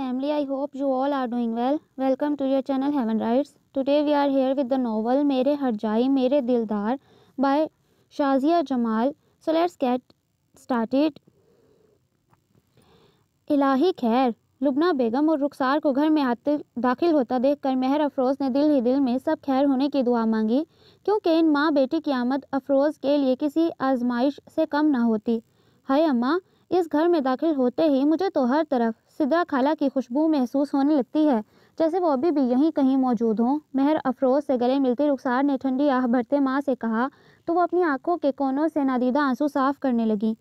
family i hope you all are doing well welcome to your channel heaven rides today we are here with the novel mere harjai mere dildar by shazia jamal so let's get started ilahi khair lubna Lubna aur और ko ghar mein aate dakhil hota dekh kar Mehar afroz ne dil hi dil mein sab khair hone ki dua mangi kyunki in maa beti ki aamad afroz ke liye kisi azmaish se kam na hoti hai amma इस घर में दाखिल होते ही मुझे तो हर तरफ सिदा खाला की खुशबू महसूस होने लगती है जैसे वो अभी भी यहीं कहीं मौजूद हों मेहर अफरोज से गले मिलते रुखसार ने ठंडी आह भरते माँ से कहा तो वो अपनी आंखों के कोनों से नादीदा आंसू साफ करने लगी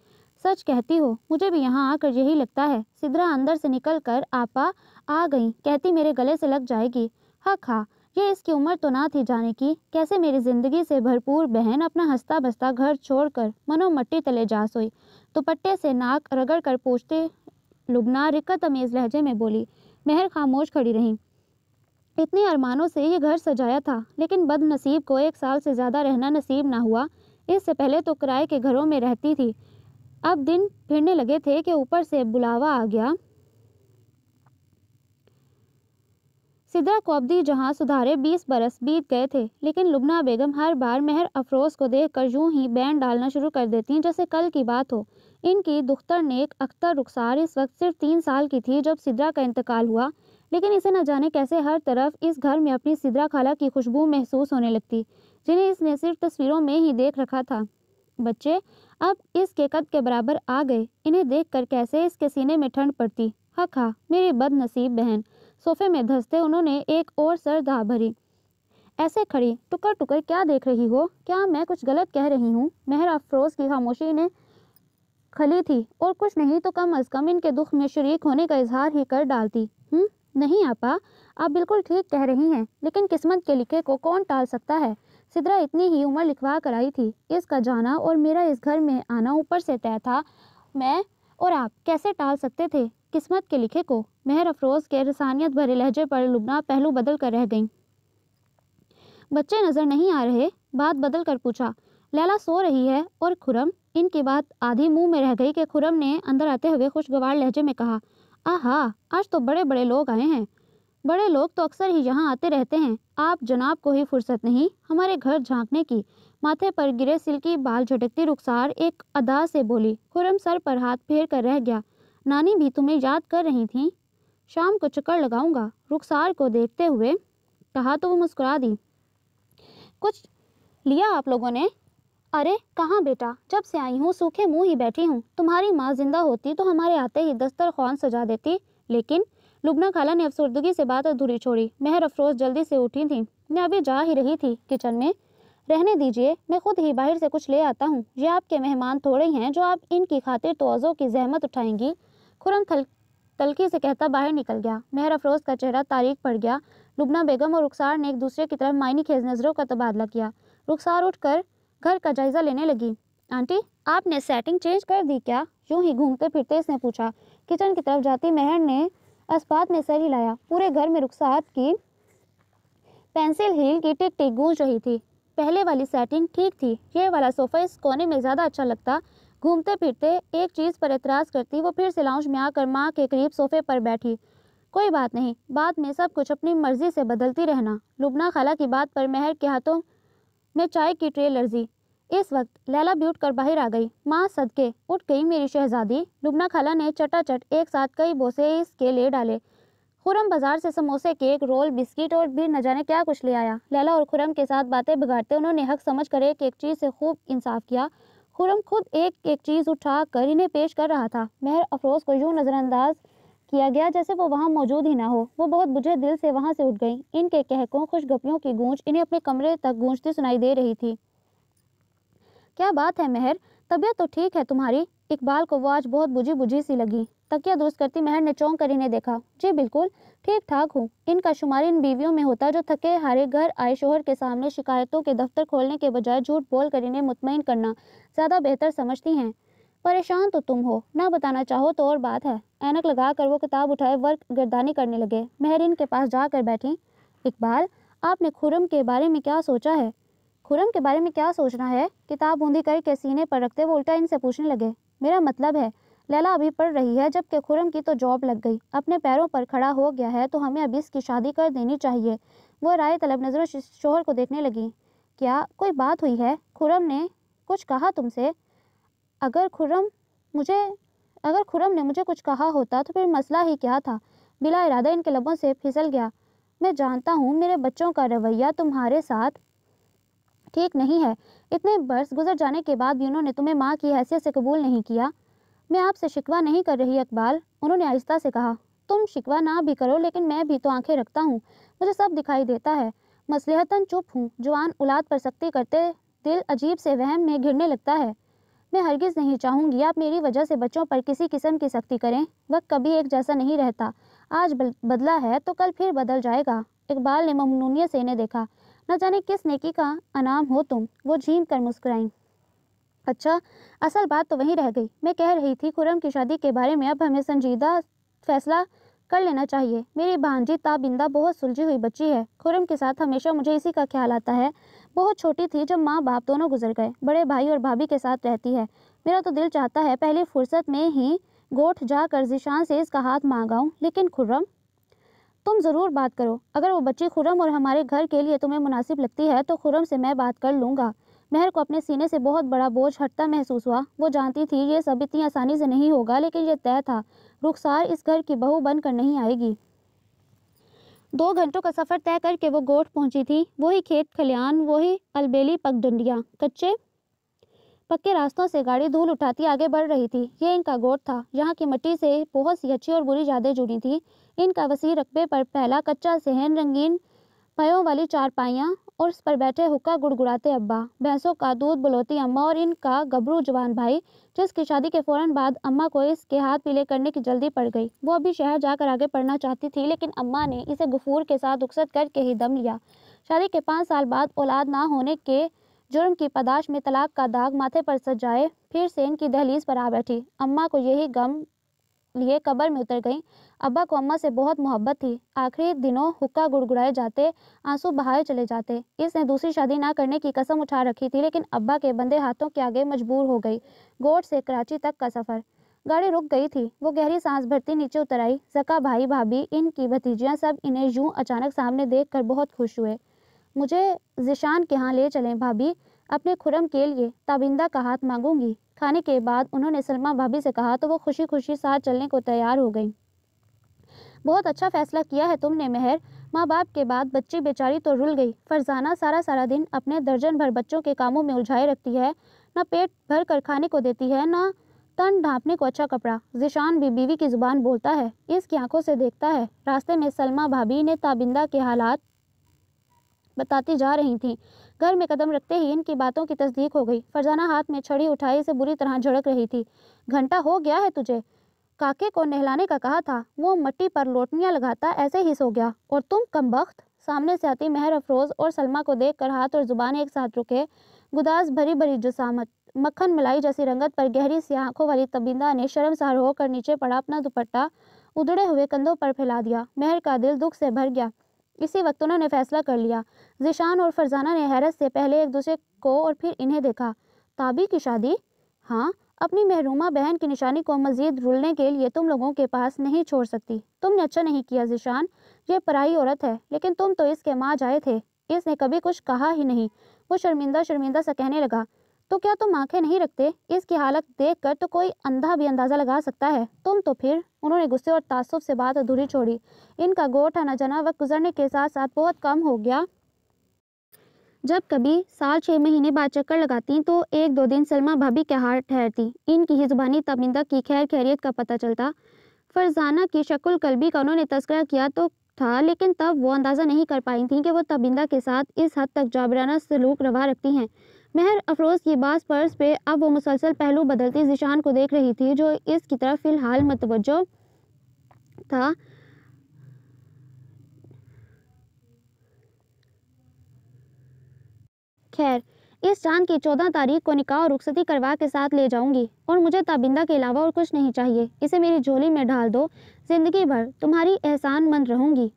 सच कहती हो मुझे भी यहाँ आकर यही लगता है सिदरा अंदर से निकल कर आपा आ गई कहती मेरे गले से लग जाएगी हक हाँ ये इसकी उम्र तो ना थी जाने की कैसे मेरी ज़िंदगी से भरपूर बहन अपना हंसता बसता घर छोड़कर मनो मट्टी तले जा सोई दुपट्टे तो से नाक रगड़ कर पूछते लुबना रिक्कत अमेज लहजे में बोली मेहर खामोश खड़ी रहीं इतने अरमानों से ये घर सजाया था लेकिन बदनसीब को एक साल से ज़्यादा रहना नसीब ना हुआ इससे पहले तो किराए के घरों में रहती थी अब दिन फिरने लगे थे कि ऊपर से बुलावा आ गया सिदरा कोबदी जहां सुधारे 20 बरस बीत गए थे लेकिन लुबना बेगम हर बार मेहर अफरोज को देख कर यूं ही बैन डालना शुरू कर देती जैसे कल की बात हो इनकी दुख्तर नेक अख्तर रुखसार इस वक्त सिर्फ तीन साल की थी जब सिद्रा का इंतकाल हुआ लेकिन इसे न जाने कैसे हर तरफ इस घर में अपनी सिद्रा खाला की खुशबू महसूस होने लगती जिन्हें इसने सिर्फ तस्वीरों में ही देख रखा था बच्चे अब इसके कद के बराबर आ गए इन्हें देख कर कैसे इसके सीने में ठंड पड़ती हक हा मेरी बदनसीब बहन सोफे में धंसते उन्होंने एक और सर दाह भरी ऐसे खड़ी टुकर टुकर क्या देख रही हो क्या मैं कुछ गलत कह रही हूँ मेहर अफरोज की खामोशी ने खली थी और कुछ नहीं तो कम अज कम इनके दुख में शरीक होने का इजहार ही कर डालती हूँ हम्म, नहीं आपा आप बिल्कुल ठीक कह रही हैं लेकिन किस्मत के लिखे को कौन टाल सकता है सिदरा इतनी ही उम्र लिखवा कर आई थी इसका जाना और मेरा इस घर में आना ऊपर से तय था मैं और आप कैसे टाल सकते थे किस्मत के लिखे को मेहर अफरोज़ के रसानियत भरे लहजे पर लुबना पहलू बदल कर रह गईं बच्चे नज़र नहीं आ रहे बात बदल कर पूछा लैला सो रही है और खुरम इनकी बात आधी मुंह में रह गई कि खुरम ने अंदर आते हुए खुशगवार लहजे में कहा आह आज तो बड़े बड़े लोग आए हैं बड़े लोग तो अक्सर ही यहाँ आते रहते हैं आप जनाब को ही फुर्सत नहीं हमारे घर झांकने की माथे पर गिरे सिल्की बाल झटकती रुखसार एक अदा से बोली खुरम सर पर हाथ फेर कर रह गया नानी भी तुम्हें याद कर रही थी शाम को चक्कर लगाऊंगा रुखसार को देखते हुए कहा तो वो मुस्कुरा दी कुछ लिया आप लोगों ने अरे कहाँ बेटा जब से आई हूँ सूखे मुंह ही बैठी हूँ तुम्हारी माँ जिंदा होती तो हमारे आते ही दस्तरखान सजा देती लेकिन लुबना खाला ने अफसरदगी से बात अधूरी छोड़ी मेहर अफरोज जल्दी से उठी थी मैं अभी जा ही रही थी किचन में रहने दीजिए मैं खुद ही बाहर से कुछ ले आता हूँ ये आपके मेहमान थोड़े हैं जो आप इनकी खातिर तोज़ों की जहमत उठाएंगी खुरम थल तलखी से कहता बाहर निकल गया मेहर अफरोज का चेहरा तारीख पड़ गया लुबना बेगम और रुखसार ने एक दूसरे की तरफ मायनी खेज नज़रों का तबादला किया रुखसार उठकर घर का जायज़ा लेने लगी आंटी आपने सेटिंग चेंज कर दी क्या यूं ही घूमते फिरते इसने पूछा किचन की तरफ जाती मेहर ने अस्पात में सर हिलाया पूरे घर में रुखसार की पेंसिल हील की टिक टिक गूंज रही थी पहले वाली सेटिंग ठीक थी ये वाला सोफ़ा इस कोने में ज़्यादा अच्छा लगता घूमते फिरते एक चीज़ पर एतराज़ करती वो फिर से लाउंज में आकर माँ के करीब सोफे पर बैठी कोई बात नहीं बाद में सब कुछ अपनी मर्जी से बदलती रहना लुबना खाला की बात पर मेहर के हाथों में चाय की ट्रे लर्जी इस वक्त लैला भी उठकर बाहर आ गई माँ सदके उठ गई मेरी शहजादी लुबना खाला ने चटाचट एक साथ कई बोसे इसके ले डाले खुरम बाजार से समोसे केक रोल बिस्किट और भी न जाने क्या कुछ ले आया लैला और खुरम के साथ बातें बिगाड़ते उन्होंने हक समझ कर एक एक चीज़ से खूब इंसाफ किया खुरम खुद एक एक चीज़ उठा कर इन्हें पेश कर रहा था मेहर अफरोज़ को यूँ नज़रअंदाज किया गया जैसे वो वहाँ मौजूद ही ना हो वो बहुत बुझे दिल से वहाँ से उठ गई इनके कहकों खुशगपियों की गूंज इन्हें अपने कमरे तक गूंजती सुनाई दे रही थी क्या बात है मेहर तबीयत तो ठीक है तुम्हारी इकबाल को वो आज बहुत बुझी बुझी सी लगी तकिया दुरुस्त करती महर ने चौंक कर इन्हें देखा जी बिल्कुल ठीक ठाक हूँ इनका शुमार इन बीवियों में होता जो थके हारे घर आए शोहर के सामने शिकायतों के दफ्तर खोलने के बजाय झूठ बोल कर इन्हें मुतमिन करना ज़्यादा बेहतर समझती हैं परेशान तो तुम हो ना बताना चाहो तो और बात है ऐनक लगा कर वो किताब उठाए वर्क गर्दानी करने लगे महर इनके पास जाकर बैठी इकबाल आपने खुरम के बारे में क्या सोचा है खुरम के बारे में क्या सोचना है किताब बूंदी करके सीने पर रखते वो उल्टा इनसे पूछने लगे मेरा मतलब है लैला अभी पढ़ रही है जबकि खुरम की तो जॉब लग गई अपने पैरों पर खड़ा हो गया है तो हमें अभी इसकी शादी कर देनी चाहिए वो राय तलब नज़रों शोहर को देखने लगी क्या कोई बात हुई है खुरम ने कुछ कहा तुमसे अगर खुरम मुझे अगर खुरम ने मुझे कुछ कहा होता तो फिर मसला ही क्या था बिला इरादा इनके लबों से फिसल गया मैं जानता हूँ मेरे बच्चों का रवैया तुम्हारे साथ ठीक नहीं है इतने बरस गुजर जाने के बाद भी उन्होंने तुम्हें माँ की हैसियत से कबूल नहीं किया मैं आपसे शिकवा नहीं कर रही अकबाल उन्होंने आहिस्ता से कहा तुम शिकवा ना भी करो लेकिन मैं भी तो आंखें रखता हूँ मुझे सब दिखाई देता है मसलहतन चुप हूँ जवान औलाद पर सख्ती करते दिल अजीब से वहम में घिरने लगता है मैं हरगिज़ नहीं चाहूँगी आप मेरी वजह से बच्चों पर किसी किस्म की सख्ती करें वक्त कभी एक जैसा नहीं रहता आज बदला है तो कल फिर बदल जाएगा इकबाल ने ममनूनियत से इन्हें देखा न जाने किस नेकी का अनाम हो तुम वो झीम कर मुस्कुराई अच्छा असल बात तो वहीं रह गई मैं कह रही थी खुरम की शादी के बारे में अब हमें संजीदा फैसला कर लेना चाहिए मेरी भांजी ताबिंदा बहुत सुलझी हुई बच्ची है खुरम के साथ हमेशा मुझे इसी का ख्याल आता है बहुत छोटी थी जब माँ बाप दोनों गुजर गए बड़े भाई और भाभी के साथ रहती है मेरा तो दिल चाहता है पहली फुर्सत में ही गोठ जाकर जिशान से इसका हाथ मांगाऊं लेकिन खुर्रम तुम ज़रूर बात करो अगर वो बच्ची खुरम और हमारे घर के लिए तुम्हें मुनासिब लगती है तो खुरम से मैं बात कर लूँगा महर को अपने सीने से बहुत बड़ा बोझ हटता महसूस हुआ वो जानती थी ये सब इतनी आसानी से नहीं होगा लेकिन यह तय था रुखसार इस घर की बहू बनकर नहीं आएगी दो घंटों का सफ़र तय करके वो गोठ पहुंची थी वही खेत खलियान वही अलबेली पगडंडियाँ कच्चे पक्के रास्तों से गाड़ी धूल उठाती आगे बढ़ रही थी ये इनका गोट था यहाँ की मिट्टी से बहुत सी अच्छी और बुरी यादें जुड़ी थी इनका वसी रकबे पर पहला कच्चा सहन रंगीन पयों वाली चारपाइयाँ और उस पर बैठे हुक्का गुड़गुड़ाते अब्बा भैंसों का दूध बुलौती अम्मा और इनका गबरू जवान भाई जिसकी शादी के फौरन बाद अम्मा को इसके हाथ पीले करने की जल्दी पड़ गई वो अभी शहर जाकर आगे पढ़ना चाहती थी लेकिन अम्मा ने इसे गफूर के साथ रुखसत करके ही दम लिया शादी के पाँच साल बाद औलाद ना होने के जुर्म की पदाश में तलाक का दाग माथे पर सजाए फिर सेन की दहलीज पर आ बैठी अम्मा को यही गम लिए कब्र में उतर गई अब्बा को अम्मा से बहुत मोहब्बत थी आखिरी दिनों हुक्का गुड़गुड़ाए जाते आंसू बहाए चले जाते इसने दूसरी शादी ना करने की कसम उठा रखी थी लेकिन अब्बा के बंदे हाथों के आगे मजबूर हो गई गोट से कराची तक का सफ़र गाड़ी रुक गई थी वो गहरी सांस भरती नीचे उतर आई जका भाई भाभी इनकी भतीजियां सब इन्हें यूं अचानक सामने देख कर बहुत खुश हुए मुझे जिशान के यहाँ ले चलें भाभी अपने खुरम के लिए ताबिंदा का हाथ मांगूंगी खाने के बाद उन्होंने सलमा भाभी से कहा तो वो खुशी खुशी साथ चलने को तैयार हो गई बहुत अच्छा फैसला किया है तुमने मेहर माँ बाप के बाद बच्ची बेचारी तो रुल गई फरजाना सारा सारा दिन अपने दर्जन भर बच्चों के कामों में उलझाए रखती है ना पेट भर कर खाने को देती है ना तन ढांपने को अच्छा कपड़ा जिशान भी बीवी की जुबान बोलता है इसकी आंखों से देखता है रास्ते में सलमा भाभी ने ताबिंदा के हालात बताती जा रही थी घर में कदम रखते ही इनकी बातों की तस्दीक हो गई फरजाना हाथ में छड़ी उठाई से बुरी तरह झड़क रही थी घंटा हो गया है तुझे काके को नहलाने का कहा था वो मट्टी पर लोटनियाँ लगाता ऐसे ही सो गया और तुम कम वक्त सामने से आती मेहर अफरोज़ और सलमा को देख कर हाथ और ज़ुबान एक साथ रुके गुदास भरी भरी जुसामत मक्खन मलाई जैसी रंगत पर गहरी सी आंखों वाली तबिंदा ने शर्मसार होकर नीचे पड़ा अपना दुपट्टा उधड़े हुए कंधों पर फैला दिया मेहर का दिल दुख से भर गया इसी वक्त उन्होंने फैसला कर लिया जिशान और फरजाना ने हैरत से पहले एक दूसरे को और फिर इन्हें देखा ताबी की शादी हाँ अपनी महरूमा बहन की निशानी को मजीद रुलने के लिए तुम लोगों के पास नहीं छोड़ सकती तुमने अच्छा नहीं किया जिशान ये पराई औरत है लेकिन तुम तो इसके माँ जाए थे इसने कभी कुछ कहा ही नहीं वो शर्मिंदा शर्मिंदा सा कहने लगा तो क्या तुम आंखें नहीं रखते इसकी हालत देखकर तो कोई अंधा भी अंदाज़ा लगा सकता है तुम तो फिर उन्होंने गुस्से और तासुब से बात अधूरी छोड़ी इनका गोठा न जना वक्त गुजरने के साथ साथ बहुत कम हो गया जब कभी साल छः महीने बाद चक्कर लगाती तो एक दो दिन सलमा भाभी के हार ठहरती इनकी ही जुबानी तबिंदा की खैर खैरियत का पता चलता फरजाना की शक्ल कलबी का उन्होंने तस्करा किया तो था लेकिन तब वो अंदाज़ा नहीं कर पाई थी कि वो तबिंदा के साथ इस हद तक जाबराना सलूक रवा रखती हैं महर अफरोज़ की बास पर्स पे अब वो मुसलसल पहलू बदलती जिशान को देख रही थी जो इसकी तरफ फ़िलहाल मतवजो था खैर इस चांद की चौदह तारीख को निकाह और रुखसती करवा के साथ ले जाऊंगी और मुझे ताबिंदा के अलावा और कुछ नहीं चाहिए इसे मेरी झोली में ढाल दो ज़िंदगी भर तुम्हारी एहसान मंद रहूंगी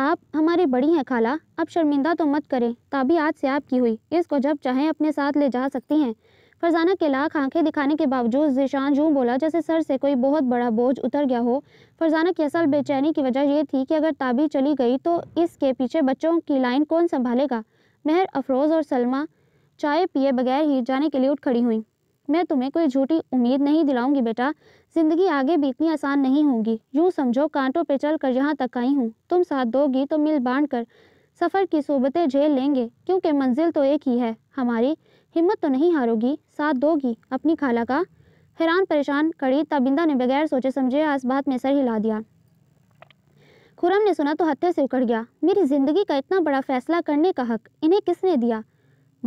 आप हमारे बड़ी हैं खाला अब शर्मिंदा तो मत करें ताबी आज से आपकी हुई इसको जब चाहें अपने साथ ले जा सकती हैं फरजाना के लाख आंखें दिखाने के बावजूद जिशान यूँ बोला जैसे सर से कोई बहुत बड़ा बोझ उतर गया हो फरजाना की असल बेचैनी की वजह यह थी कि अगर ताबी चली गई तो इसके पीछे बच्चों की लाइन कौन संभालेगा महर अफरोज़ और सलमा चाय पिए बगैर ही जाने के लिए उठ खड़ी हुई मैं तुम्हें कोई झूठी उम्मीद नहीं दिलाऊंगी बेटा जिंदगी आगे भी इतनी आसान नहीं होगी यूं समझो कांटों पे चल कर यहाँ तक आई हूँ तुम साथ दोगी तो मिल बांट कर सफ़र की सोबतें झेल लेंगे क्योंकि मंजिल तो एक ही है हमारी हिम्मत तो नहीं हारोगी साथ दोगी अपनी खाला का हैरान परेशान खड़ी ताबिंदा ने बगैर सोचे समझे आस बात में सर हिला दिया खुरम ने सुना तो हत्या से उखड़ गया मेरी ज़िंदगी का इतना बड़ा फैसला करने का हक इन्हें किसने दिया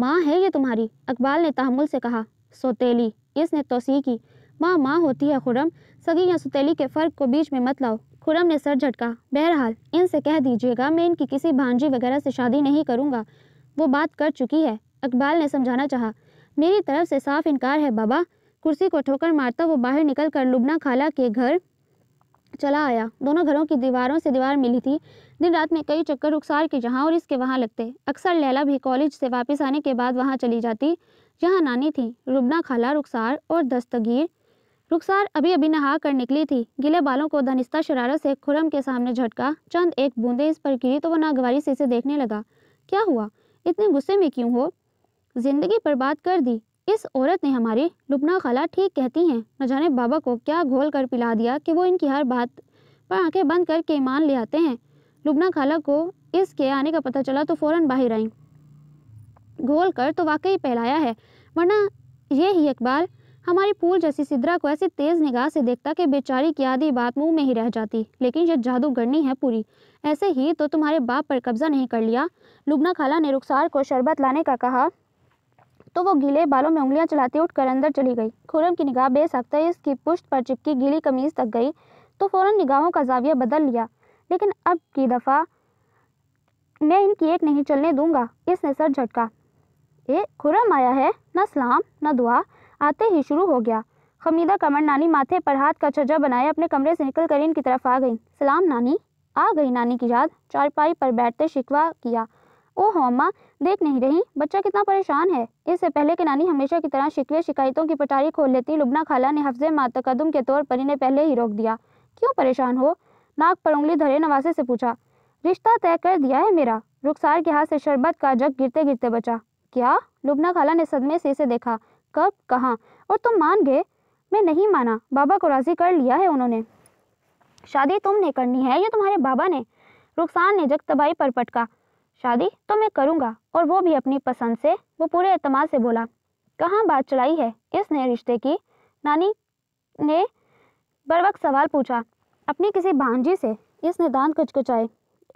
माँ है ये तुम्हारी अकबाल ने तहमुल से कहा सोतेली इसने तोसी की माँ माँ होती है खुरम सगी या सुतेली के फ़र्क को बीच में मत लाओ खुरम ने सर झटका बहरहाल इनसे कह दीजिएगा मैं इनकी किसी भांजी वगैरह से शादी नहीं करूँगा वो बात कर चुकी है इकबाल ने समझाना चाहा मेरी तरफ से साफ इनकार है बाबा कुर्सी को ठोकर मारता वो बाहर निकल कर लुबना खाला के घर चला आया दोनों घरों की दीवारों से दीवार मिली थी दिन रात में कई चक्कर रुखसार के जहाँ और इसके वहाँ लगते अक्सर लैला भी कॉलेज से वापस आने के बाद वहाँ चली जाती जहाँ नानी थी रुबना खाला रुखसार और दस्तगीर रुखसार अभी अभी नहा कर निकली थी गिले बालों को धनिस्ता शरारत से खुरम के सामने झटका चंद एक बूंदे इस पर गिरी तो वह नागवारी से इसे देखने लगा क्या हुआ इतने गुस्से में क्यों हो जिंदगी पर बात कर दी इस औरत ने हमारी लुबना खाला ठीक कहती हैं न जाने बाबा को क्या घोल कर पिला दिया कि वो इनकी हर बात पर आंखें बंद करके ईमान ले आते हैं लुबना खाला को इसके आने का पता चला तो फ़ौरन बाहर आई घोल कर तो वाकई पहलाया है वरना ये ही इकबाल हमारी फूल जैसी सिद्रा को ऐसी तेज़ निगाह से देखता कि बेचारी की आधी बात मुंह में ही रह जाती लेकिन ये जादूगरनी है पूरी ऐसे ही तो तुम्हारे बाप पर कब्ज़ा नहीं कर लिया लुबना खाला ने रुखसार को शरबत लाने का कहा तो वो गीले बालों में उंगलियां चलाते उठकर अंदर चली गई खुरम की निगाह ही उसकी पुष्ट पर चिपकी गीली कमीज तक गई तो फ़ौरन निगाहों का जाविया बदल लिया लेकिन अब की दफ़ा मैं इनकी एक नहीं चलने दूंगा इसने सर झटका ए खुरम आया है न सलाम न दुआ आते ही शुरू हो गया खमीदा कमर नानी माथे पर हाथ का छज्जा बनाए अपने कमरे से निकल कर इनकी तरफ आ गई सलाम नानी आ गई नानी की याद चारपाई पर बैठते शिकवा किया हो अम्मा देख नहीं रही बच्चा कितना परेशान है इससे पहले कि नानी हमेशा की तरह शिकवे शिकायतों की पटारी खोल लेती लुबना खाला ने हफ्जे मातकदम के तौर पर इन्हें पहले ही रोक दिया क्यों परेशान हो नाक पर उंगली धरे नवासे से पूछा रिश्ता तय कर दिया है मेरा रुखसार के हाथ से शरबत का जग गिरते गिरते बचा क्या लुबना खाला ने सदमे से इसे देखा कब कहाँ और तुम मान गए मैं नहीं माना बाबा को राज़ी कर लिया है उन्होंने शादी तुमने करनी है या तुम्हारे बाबा ने रुखसान ने जग तबाही पर पटका शादी तो मैं करूँगा और वो भी अपनी पसंद से वो पूरे अतमाद से बोला कहाँ बात चलाई है इस नए रिश्ते की नानी ने वक्त सवाल पूछा अपनी किसी भांजी से इसने दांत कचकचाए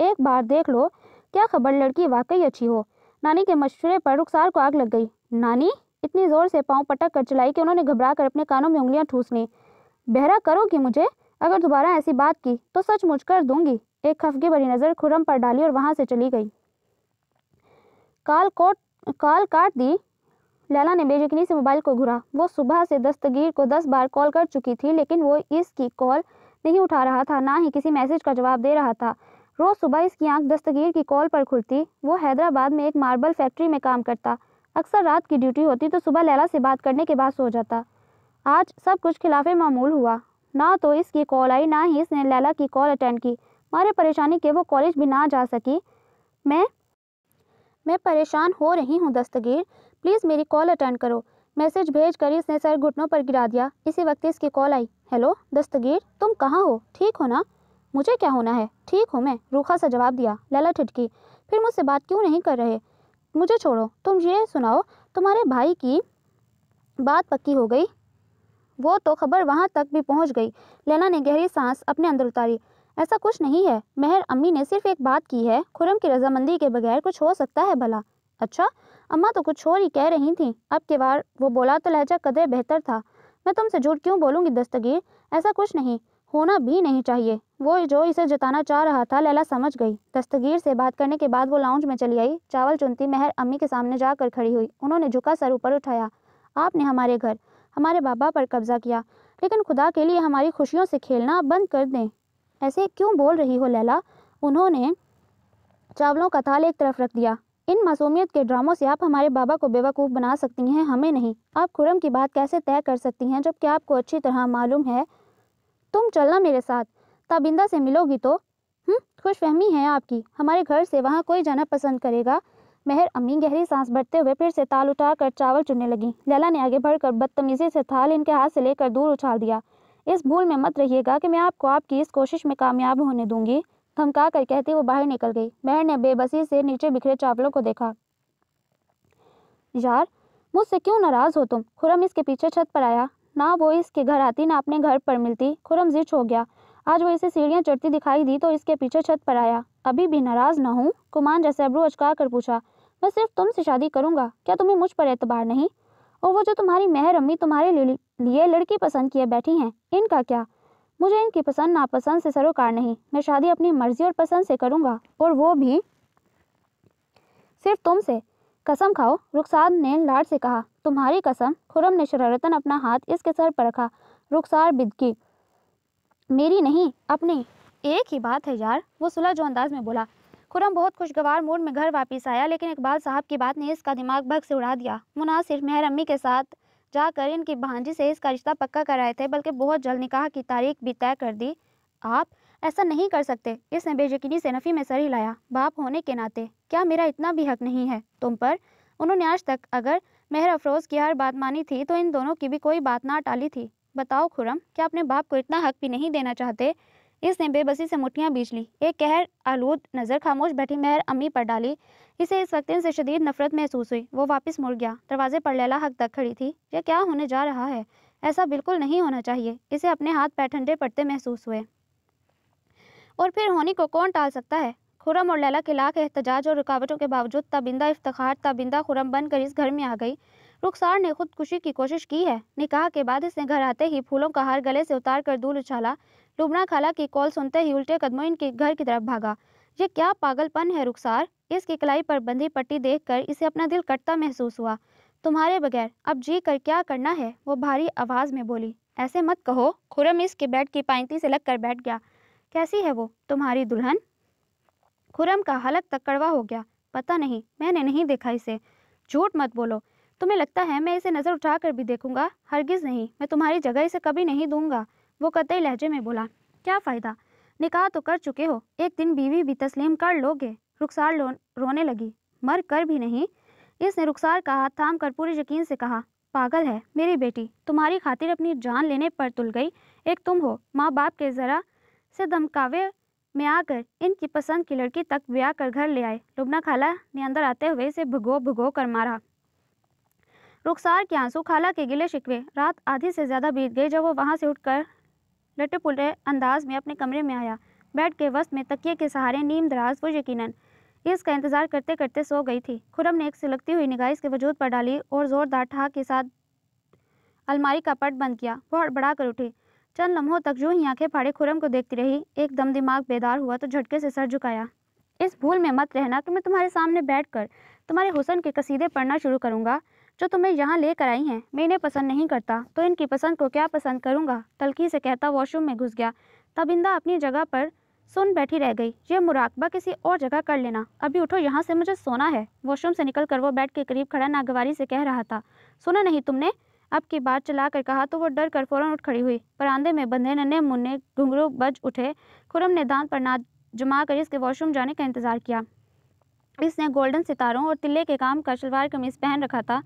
एक बार देख लो क्या खबर लड़की वाकई अच्छी हो नानी के मशवरे पर रुखसार को आग लग गई नानी इतनी ज़ोर से पाँव पटक कर चलाई कि उन्होंने घबरा कर अपने कानों में उंगलियां ठूस ली बहरा करो कि मुझे अगर दोबारा ऐसी बात की तो सच मुझ कर दूंगी एक खफगी भरी नज़र खुरम पर डाली और वहाँ से चली गई काल कोट कॉल काट दी लैला ने बेयकीनी से मोबाइल को घुरा वो सुबह से दस्तगीर को दस बार कॉल कर चुकी थी लेकिन वो इसकी कॉल नहीं उठा रहा था ना ही किसी मैसेज का जवाब दे रहा था रोज़ सुबह इसकी आंख दस्तगीर की कॉल पर खुलती वो हैदराबाद में एक मार्बल फैक्ट्री में काम करता अक्सर रात की ड्यूटी होती तो सुबह लैला से बात करने के बाद सो जाता आज सब कुछ खिलाफ मामूल हुआ ना तो इसकी कॉल आई ना ही इसने लैला की कॉल अटेंड की मारे परेशानी के वो कॉलेज भी ना जा सकी मैं मैं परेशान हो रही हूँ दस्तगीर प्लीज़ मेरी कॉल अटेंड करो मैसेज भेज कर इसने सर घुटनों पर गिरा दिया इसी वक्त इसकी कॉल आई हेलो दस्तगीर तुम कहाँ हो ठीक हो ना मुझे क्या होना है ठीक हूँ मैं रूखा सा जवाब दिया लला ठिटकी फिर मुझसे बात क्यों नहीं कर रहे मुझे छोड़ो तुम ये सुनाओ तुम्हारे भाई की बात पक्की हो गई वो तो खबर वहाँ तक भी पहुँच गई लेना ने गहरी सांस अपने अंदर उतारी ऐसा कुछ नहीं है मेहर अम्मी ने सिर्फ एक बात की है खुरम की रजामंदी के बगैर कुछ हो सकता है भला अच्छा अम्मा तो कुछ और ही कह रही थी अब के बार वो बोला तो लहजा कदर बेहतर था मैं तुमसे झूठ क्यों बोलूँगी दस्तगीर ऐसा कुछ नहीं होना भी नहीं चाहिए वो जो इसे जताना चाह रहा था लैला समझ गई दस्तगीर से बात करने के बाद वो लाउंज में चली आई चावल चुनती मेहर अम्मी के सामने जाकर खड़ी हुई उन्होंने झुका सर ऊपर उठाया आपने हमारे घर हमारे बाबा पर कब्जा किया लेकिन खुदा के लिए हमारी खुशियों से खेलना बंद कर दें ऐसे क्यों बोल रही हो लैला उन्होंने चावलों का थाल एक तरफ रख दिया इन मासूमियत के ड्रामों से आप हमारे बाबा को बेवकूफ़ बना सकती हैं हमें नहीं आप खुरम की बात कैसे तय कर सकती हैं जबकि आपको अच्छी तरह मालूम है तुम चलना मेरे साथ ताबिंदा से मिलोगी तो खुशफहमी है आपकी हमारे घर से वहाँ कोई जाना पसंद करेगा मेहर अम्मी गहरी सांस भरते हुए फिर से ताल उठाकर चावल चुनने लगी लैला ने आगे बढ़कर बदतमीजी से थाल इनके हाथ से लेकर दूर उछाल दिया इस भूल में मत रहिएगा कि मैं आपको आपकी इस कोशिश में कामयाब होने दूंगी धमका कर कहती वो बाहर निकल गई बहन ने बेबसी से नीचे बिखरे चावलों को देखा यार मुझसे क्यों नाराज हो तुम खुरम इसके पीछे छत पर आया ना वो इसके घर आती ना अपने घर पर मिलती खुरम जिच हो गया आज वो इसे सीढ़ियाँ चढ़ती दिखाई दी तो इसके पीछे छत पर आया अभी भी नाराज ना हूँ कुमान जैसे अबरू अचका कर पूछा मैं सिर्फ तुमसे शादी करूंगा क्या तुम्हें मुझ पर एतबार नहीं और वो जो तुम्हारी मेहर अम्मी तुम्हारे लिए लड़की पसंद किए बैठी हैं इनका क्या मुझे इनकी पसंद नापसंद से सरोकार नहीं मैं शादी अपनी मर्जी और पसंद से करूँगा और वो भी सिर्फ तुमसे कसम खाओ रुखसार ने लाड से कहा तुम्हारी कसम खुरम ने शरारतन अपना हाथ इसके सर पर रखा रुखसार बिदकी मेरी नहीं अपनी एक ही बात है यार वो सुलह जो अंदाज में बोला खुरम बहुत खुशगवार मूड में घर वापस आया लेकिन इकबाल साहब की बात ने इसका दिमाग भग से उड़ा दिया मुनासिर मेहर अम्मी के साथ जाकर इनकी भांजी से इसका रिश्ता पक्का कराए थे बल्कि बहुत जल्द निकाह की तारीख भी तय कर दी आप ऐसा नहीं कर सकते इसने बेयकीनी से नफ़ी में सर हिलाया बाप होने के नाते क्या मेरा इतना भी हक नहीं है तुम पर उन्होंने आज तक अगर मेहर अफरोज़ की हर बात मानी थी तो इन दोनों की भी कोई बात ना टाली थी बताओ खुरम क्या अपने बाप को इतना हक भी नहीं देना चाहते इसने बेबसी से मुठियाँ बीच ली एक कहर आलूद नज़र खामोश बैठी मेहर अम्मी पर डाली इसे इस वक्त से शदीद नफरत महसूस हुई वो वापस मुड़ गया दरवाजे पर लैला हक तक खड़ी थी यह क्या होने जा रहा है ऐसा बिल्कुल नहीं होना चाहिए इसे अपने हाथ पैर ठंडे पड़ते महसूस हुए और फिर होनी को कौन टाल सकता है खुरम और लैला के लाख एहतजाज और रुकावटों के बावजूद तबिंदा इफ्तार तबिंदा खुरम बनकर इस घर में आ गई रुखसार ने खुदकुशी की कोशिश की है निकाह के बाद इसने घर आते ही फूलों का हार गले से उतार कर दूल उछाला डुबना खाला की कॉल सुनते ही उल्टे कदमों इनके घर की तरफ भागा ये क्या पागलपन है रुखसार इसकी कलाई पर बंधी पट्टी देखकर इसे अपना दिल कटता महसूस हुआ तुम्हारे बगैर अब जी कर क्या करना है वो भारी आवाज़ में बोली ऐसे मत कहो खुरम इसके बेड की पाइंती से लग कर बैठ गया कैसी है वो तुम्हारी दुल्हन खुरम का हलक तक कड़वा हो गया पता नहीं मैंने नहीं देखा इसे झूठ मत बोलो तुम्हें लगता है मैं इसे नज़र उठा कर भी देखूंगा हरगिज़ नहीं मैं तुम्हारी जगह इसे कभी नहीं दूंगा वो कतई लहजे में बोला क्या फ़ायदा निकाह तो कर चुके हो एक दिन बीवी भी तस्लीम कर लोगे रुखसार लो, रोने लगी मर कर भी नहीं इसने रुखसार का हाथ थाम कर पूरे यकीन से कहा पागल है मेरी बेटी तुम्हारी खातिर अपनी जान लेने पर तुल गई एक तुम हो माँ बाप के ज़रा से धमकावे में आकर इनकी पसंद की लड़की तक ब्याह कर घर ले आए लुबना खाला ने अंदर आते हुए इसे भगो भगो कर मारा रुखसार के आंसू खाला के गिले शिकवे रात आधी से ज़्यादा बीत गई जब वो वहाँ से उठकर लटे पुटे अंदाज में अपने कमरे में आया बेड के वस्त में तकिए के सहारे नीम दराज वो यकीनन इसका इंतजार करते करते सो गई थी खुरम ने एक सिलकती हुई निगाह इसके वजूद पर डाली और ज़ोरदार ठहाक के साथ अलमारी का पट बंद किया वह हड़बड़ा कर उठी चंद लम्हों तक यूं ही आंखें फाड़े खुरम को देखती रही एकदम दिमाग बेदार हुआ तो झटके से सर झुकाया इस भूल में मत रहना कि मैं तुम्हारे सामने बैठकर तुम्हारे हुसन के कसीदे पढ़ना शुरू करूंगा जो तुम्हें यहाँ लेकर आई हैं मैं इन्हें पसंद नहीं करता तो इनकी पसंद को क्या पसंद करूँगा तलखी से कहता वॉशरूम में घुस गया तबिंदा अपनी जगह पर सुन बैठी रह गई ये मुराकबा किसी और जगह कर लेना अभी उठो यहाँ से मुझे सोना है वॉशरूम से निकल कर वो बेड के करीब खड़ा नागवारी से कह रहा था सुना नहीं तुमने अब की बात चला कर कहा तो वो डर कर फौरन उठ खड़ी हुई परांदे में बंधे नन्हे मुन्ने घुंघरू बज उठे खुरम ने दांत पर नाद जमा कर इसके वॉशरूम जाने का इंतजार किया इसने गोल्डन सितारों और तिल्ले के काम का शलवार कमीज पहन रखा था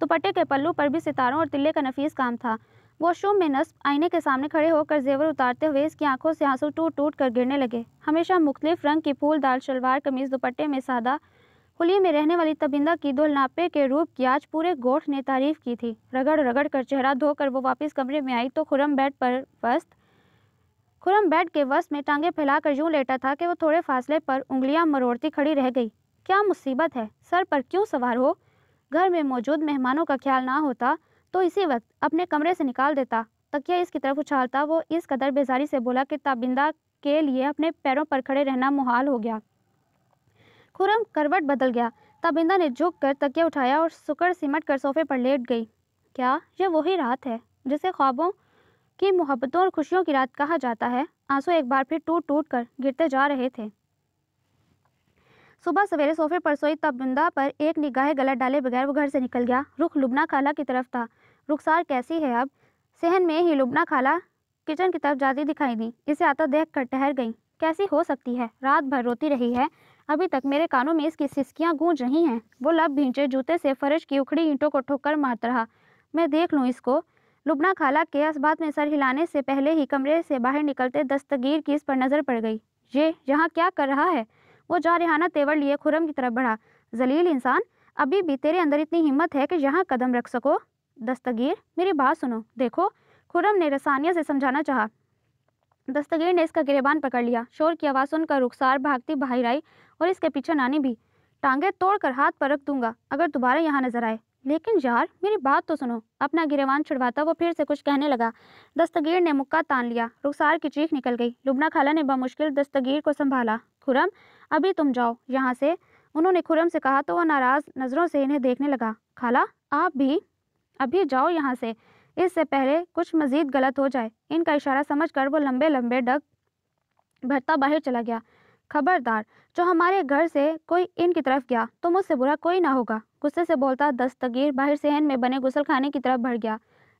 दुपट्टे के पल्लू पर भी सितारों और तिल्ले का नफीस काम था वॉशरूम में नस्ब आईने के सामने खड़े होकर जेवर उतारते हुए इसकी आंखों से आंसू टूट टूट कर गिरने लगे हमेशा मुख्तलिफ रंग की फूलदार शलवार कमीज दुपट्टे में सादा खुली में रहने वाली तबिंदा की दुलनापे के रूप की आज पूरे गोठ ने तारीफ की थी रगड़ रगड़ कर चेहरा धोकर वो वापस कमरे में आई तो खुरम बेड पर वस्त खुरम बेड के वस्त में टांगे फैलाकर यूं लेटा था कि वो थोड़े फासले पर उंगलियां मरोड़ती खड़ी रह गई क्या मुसीबत है सर पर क्यों सवार हो घर में मौजूद मेहमानों का ख्याल ना होता तो इसी वक्त अपने कमरे से निकाल देता तकिया इसकी तरफ उछालता वो इस कदर बेजारी से बोला कि ताबिंदा के लिए अपने पैरों पर खड़े रहना मुहाल हो गया खुरम करवट बदल गया ताबिंदा ने झुक कर तकिया उठाया और सुकर सिमट कर सोफे पर लेट गई क्या यह वही रात है जिसे ख्वाबों की मोहब्बतों और खुशियों की रात कहा जाता है आंसू एक बार फिर टूट टूट कर गिरते जा रहे थे सुबह सवेरे सोफे पर सोई तबुंदा पर एक निगाह गला डाले बगैर वो घर से निकल गया रुख लुबना खाला की तरफ था रुखसार कैसी है अब सहन में ही लुबना खाला किचन की तरफ जाती दिखाई दी इसे आता देख कर ठहर गई कैसी हो सकती है रात भर रोती रही है अभी तक मेरे कानों में इसकी सिसकियाँ गूंज रही हैं वो लब भींचे जूते से फर्श की उखड़ी ईंटों को ठोकर मारता रहा मैं देख लूँ इसको लुबना खाला के असबात में सर हिलाने से पहले ही कमरे से बाहर निकलते दस्तगीर की इस पर नज़र पड़ गई ये यहाँ क्या कर रहा है वो रिहाना तेवर लिए खुरम की तरफ बढ़ा जलील इंसान अभी भी तेरे अंदर इतनी हिम्मत है कि यहाँ कदम रख सको दस्तगीर मेरी बात सुनो देखो खुरम ने रसानिया से समझाना चाहा दस्तगीर ने इसका गिरेबान पकड़ लिया शोर की आवाज़ सुनकर रुखसार भागती भाई राई और इसके पीछे नानी भी टांगे तोड़कर हाथ पर रख दूंगा अगर दोबारा यहाँ नजर आए लेकिन यार मेरी बात तो सुनो अपना गिरेवान छुड़वाता वो फिर से कुछ कहने लगा दस्तगीर ने मुक्का तान लिया रुखसार की चीख निकल गई लुबना खाला ने बमुश्किल दस्तगीर को संभाला खुरम अभी तुम जाओ यहाँ से उन्होंने खुरम से कहा तो वह नाराज़ नज़रों से इन्हें देखने लगा खाला आप भी अभी जाओ यहाँ से इससे पहले कुछ मज़ीद गलत हो जाए इनका इशारा समझ कर वो लंबे लंबे डग भरता बाहर चला गया खबरदार जो हमारे घर से कोई इन की तरफ गया तो मुझसे बुरा कोई ना होगा गुस्से से बोलता दस्तगीर बाहर सहन में बने गुसल खाने की तरफ बढ़ गया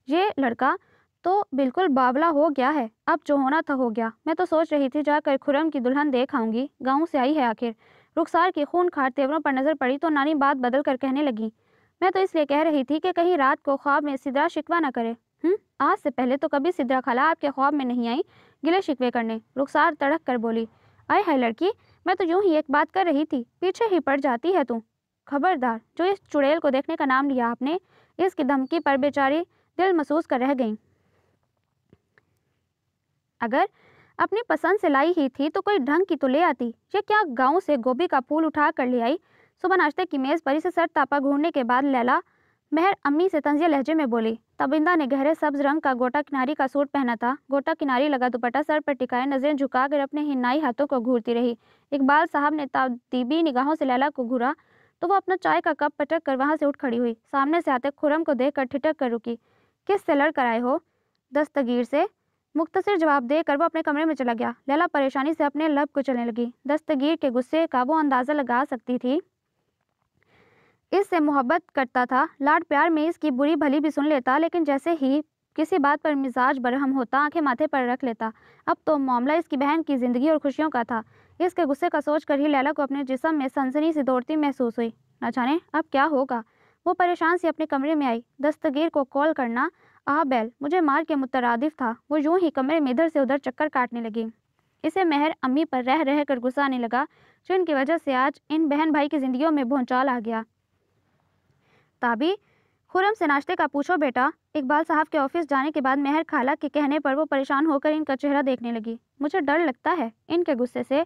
ये लड़का तो बिल्कुल बावला हो गया है अब जो होना था हो गया मैं तो सोच रही थी जाकर खुरम की दुल्हन देख आऊँगी गाँव से आई है आखिर रुखसार के खून खार तेवरों पर नज़र पड़ी तो नानी बात बदल कर कहने लगी मैं तो इसलिए कह रही थी कि कहीं रात को ख्वाब में सिदरा शिकवा ना करे हम्म आज से पहले तो कभी सिदरा खाला आपके ख्वाब में नहीं आई गिले शिकवे करने रुखसार तड़क कर बोली आए है लड़की मैं तो यूं ही एक बात कर रही थी पीछे ही पड़ जाती है तू खबरदार जो इस चुड़ैल को देखने का नाम लिया आपने इसकी धमकी पर बेचारी दिल महसूस कर रह गई अगर अपनी पसंद से लाई ही थी तो कोई ढंग की तो ले आती ये क्या गांव से गोभी का फूल उठा कर ले आई सुबह नाश्ते की मेज़ पर इसे सर तापा घूरने के बाद लैला मेहर अम्मी से तंजिया लहजे में बोली तबिंदा ने गहरे सब्ज रंग का गोटा किनारी का सूट पहना था गोटा किनारी लगा दुपट्टा सर पर टिकाए नजरें झुकाकर अपने हिनाई हाथों को घूरती रही इकबाल साहब ने तादीबी निगाहों से लैला को घूरा तो वो अपना चाय का कप पटक कर वहाँ से उठ खड़ी हुई सामने से आते खुरम को देख कर ठिटक कर रुकी किस से लड़ कर आए हो दस्तगीर से मुख्तसर जवाब देकर वो अपने कमरे में चला गया लैला परेशानी से अपने लब को चलने लगी दस्तगीर के गुस्से का वो अंदाज़ा लगा सकती थी इससे मोहब्बत करता था लाड प्यार में इसकी बुरी भली भी सुन लेता लेकिन जैसे ही किसी बात पर मिजाज बरहम होता आंखें माथे पर रख लेता अब तो मामला इसकी बहन की ज़िंदगी और खुशियों का था इसके गुस्से का सोच कर ही लैला को अपने जिसम में सनसनी सी दौड़ती महसूस हुई न जाने अब क्या होगा वो परेशान से अपने कमरे में आई दस्तगीर को कॉल करना आ बैल मुझे मार के मुतरदिफ था वो यूं ही कमरे में इधर से उधर चक्कर काटने लगी इसे मेहर अम्मी पर रह रह कर गुस्सा आने लगा जिनकी वजह से आज इन बहन भाई की ज़िंदगियों में भोंचाल आ गया ताबी खुरम से नाश्ते का पूछो बेटा इकबाल साहब के ऑफिस जाने के बाद मेहर खाला के कहने पर वो परेशान होकर इनका चेहरा देखने लगी मुझे डर लगता है इनके गुस्से से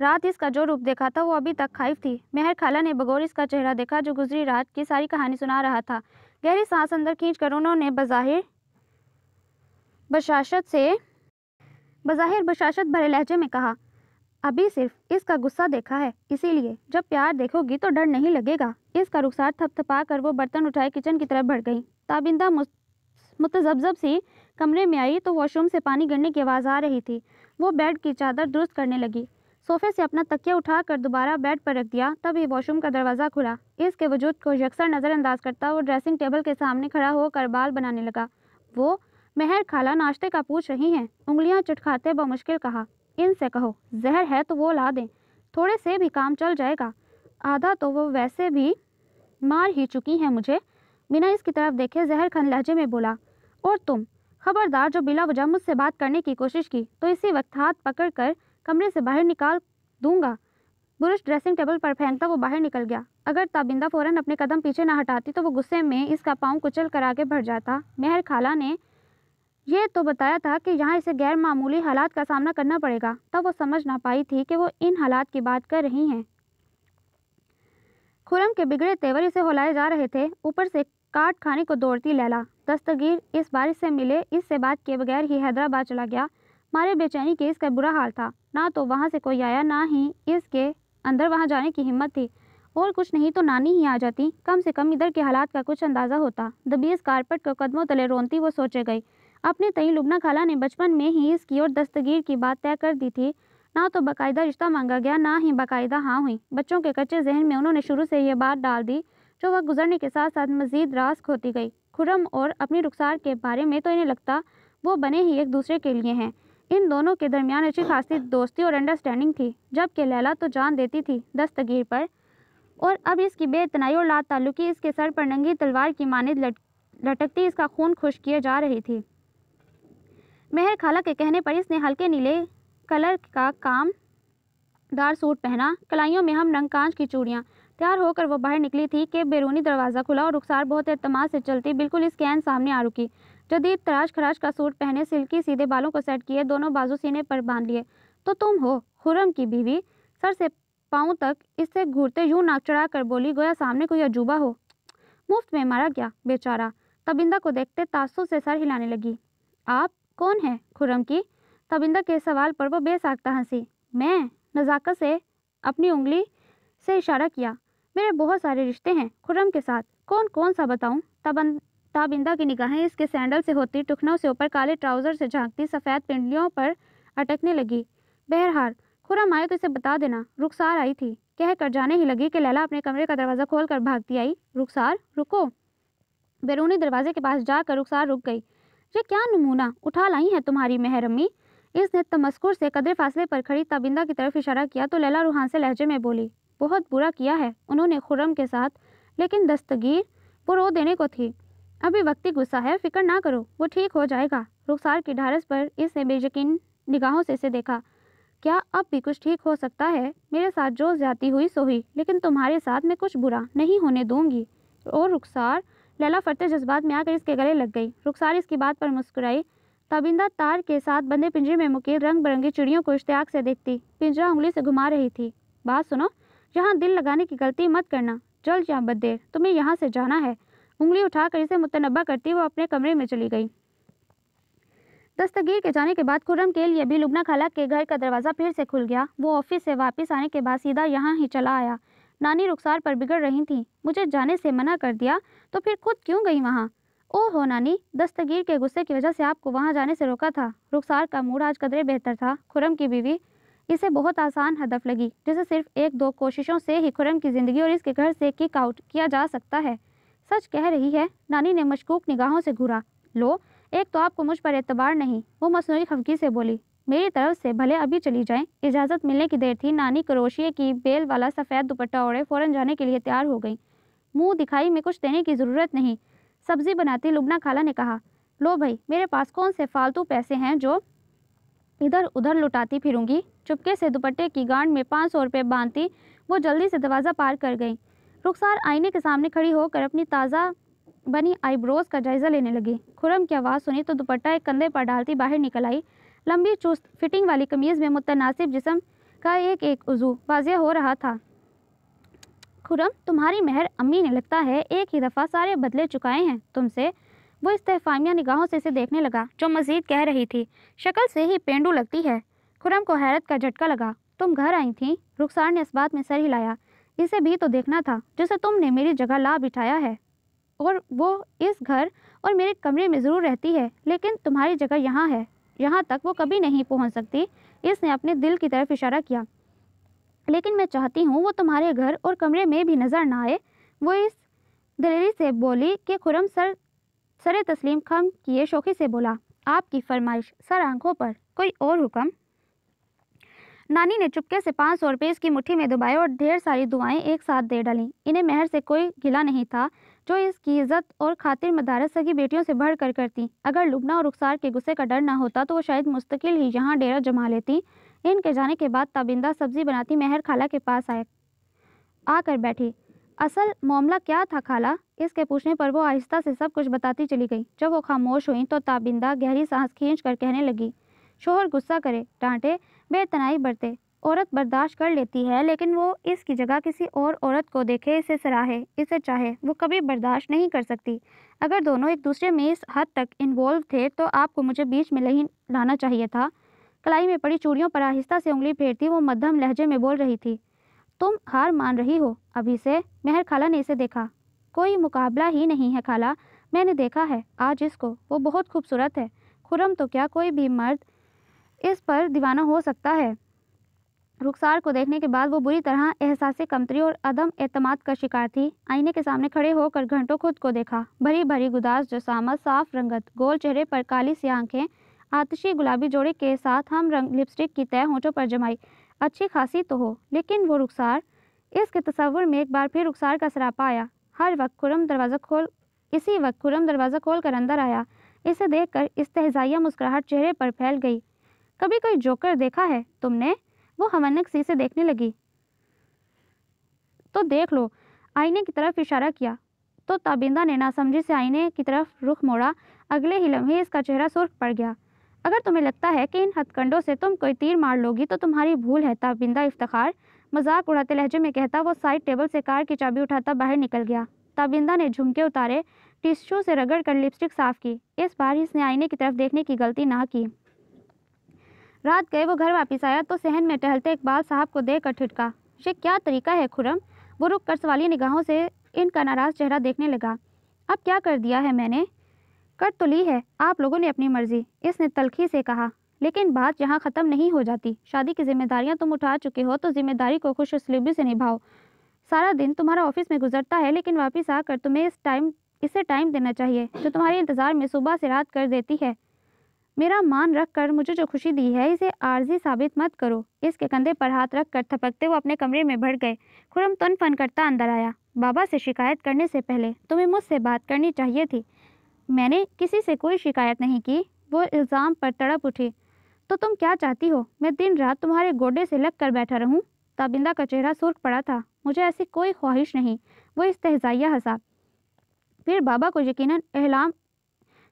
रात इसका जो रूप देखा था वो अभी तक खाइफ थी मेहर खाला ने बगौर इसका चेहरा देखा जो गुजरी रात की सारी कहानी सुना रहा था गहरी सांस अंदर खींच कर उन्होंने बज़ाहिर बशाशत से बज़ाहिर बशाशत भरे लहजे में कहा अभी सिर्फ इसका गुस्सा देखा है इसीलिए जब प्यार देखोगी तो डर नहीं लगेगा इसका रुखसार थपथपा कर वो बर्तन उठाए किचन की तरफ बढ़ गई ताबिंदा मुतजबजब सी कमरे में आई तो वॉशरूम से पानी गिरने की आवाज़ आ रही थी वो बेड की चादर दुरुस्त करने लगी सोफे से अपना तकिया उठाकर दोबारा बेड पर रख दिया तभी वॉशरूम का दरवाज़ा खुला इसके वजूद को यकसर नज़रअंदाज करता वो ड्रेसिंग टेबल के सामने खड़ा होकर बाल बनाने लगा वो मेहर खाला नाश्ते का पूछ रही हैं उंगलियां चटखाते मुश्किल कहा इनसे कहो जहर है तो वो ला दें थोड़े से भी काम चल जाएगा आधा तो वो वैसे भी मार ही चुकी हैं मुझे बिना इसकी तरफ देखे जहर खान लहजे में बोला और तुम खबरदार जो बिला वजह मुझसे बात करने की कोशिश की तो इसी वक्त हाथ पकड़ कर कमरे से बाहर निकाल दूंगा बुरश ड्रेसिंग टेबल पर फेंकता वो बाहर निकल गया अगर ताबिंदा फौरन अपने कदम पीछे ना हटाती तो वो गुस्से में इसका पाँव कुचल कर आगे बढ़ जाता मेहर खाला ने ये तो बताया था कि यहाँ इसे गैर मामूली हालात का सामना करना पड़ेगा तब वो समझ ना पाई थी कि वो इन हालात की बात कर रही हैं खुरम के बिगड़े तेवर इसे होलाए जा रहे थे ऊपर से काट खाने को दौड़ती लैला दस्तगीर इस बारिश से मिले इससे बात किए बगैर ही हैदराबाद चला गया मारे बेचैनी के इसका बुरा हाल था ना तो वहाँ से कोई आया ना ही इसके अंदर वहाँ जाने की हिम्मत थी और कुछ नहीं तो नानी ही आ जाती कम से कम इधर के हालात का कुछ अंदाज़ा होता दबीज कारपेट को कदमों तले रोनती वो सोचे गई अपने तई लुबना खाला ने बचपन में ही इसकी और दस्तगीर की बात तय कर दी थी ना तो बाकायदा रिश्ता मांगा गया ना ही बाकायदा हाँ हुई बच्चों के कच्चे जहन में उन्होंने शुरू से यह बात डाल दी जो वक्त गुजरने के साथ साथ मजीद रास खोती गई खुरम और अपनी रुखसार के बारे में तो इन्हें लगता वो बने ही एक दूसरे के लिए हैं इन दोनों के दरमियान अच्छी खासी दोस्ती और अंडरस्टैंडिंग थी जबकि लैला तो जान देती थी दस्तगीर पर और अब इसकी बेतनाई और ताल्लुकी इसके सर पर नंगी तलवार की मानद लटकती इसका खून खुश किए जा रही थी मेहर खाला के कहने पर इसने हल्के नीले कलर का काम दार सूट पहना कलाइयों में हम रंग कांच की चूड़ियाँ तैयार होकर वो बाहर निकली थी कि बैरूनी दरवाज़ा खुला और रुखसार बहुत अहतमाद से चलती बिल्कुल इस कैन सामने आ रुकी जदीद तराश खराश का सूट पहने सिल्की सीधे बालों को सेट किए दोनों बाजू सीने पर बांध लिए तो तुम हो खुरम की बीवी सर से पाँव तक इससे घूरते यूं नाक चढ़ा कर बोली गोया सामने कोई अजूबा हो मुफ्त में मारा गया बेचारा तबिंदा को देखते तासुर से सर हिलाने लगी आप कौन है खुरम की तबिंदा के सवाल पर वो बेसाखता हंसी मैं नज़ाकत से अपनी उंगली से इशारा किया मेरे बहुत सारे रिश्ते हैं खुरम के साथ कौन कौन सा बताऊँ तबन ताबिंदा की निगाहें इसके सैंडल से होती टुकनों से ऊपर काले ट्राउज़र से झांकती सफ़ेद पिंडलियों पर अटकने लगी बहरहाल खुरम आए तो इसे बता देना रुखसार आई थी कह कर जाने ही लगी कि लैला अपने कमरे का दरवाज़ा खोल कर भागती आई रुखसार रुको बैरूनी दरवाजे के पास जाकर रुखसार रुक गई ये क्या नमूना उठा लाई है तुम्हारी मेहरमी इसने तमस्कुर से कदरे फासले पर खड़ी ताबिंदा की तरफ इशारा किया तो लैला रूहान से लहजे में बोली बहुत बुरा किया है उन्होंने खुर्रम के साथ लेकिन दस्तगीर वो रो देने को थी अभी वक्ती गुस्सा है फिक्र ना करो वो ठीक हो जाएगा रुखसार की ढारस पर इसने बेयकीन निगाहों से इसे देखा क्या अब भी कुछ ठीक हो सकता है मेरे साथ जो ज्यादा हुई सो हुई लेकिन तुम्हारे साथ मैं कुछ बुरा नहीं होने दूंगी और रुखसार लैला फरते जज्बात में आकर इसके गले लग गई रुखसार इसकी बात पर मुस्कुराई ताबिंदा तार के साथ बंदे पिंजरे में मुकीद रंग बिरंगी चिड़ियों को इश्तियाक से देखती पिंजरा उंगली से घुमा रही थी बात सुनो यहाँ दिल लगाने की गलती मत करना जल्द या बदेर तुम्हें यहाँ से जाना है उंगली उठाकर इसे मुतनबा करती वो अपने कमरे में चली गई दस्तगीर के जाने के बाद खुर्रम के लिए भी लुबना खाला के घर का दरवाज़ा फिर से खुल गया वो ऑफिस से वापस आने के बाद सीधा यहाँ ही चला आया नानी रुखसार पर बिगड़ रही थी मुझे जाने से मना कर दिया तो फिर खुद क्यों गई वहाँ ओहो नानी दस्तगीर के गुस्से की वजह से आपको वहाँ जाने से रोका था रुखसार का मूड आज कदरे बेहतर था खुरम की बीवी इसे बहुत आसान हदफ लगी जिसे सिर्फ एक दो कोशिशों से ही खुरम की ज़िंदगी और इसके घर से किक आउट किया जा सकता है सच कह रही है नानी ने मशकूक निगाहों से घूरा लो एक तो आपको मुझ पर एतबार नहीं वो मसनू खफगी से बोली मेरी तरफ से भले अभी चली जाएं। इजाज़त मिलने की देर थी नानी करोशिये की बेल वाला सफ़ेद दुपट्टा ओढ़े फ़ौरन जाने के लिए तैयार हो गई मुंह दिखाई में कुछ देने की ज़रूरत नहीं सब्ज़ी बनाती लुबना खाला ने कहा लो भाई मेरे पास कौन से फालतू पैसे हैं जो इधर उधर लुटाती फिरूंगी चुपके से दुपट्टे की गांड में पाँच सौ रुपये बांधती वो जल्दी से दरवाज़ा पार कर गई रुखसार आईने के सामने खड़ी होकर अपनी ताज़ा बनी आईब्रोज का जायज़ा लेने लगी खुरम की आवाज़ सुनी तो दुपट्टा एक कंधे पर डालती बाहर निकल आई लंबी चुस्त फिटिंग वाली कमीज़ में मुतनासिब जिसम का एक एक उजू वाजिया हो रहा था खुरम तुम्हारी मेहर अम्मी ने लगता है एक ही दफ़ा सारे बदले चुकाए हैं तुमसे वो इस्तेफामिया निगाहों से इसे देखने लगा जो मजीद कह रही थी शक्ल से ही पेंडू लगती है खुरम को हैरत का झटका लगा तुम घर आई थी रुखसार ने इस बात में सर हिलाया इसे भी तो देखना था जिसे तुमने मेरी जगह ला बिठाया है और वो इस घर और मेरे कमरे में ज़रूर रहती है लेकिन तुम्हारी जगह यहाँ है यहाँ तक वो कभी नहीं पहुँच सकती इसने अपने दिल की तरफ इशारा किया लेकिन मैं चाहती हूँ वो तुम्हारे घर और कमरे में भी नज़र ना आए वो इस दलेरी से बोली कि खुरम सर सर तस्लीम खम किए शौकी से बोला आपकी फरमाइश सर आंखों पर कोई और हुक्म नानी ने चुपके से पाँच सौ रुपये इसकी मुट्ठी में दबाए और ढेर सारी दुआएं एक साथ दे डालीं इन्हें महर से कोई गिला नहीं था जो इसकी इज्जत और खातिर मदारस सगी बेटियों से बढ़ कर करती अगर लुबना और रुखसार के गुस्से का डर ना होता तो वो शायद मुस्तकिल ही यहाँ डेरा जमा लेती इनके जाने के बाद ताबिंदा सब्जी बनाती मेहर खाला के पास आए आकर बैठी असल मामला क्या था खाला इसके पूछने पर वो आहिस्ता से सब कुछ बताती चली गई जब वो खामोश हुई तो ताबिंदा गहरी सांस खींच कर कहने लगी शोहर गुस्सा करे डांटे बेतनाई बरते औरत बर्दाश्त कर लेती है लेकिन वो इसकी जगह किसी और औरत को देखे इसे सराहे इसे चाहे वो कभी बर्दाश्त नहीं कर सकती अगर दोनों एक दूसरे में इस हद तक इन्वॉल्व थे तो आपको मुझे बीच में नहीं लाना चाहिए था कलाई में पड़ी चूड़ियों पर आहिस्ता से उंगली फेरती वो मध्यम लहजे में बोल रही थी तुम हार मान रही हो अभी से मेहर खाला ने इसे देखा कोई मुकाबला ही नहीं है खाला मैंने देखा है आज इसको वो बहुत खूबसूरत है खुरम तो क्या कोई भी मर्द इस पर दीवाना हो सकता है रुखसार को देखने के बाद वो बुरी तरह एहसास कमतरी और अदम एतम का शिकार थी आईने के सामने खड़े होकर घंटों खुद को देखा भरी भरी गुदास जसामत साफ रंगत गोल चेहरे पर काली सी आंखें आतशी गुलाबी जोड़े के साथ हम रंग लिपस्टिक की तय होटों पर जमाई अच्छी खासी तो हो लेकिन वो रुखसार इसके तस्वुर में एक बार फिर रुखसार का सरापा आया हर वक्त खुरम दरवाज़ा खोल इसी वक्त खुरम दरवाज़ा खोल कर अंदर आया इसे देखकर इस तहजाइया मुस्कुराहट चेहरे पर फैल गई कभी कोई जोकर देखा है तुमने वो हवनक सिंह से देखने लगी तो देख लो आईने की तरफ इशारा किया तो ताबिंदा ने नासमझे से आईने की तरफ रुख मोड़ा अगले ही लम्हे इसका चेहरा सुर्ख पड़ गया अगर तुम्हें लगता है कि इन हथकंडों से तुम कोई तीर मार लोगी तो तुम्हारी भूल है ताबिंदा इफ्तार मजाक उड़ाते लहजे में कहता वो साइड टेबल से कार की चाबी उठाता बाहर निकल गया ताबिंदा ने झुमके उतारे टिश्यू से रगड़ कर लिपस्टिक साफ की इस बार इसने आईने की तरफ देखने की गलती ना की रात गए वो घर वापस आया तो सहन में टहलते इकबाल साहब को देख कर ठिटका ये क्या तरीका है खुरम वो रुक कर वाली निगाहों से इनका नाराज़ चेहरा देखने लगा अब क्या कर दिया है मैंने कर तो ली है आप लोगों ने अपनी मर्ज़ी इसने तलखी से कहा लेकिन बात यहाँ ख़त्म नहीं हो जाती शादी की जिम्मेदारियाँ तुम उठा चुके हो तो जिम्मेदारी को खुश से निभाओ सारा दिन तुम्हारा ऑफिस में गुजरता है लेकिन वापस आकर तुम्हें इस टाइम इसे टाइम देना चाहिए जो तुम्हारे इंतज़ार में सुबह से रात कर देती है मेरा मान रख कर मुझे जो खुशी दी है इसे आरजी साबित मत करो इसके कंधे पर हाथ रख कर थपकते हुए अपने कमरे में भर गए खुरम तन फन करता अंदर आया बाबा से शिकायत करने से पहले तुम्हें मुझसे बात करनी चाहिए थी मैंने किसी से कोई शिकायत नहीं की वो इल्ज़ाम पर तड़प उठी तो तुम क्या चाहती हो मैं दिन रात तुम्हारे गोडे से लग कर बैठा रहूँ ताबिंदा का चेहरा सुर्ख पड़ा था मुझे ऐसी कोई ख्वाहिश नहीं वो इस तहजाइया हंसा फिर बाबा को यकीनन एहलाम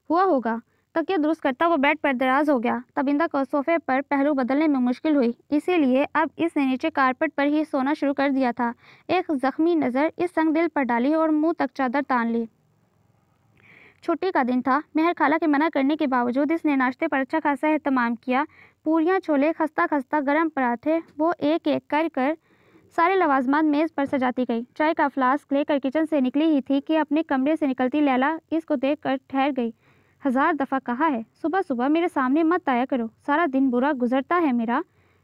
हुआ होगा तकिया दुरुस्त करता वो बेड पर दराज हो गया तबिंदा को सोफे पर पहलू बदलने में मुश्किल हुई इसीलिए अब इसने नीचे कारपेट पर ही सोना शुरू कर दिया था एक जख्मी नज़र इस संग दिल पर डाली और मुंह तक चादर तान ली छुट्टी का दिन था मेहर खाला के मना करने के बावजूद इसने नाश्ते पर अच्छा खासा अहतमाम किया पूरियाँ छोले खस्ता खस्ता गर्म पराठे वो एक एक कर कर सारे लवाजमान मेज़ पर सजाती गई चाय का फ्लास्क लेकर किचन से निकली ही थी कि अपने कमरे से निकलती लैला इसको देख कर ठहर गई हज़ार दफ़ा कहा है सुबह सुबह मेरे सामने मत आया करो सारा दिन बुरा गुजरता है मेरा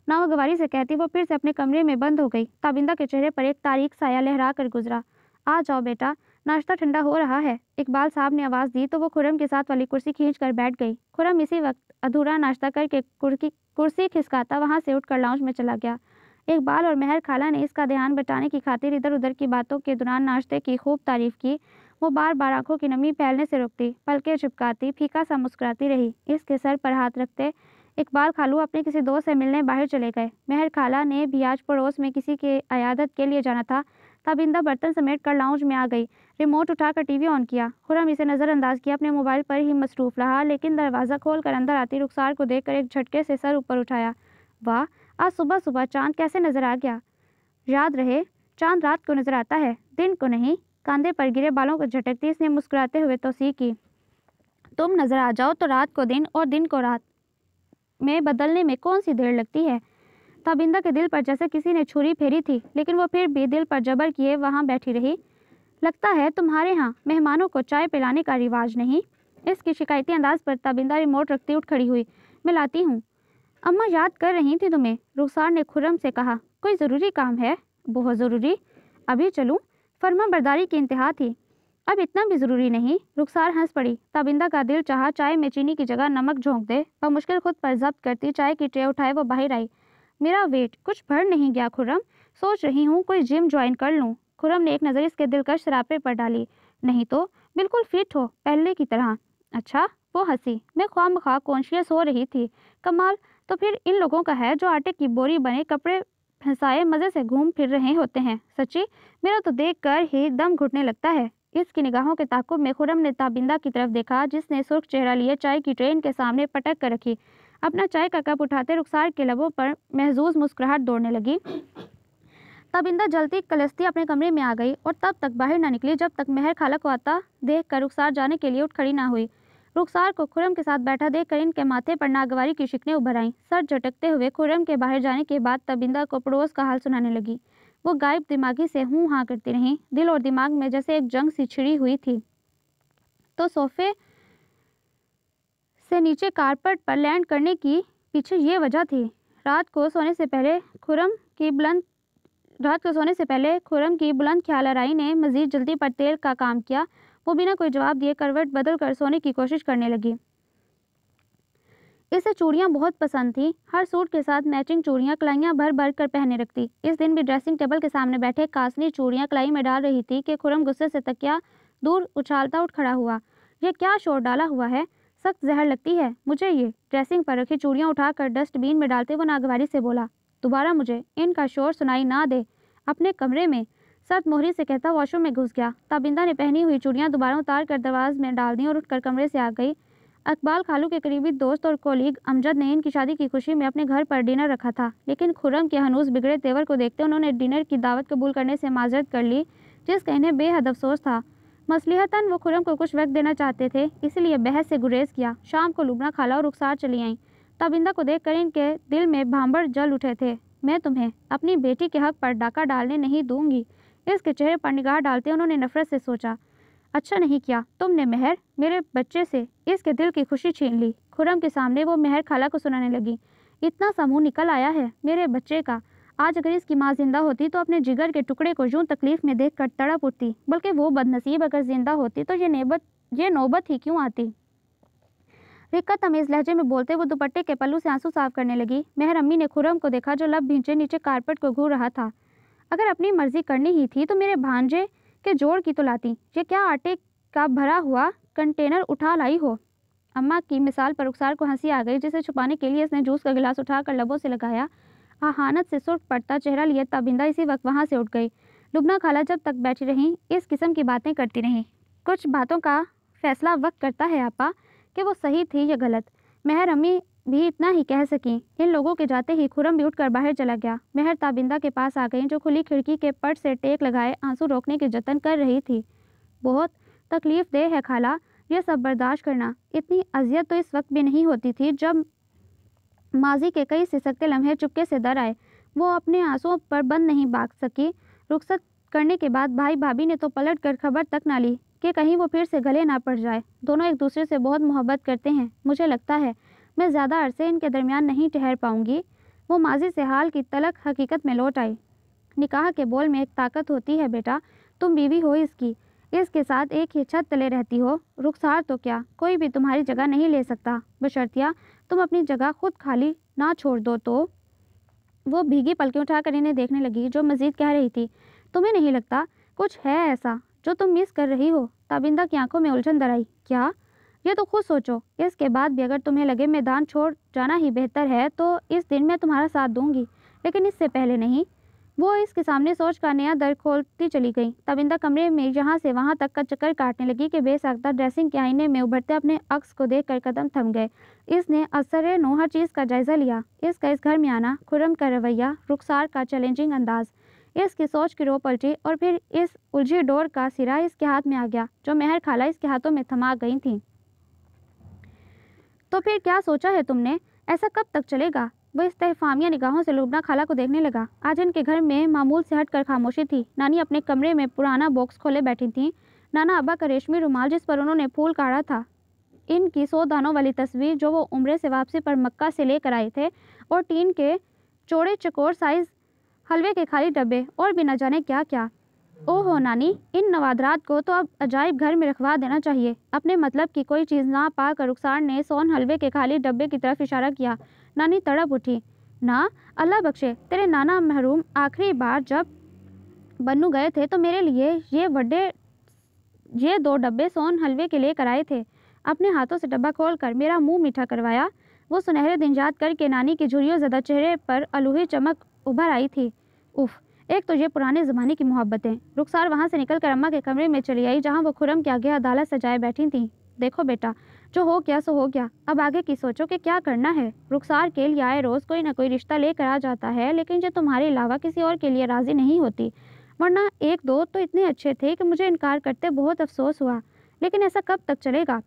नामगवारी से कहती वो फिर से अपने कमरे में बंद हो गई ताबिंदा के चेहरे पर एक तारीख साया लहरा कर गुजरा आ जाओ बेटा नाश्ता ठंडा हो रहा है इकबाल साहब ने आवाज़ दी तो वो खुरम के साथ वाली कुर्सी खींच कर बैठ गई खुरम इसी वक्त अधूरा नाश्ता करके कुर्की कुर्सी खिसकाता वहाँ से उठकर लाउंज में चला गया इकबाल और मेहर खाला ने इसका ध्यान बटाने की खातिर इधर उधर की बातों के दौरान नाश्ते की खूब तारीफ की वो बार बार आंखों की नमी फैलने से रुकती पलके चिपकाती फीका सा मुस्कुराती रही इसके सर पर हाथ रखते इकबाल खालू अपने किसी दोस्त से मिलने बाहर चले गए मेहर खाला ने भी आज पड़ोस में किसी के अयादत के लिए जाना था तब इंदा बर्तन समेट कर लाउंज में आ गई रिमोट उठाकर टीवी ऑन किया खुरम इसे नज़रअंदाज किया अपने मोबाइल पर ही मसरूफ रहा लेकिन दरवाज़ा खोल कर अंदर आती रुखसार को देखकर एक झटके से सर ऊपर उठाया वाह आज सुबह सुबह चांद कैसे नज़र आ गया याद रहे चांद रात को नज़र आता है दिन को नहीं कांधे पर गिरे बालों को झटकती इसने मुस्कुराते हुए तोसी की तुम नजर आ जाओ तो रात को दिन और दिन को रात में बदलने में कौन सी देर लगती है ताबिंदा के दिल पर जैसे किसी ने छुरी फेरी थी लेकिन वो फिर भी दिल पर जबर किए वहाँ बैठी रही लगता है तुम्हारे यहाँ मेहमानों को चाय पिलाने का रिवाज नहीं इसकी शिकायती अंदाज पर ताबिंदा रिमोट रखती उठ खड़ी हुई मैं लाती हूँ अम्मा याद कर रही थी तुम्हें रुखसार ने खुरम से कहा कोई ज़रूरी काम है बहुत ज़रूरी अभी चलूँ फर्मा बर्दारी की इंतहा थी अब इतना भी ज़रूरी नहीं रुखसार हंस पड़ी ताबिंदा का दिल चाह चाय में चीनी की जगह नमक झोंक दे और मुश्किल खुद पर जब्त करती चाय की ट्रे उठाए वो बाहर आई मेरा वेट कुछ भर नहीं गया खुर्रम सोच रही हूँ कोई जिम ज्वाइन कर लूँ खुर्रम ने एक नज़र इसके दिलकश शराबे पर डाली नहीं तो बिल्कुल फिट हो पहले की तरह अच्छा वो हंसी मैं ख्वाम खा कॉन्शियस हो रही थी कमाल तो फिर इन लोगों का है जो आटे की बोरी बने कपड़े हंसाए मज़े से घूम फिर रहे होते हैं सची मेरा तो देख कर ही दम घुटने लगता है इसकी निगाहों के ताकुब में खुरम ने ताबिंदा की तरफ देखा जिसने सुर्ख चेहरा लिए चाय की ट्रेन के सामने पटक कर रखी अपना चाय का कप उठाते रुखसार के लबों पर महजूज मुस्कुराहट दौड़ने लगी ताबिंदा जलती कलस्ती अपने कमरे में आ गई और तब तक बाहर ना निकली जब तक मेहर खाला को आता देख कर रुखसार जाने के लिए उठ खड़ी ना हुई रुखसार को खुरम के साथ बैठा देखकर इनके माथे पर नागवारी की शिकने उभर आईं सर झटकते हुए खुरम के बाहर जाने के बाद तबिंदा को पड़ोस का हाल सुनाने लगी वो गायब दिमागी से हूँ हाँ करती रहीं दिल और दिमाग में जैसे एक जंग सी छिड़ी हुई थी तो सोफे से नीचे कारपेट पर लैंड करने की पीछे ये वजह थी रात को सोने से पहले खुरम की बुलंद रात को सोने से पहले खुरम की बुलंद ख्यालाराई ने मज़ीद जल्दी पर तेल का काम किया वो बिना कोई जवाब दिए करवट बदल कर सोने की कोशिश करने लगी इसे चूड़ियाँ बहुत पसंद थी हर सूट के साथ मैचिंग चूड़ियाँ कलाइयाँ भर भर कर पहने रखती इस दिन भी ड्रेसिंग टेबल के सामने बैठे कासनी चूड़ियाँ कलाई में डाल रही थी कि खुरम गुस्से से तकिया दूर उछालता उठ खड़ा हुआ यह क्या शोर डाला हुआ है सख्त जहर लगती है मुझे ये ड्रेसिंग पर रखी चूड़ियाँ उठाकर डस्टबिन में डालते हुए नागवारी से बोला दोबारा मुझे इनका शोर सुनाई ना दे अपने कमरे में सर्द मोहरी से कहता वॉशरूम में घुस गया ताबिंदा ने पहनी हुई चूड़ियाँ दोबारा उतार कर दरवाज में डाल दी और उठकर कमरे से आ गई अकबाल खालू के करीबी दोस्त और कोलीग अमजद ने इनकी शादी की खुशी में अपने घर पर डिनर रखा था लेकिन खुरम के हनूस बिगड़े तेवर को देखते उन्होंने डिनर की दावत कबूल करने से माजरत कर ली जिसका इन्हें बेहद अफसोस था मसलहतन वो खुरम को कुछ वक्त देना चाहते थे इसलिए बहस से गुरेज किया शाम को लुबना खाला और रुखसार चली आईं तबिंदा को देख कर इनके दिल में भांबड़ जल उठे थे मैं तुम्हें अपनी बेटी के हक पर डाका डालने नहीं दूंगी इसके चेहरे पर निगाह डालते उन्होंने नफरत से सोचा अच्छा नहीं किया तुमने मेहर मेरे बच्चे से इसके दिल की खुशी छीन ली खुरम के सामने वो मेहर खाला को सुनाने लगी इतना सा निकल आया है मेरे बच्चे का आज अगर इसकी माँ जिंदा होती तो अपने जिगर के टुकड़े को यूँ तकलीफ में देख कर तड़प उठती बल्कि वो बदनसीब अगर जिंदा होती तो ये नौबत ये नौबत ही क्यों आती रिक्कत तमीज़ लहजे में बोलते वो दुपट्टे के पल्लू से आंसू साफ करने लगी मेहर अम्मी ने खुरम को देखा जो लब भींचे नीचे कारपेट को घूर रहा था अगर अपनी मर्जी करनी ही थी तो मेरे भांजे के जोड़ की तो लाती ये क्या आटे का भरा हुआ कंटेनर उठा लाई हो अम्मा की मिसाल पर उकसार को हंसी आ गई जिसे छुपाने के लिए इसने जूस का गिलास उठाकर लबों से लगाया आहानत से सुर्ख पड़ता चेहरा लिए तबिंदा इसी वक्त वहाँ से उठ गई लुबना खाला जब तक बैठी रहीं इस किस्म की बातें करती रहीं कुछ बातों का फैसला वक्त करता है आपा कि वो सही थी या गलत मेहर अम्मी भी इतना ही कह सकें इन लोगों के जाते ही खुरम भी उठकर बाहर चला गया मेहर ताबिंदा के पास आ गई जो खुली खिड़की के पट से टेक लगाए आंसू रोकने के जतन कर रही थी बहुत तकलीफ देह है खाला यह सब बर्दाश्त करना इतनी अजियत तो इस वक्त भी नहीं होती थी जब माजी के कई सिसकते लम्हे चुपके से दर आए वो अपने आंसुओं पर बंद नहीं भाग सकी रुखसत करने के बाद भाई भाभी ने तो पलट कर खबर तक ना ली कि कहीं वो फिर से गले ना पड़ जाए दोनों एक दूसरे से बहुत मोहब्बत करते हैं मुझे लगता है मैं ज़्यादा अरसे इनके दरमियान नहीं ठहर पाऊँगी वो माजी से हाल की तलक हकीकत में लौट आई निकाह के बोल में एक ताकत होती है बेटा तुम बीवी हो इसकी इसके साथ एक ही छत तले रहती हो रुखसार तो क्या कोई भी तुम्हारी जगह नहीं ले सकता बशर्तिया तुम अपनी जगह खुद खाली ना छोड़ दो तो वो भीगी पलकें उठाकर इन्हें देखने लगी जो मजीद कह रही थी तुम्हें नहीं लगता कुछ है ऐसा जो तुम मिस कर रही हो ताबिंदा की आंखों में उलझन दराई क्या ये तो खुद सोचो इसके बाद भी अगर तुम्हें लगे मैदान छोड़ जाना ही बेहतर है तो इस दिन मैं तुम्हारा साथ दूंगी लेकिन इससे पहले नहीं वो इसके सामने सोच का नया दर खोलती चली गई तबिंदा कमरे में यहाँ से वहाँ तक का चक्कर काटने लगी कि बेसाख्ता ड्रेसिंग के आईने में उभरते अपने अक्स को देख कर कदम थम गए इसने असर नो हर चीज़ का जायज़ा लिया इसका इस घर में आना खुरम का रवैया रुखसार का चैलेंजिंग अंदाज़ इसकी सोच की रो पलटी और फिर इस उलझी डोर का सिरा इसके हाथ में आ गया जो मेहर खाला इसके हाथों में थमा गई थी तो फिर क्या सोचा है तुमने ऐसा कब तक चलेगा वह तहफामिया निगाहों से लुबना खाला को देखने लगा आज इनके घर में मामूल से हट कर खामोशी थी नानी अपने कमरे में पुराना बॉक्स खोले बैठी थी नाना अब्बा का रेशमी रुमाल जिस पर उन्होंने फूल काढ़ा था इनकी सौ दानों वाली तस्वीर जो वो उम्र से वापसी पर मक्का से लेकर आए थे और टीन के चौड़े चकोर साइज हलवे के खाली डब्बे और भी न जाने क्या क्या ओहो नानी इन नवादरात को तो अब अजायब घर में रखवा देना चाहिए अपने मतलब की कोई चीज़ ना पाकर रुखसार ने सोन हलवे के खाली डब्बे की तरफ इशारा किया नानी तड़प उठी ना अल्लाह बख्शे तेरे नाना महरूम आखिरी बार जब बन्नू गए थे तो मेरे लिए ये बड्डे ये दो डब्बे सोन हलवे के लिए कराए थे अपने हाथों से डब्बा खोलकर मेरा मुंह मीठा करवाया वो सुनहरे दिन याद करके नानी के झुरियों ज़्यादा चेहरे पर अलूही चमक उभर आई थी उफ़ एक तो ये पुराने ज़माने की मोहब्बतें रुखसार वहाँ से निकलकर अम्मा के कमरे में चली आई जहाँ वो खुरम के आगे अदालत सजाए बैठी थीं देखो बेटा जो हो गया सो हो गया अब आगे की सोचो कि क्या करना है रुखसार के लिए आए रोज़ कोई ना कोई रिश्ता लेकर आ जाता है लेकिन जो तुम्हारे अलावा किसी और के लिए राज़ी नहीं होती वरना एक दो तो इतने अच्छे थे कि मुझे इनकार करते बहुत अफसोस हुआ लेकिन ऐसा कब तक चलेगा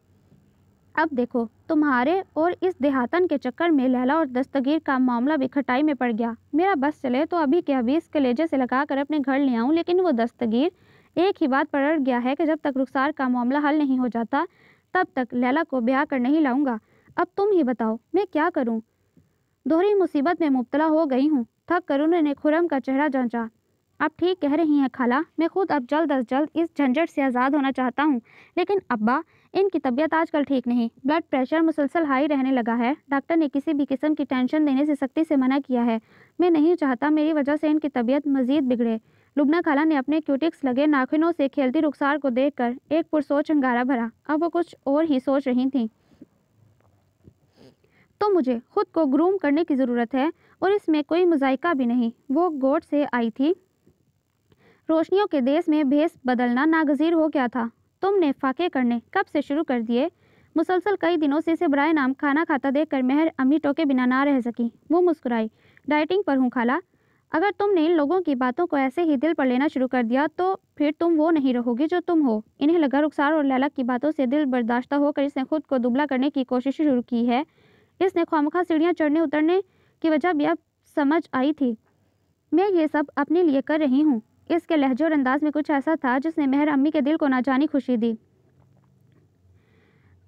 अब देखो तुम्हारे और इस देहातन के चक्कर में लैला और दस्तगीर का मामला भी खटाई में पड़ गया मेरा बस चले तो अभी के अभी इस कलेजे से कर अपने घर ले आऊँ लेकिन वो दस्तगीर एक ही बात पर अड़ गया है कि जब तक रुखसार का मामला हल नहीं हो जाता तब तक लैला को ब्याह कर नहीं लाऊंगा अब तुम ही बताओ मैं क्या करूँ दोहरी मुसीबत में मुबतला हो गई हूँ थक कर उन्होंने खुरम का चेहरा जांचा आप ठीक कह रही हैं खाला मैं खुद अब जल्द अज जल्द इस झंझट से आज़ाद होना चाहता हूँ लेकिन अब्बा इनकी तबीयत आजकल ठीक नहीं ब्लड प्रेशर मुसलसल हाई रहने लगा है डॉक्टर ने किसी भी किस्म की टेंशन देने से सख्ती से मना किया है मैं नहीं चाहता मेरी वजह से इनकी तबीयत मजीद बिगड़े लुबना खाला ने अपने क्यूटिक्स लगे नाखिनों से खेलती रुखसार को कर एक पुरसोच अंगारा भरा अब वो कुछ और ही सोच रही थी तो मुझे खुद को ग्रूम करने की ज़रूरत है और इसमें कोई मुजायका भी नहीं वो गोट से आई थी रोशनियों के देश में भेस बदलना नागजीर हो गया था तुमने फाके करने कब से शुरू कर दिए मुसलसल कई दिनों से इसे बरए नाम खाना खाता देख कर मेहर अम्मी टोके बिना ना रह सकी वो मुस्कुराई डाइटिंग पर हूँ खाला अगर तुमने इन लोगों की बातों को ऐसे ही दिल पर लेना शुरू कर दिया तो फिर तुम वो नहीं रहोगे जो तुम हो इन्हें लगा रुखसार और लैला की बातों से दिल बर्दाश्त होकर इसने खुद को दुबला करने की कोशिश शुरू की है इसने खामखा सीढ़ियाँ चढ़ने उतरने की वजह भी अब समझ आई थी मैं ये सब अपने लिए कर रही हूँ इसके लहजे और अंदाज में कुछ ऐसा था जिसने मेहर अम्मी के दिल को ना जानी खुशी दी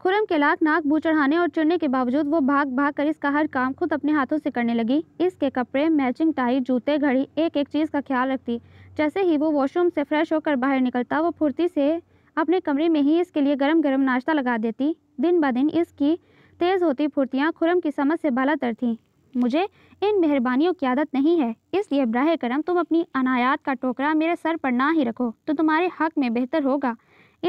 खुरम के लाख नाक बू चढ़ाने और चुनने के बावजूद वो भाग भाग कर इसका हर काम खुद अपने हाथों से करने लगी इसके कपड़े मैचिंग टाई जूते घड़ी एक एक चीज़ का ख्याल रखती जैसे ही वो वॉशरूम से फ्रेश होकर बाहर निकलता वो फुर्ती से अपने कमरे में ही इसके लिए गरम गरम नाश्ता लगा देती दिन ब दिन इसकी तेज़ होती फुर्तियाँ खुरम की समझ से तर थीं मुझे इन मेहरबानियों की आदत नहीं है इसलिए ब्राह करम तुम अपनी अनायात का टोकरा मेरे सर पर ना ही रखो तो तुम्हारे हक में बेहतर होगा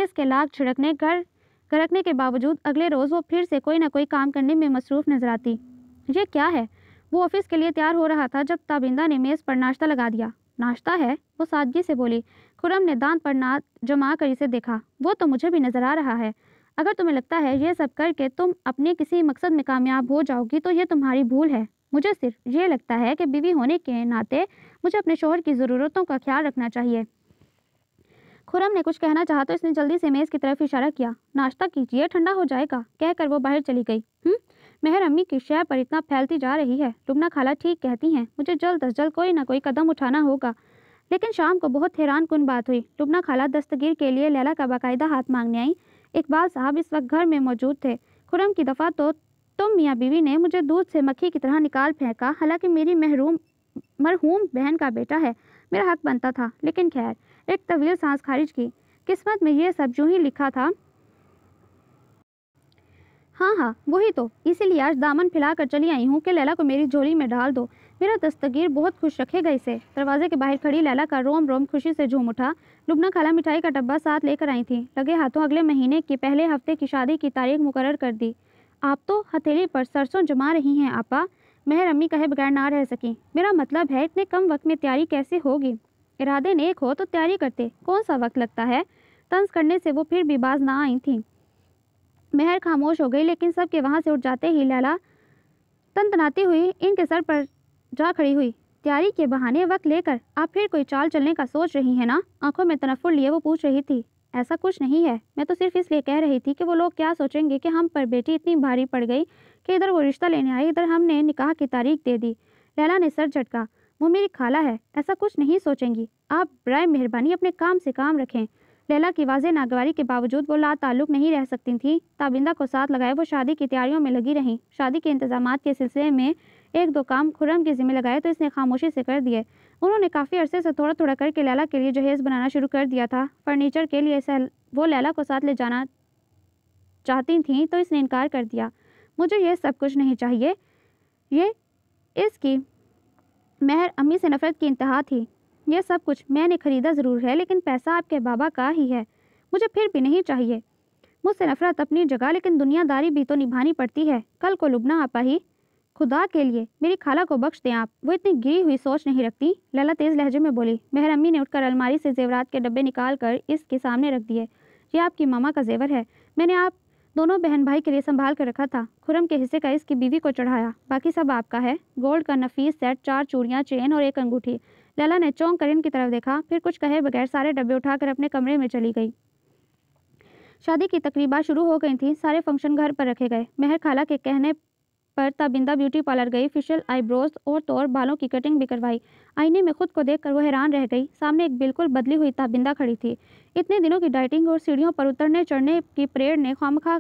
इसके लाख छिड़कने कर करकने के बावजूद अगले रोज़ वो फिर से कोई ना कोई काम करने में मसरूफ़ नजर आती ये क्या है वो ऑफिस के लिए तैयार हो रहा था जब ताबिंदा ने मेज़ पर नाश्ता लगा दिया नाश्ता है वो सादगी से बोली खुरम ने दांत पर नाद जमा कर इसे देखा वो तो मुझे भी नज़र आ रहा है अगर तुम्हें लगता है यह सब करके तुम अपने किसी मकसद में कामयाब हो जाओगी तो यह तुम्हारी भूल है मुझे सिर्फ ये लगता है कि बीवी होने के नाते मुझे अपने शोहर की ज़रूरतों का ख्याल रखना चाहिए खुरम ने कुछ कहना चाहा तो इसने जल्दी से मेज़ की तरफ इशारा किया नाश्ता कीजिए ठंडा हो जाएगा कहकर वो बाहर चली गई हम्म मेहर अम्मी की शय पर इतना फैलती जा रही है रुबना खाला ठीक कहती हैं मुझे जल्द अज जल्द कोई ना कोई कदम उठाना होगा लेकिन शाम को बहुत हैरान कन बात हुई रुबना खाला दस्तगीर के लिए लैला का बाकायदा हाथ मांगने आई इकबाल साहब इस वक्त घर में मौजूद थे खुरम की दफ़ा तो तुम मियाँ बीवी ने मुझे दूध से मक्खी की तरह निकाल फेंका हालांकि मेरी महरूम मरहूम बहन का बेटा है मेरा हक बनता था लेकिन खैर एक तवील सांस खारिज की किस्मत में यह सब जो ही लिखा था हाँ हाँ वही तो इसीलिए आज दामन फैला कर चली आई हूँ कि लैला को मेरी झोली में डाल दो मेरा दस्तगीर बहुत खुश रखेगा इसे दरवाजे के बाहर खड़ी लैला का रोम रोम खुशी से झूम उठा लुबना खाला मिठाई का डब्बा साथ लेकर आई थी लगे हाथों अगले महीने के पहले हफ्ते की शादी की तारीख मुकर कर दी आप तो हथेली पर सरसों जमा रही हैं आपा मेहर अम्मी कहे बगैर ना रह सकी मेरा मतलब है इतने कम वक्त में तैयारी कैसे होगी इरादे नेक हो तो तैयारी करते कौन सा वक्त लगता है तंज करने से वो फिर भी बाज ना आई थी मेहर खामोश हो गई लेकिन सबके वहाँ से उठ जाते ही लैला तंतनाती हुई इनके सर पर जा खड़ी हुई तैयारी के बहाने वक्त लेकर आप फिर कोई चाल चलने का सोच रही है ना आंखों में तनफुर लिए वो पूछ रही थी ऐसा कुछ नहीं है मैं तो सिर्फ इसलिए कह रही थी कि वो लोग क्या सोचेंगे कि हम पर बेटी इतनी भारी पड़ गई कि इधर वो रिश्ता लेने आई इधर हमने निकाह की तारीख दे दी लैला ने सर झटका वो मेरी खाला है ऐसा कुछ नहीं सोचेंगी आप बर मेहरबानी अपने काम से काम रखें लैला की वाजे नागवारी के बावजूद वो ला ताल्लुक नहीं रह सकती थी ताबिंदा को साथ लगाए वो शादी की तैयारियों में लगी रहीं शादी के इंतजाम के सिलसिले में एक दो काम खुर्रम के ज़िम्मे लगाए तो इसने खामोशी से कर दिए उन्होंने काफ़ी अरसे से थोड़ा थोड़ा करके लैला के लिए जहेज़ बनाना शुरू कर दिया था फर्नीचर के लिए सह वो लैला को साथ ले जाना चाहती थी तो इसने इनकार कर दिया मुझे ये सब कुछ नहीं चाहिए ये इसकी महर अम्मी से नफ़रत की इंतहा थी यह सब कुछ मैंने ख़रीदा ज़रूर है लेकिन पैसा आपके बाबा का ही है मुझे फिर भी नहीं चाहिए मुझसे नफ़रत अपनी जगह लेकिन दुनियादारी भी तो निभानी पड़ती है कल को लुबना आपा ही खुदा के लिए मेरी खाला को बख्श दें आप वो इतनी गिरी हुई सोच नहीं रखती लला तेज़ लहजे में बोली मेहर अम्मी ने उठकर अलमारी से जेवरात के डब्बे निकाल कर इसके सामने रख दिए ये आपकी मामा का जेवर है मैंने आप दोनों बहन भाई के लिए संभाल कर रखा था खुरम के हिस्से का इसकी बीवी को चढ़ाया बाकी सब आपका है गोल्ड का नफीस सेट चार चूड़ियाँ चेन और एक अंगूठी लला ने चौंक कर इनकी तरफ देखा फिर कुछ कहे बगैर सारे डब्बे उठाकर अपने कमरे में चली गई शादी की तकरीबा शुरू हो गई थी सारे फंक्शन घर पर रखे गए मेहर खाला के कहने पर ताबिंदा ब्यूटी पार्लर गई फिशल आईब्रोज और तौर बालों की कटिंग भी करवाई आईने में खुद को देखकर वो हैरान रह गई सामने एक बिल्कुल बदली हुई ताबिंदा खड़ी थी इतने दिनों की डाइटिंग और सीढ़ियों पर उतरने चढ़ने की परेड ने खामखा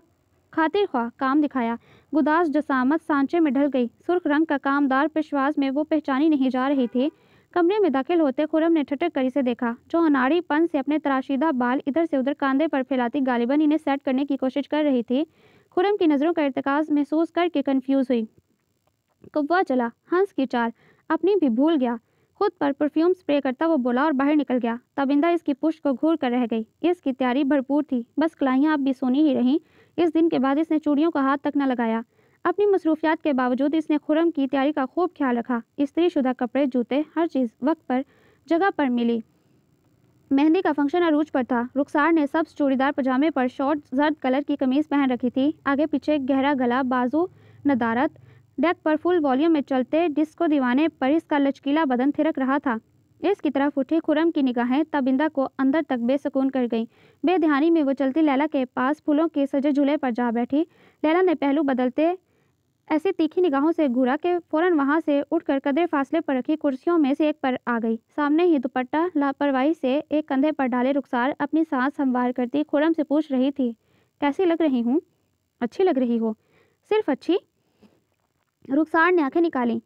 खातिर खा काम दिखाया गुदास जसामत सांचे में ढल गई सुर्ख रंग का कामदार पेशवास में वो पहचानी नहीं जा रही थी कमरे में दाखिल होते खुरम ने ठटक कर इसे देखा जो अनाड़ीपन से अपने तराशीदा बाल इधर से उधर कांधे पर फैलाती गालिबन इन्हें सेट करने की कोशिश कर रही थी खुरम की नज़रों का इरतकाज महसूस करके कन्फ्यूज हुई कौवा चला हंस की चाल अपनी भी भूल गया खुद पर परफ्यूम स्प्रे करता वो बोला और बाहर निकल गया तबिंदा इसकी पुष्ट को घूर कर रह गई इसकी तैयारी भरपूर थी बस कलाइयाँ अब भी सोनी ही रहीं इस दिन के बाद इसने चूड़ियों का हाथ तक न लगाया अपनी मसरूफियात के बावजूद इसने खुरम की तैयारी का खूब ख्याल रखा स्त्री शुदा कपड़े जूते हर चीज़ वक्त पर जगह पर मिली मेहंदी का फंक्शन अरूज पर था रुखसार ने सब चूड़ीदार पजामे पर शॉर्ट जर्द कलर की कमीज पहन रखी थी आगे पीछे गहरा गला बाजू नदारत डेक पर फुल वॉल्यूम में चलते डिस्को दीवाने पर इसका लचकीला बदन थिरक रहा था इसकी तरफ उठी खुरम की निगाहें तबिंदा को अंदर तक बेसकून कर गईं बेध्यानी में वो चलती लैला के पास फूलों के सजे झूले पर जा बैठी लैला ने पहलू बदलते ऐसी तीखी निगाहों से घूरा के फौरन वहां से उठकर कदरे फासले पर रखी कुर्सियों में से एक पर आ गई सामने ही दुपट्टा लापरवाही से एक कंधे पर डाले रुखसार अपनी सांस संवार करती खुरम से पूछ रही थी कैसी लग रही हूँ अच्छी लग रही हो सिर्फ अच्छी रुखसार ने आंखें निकाली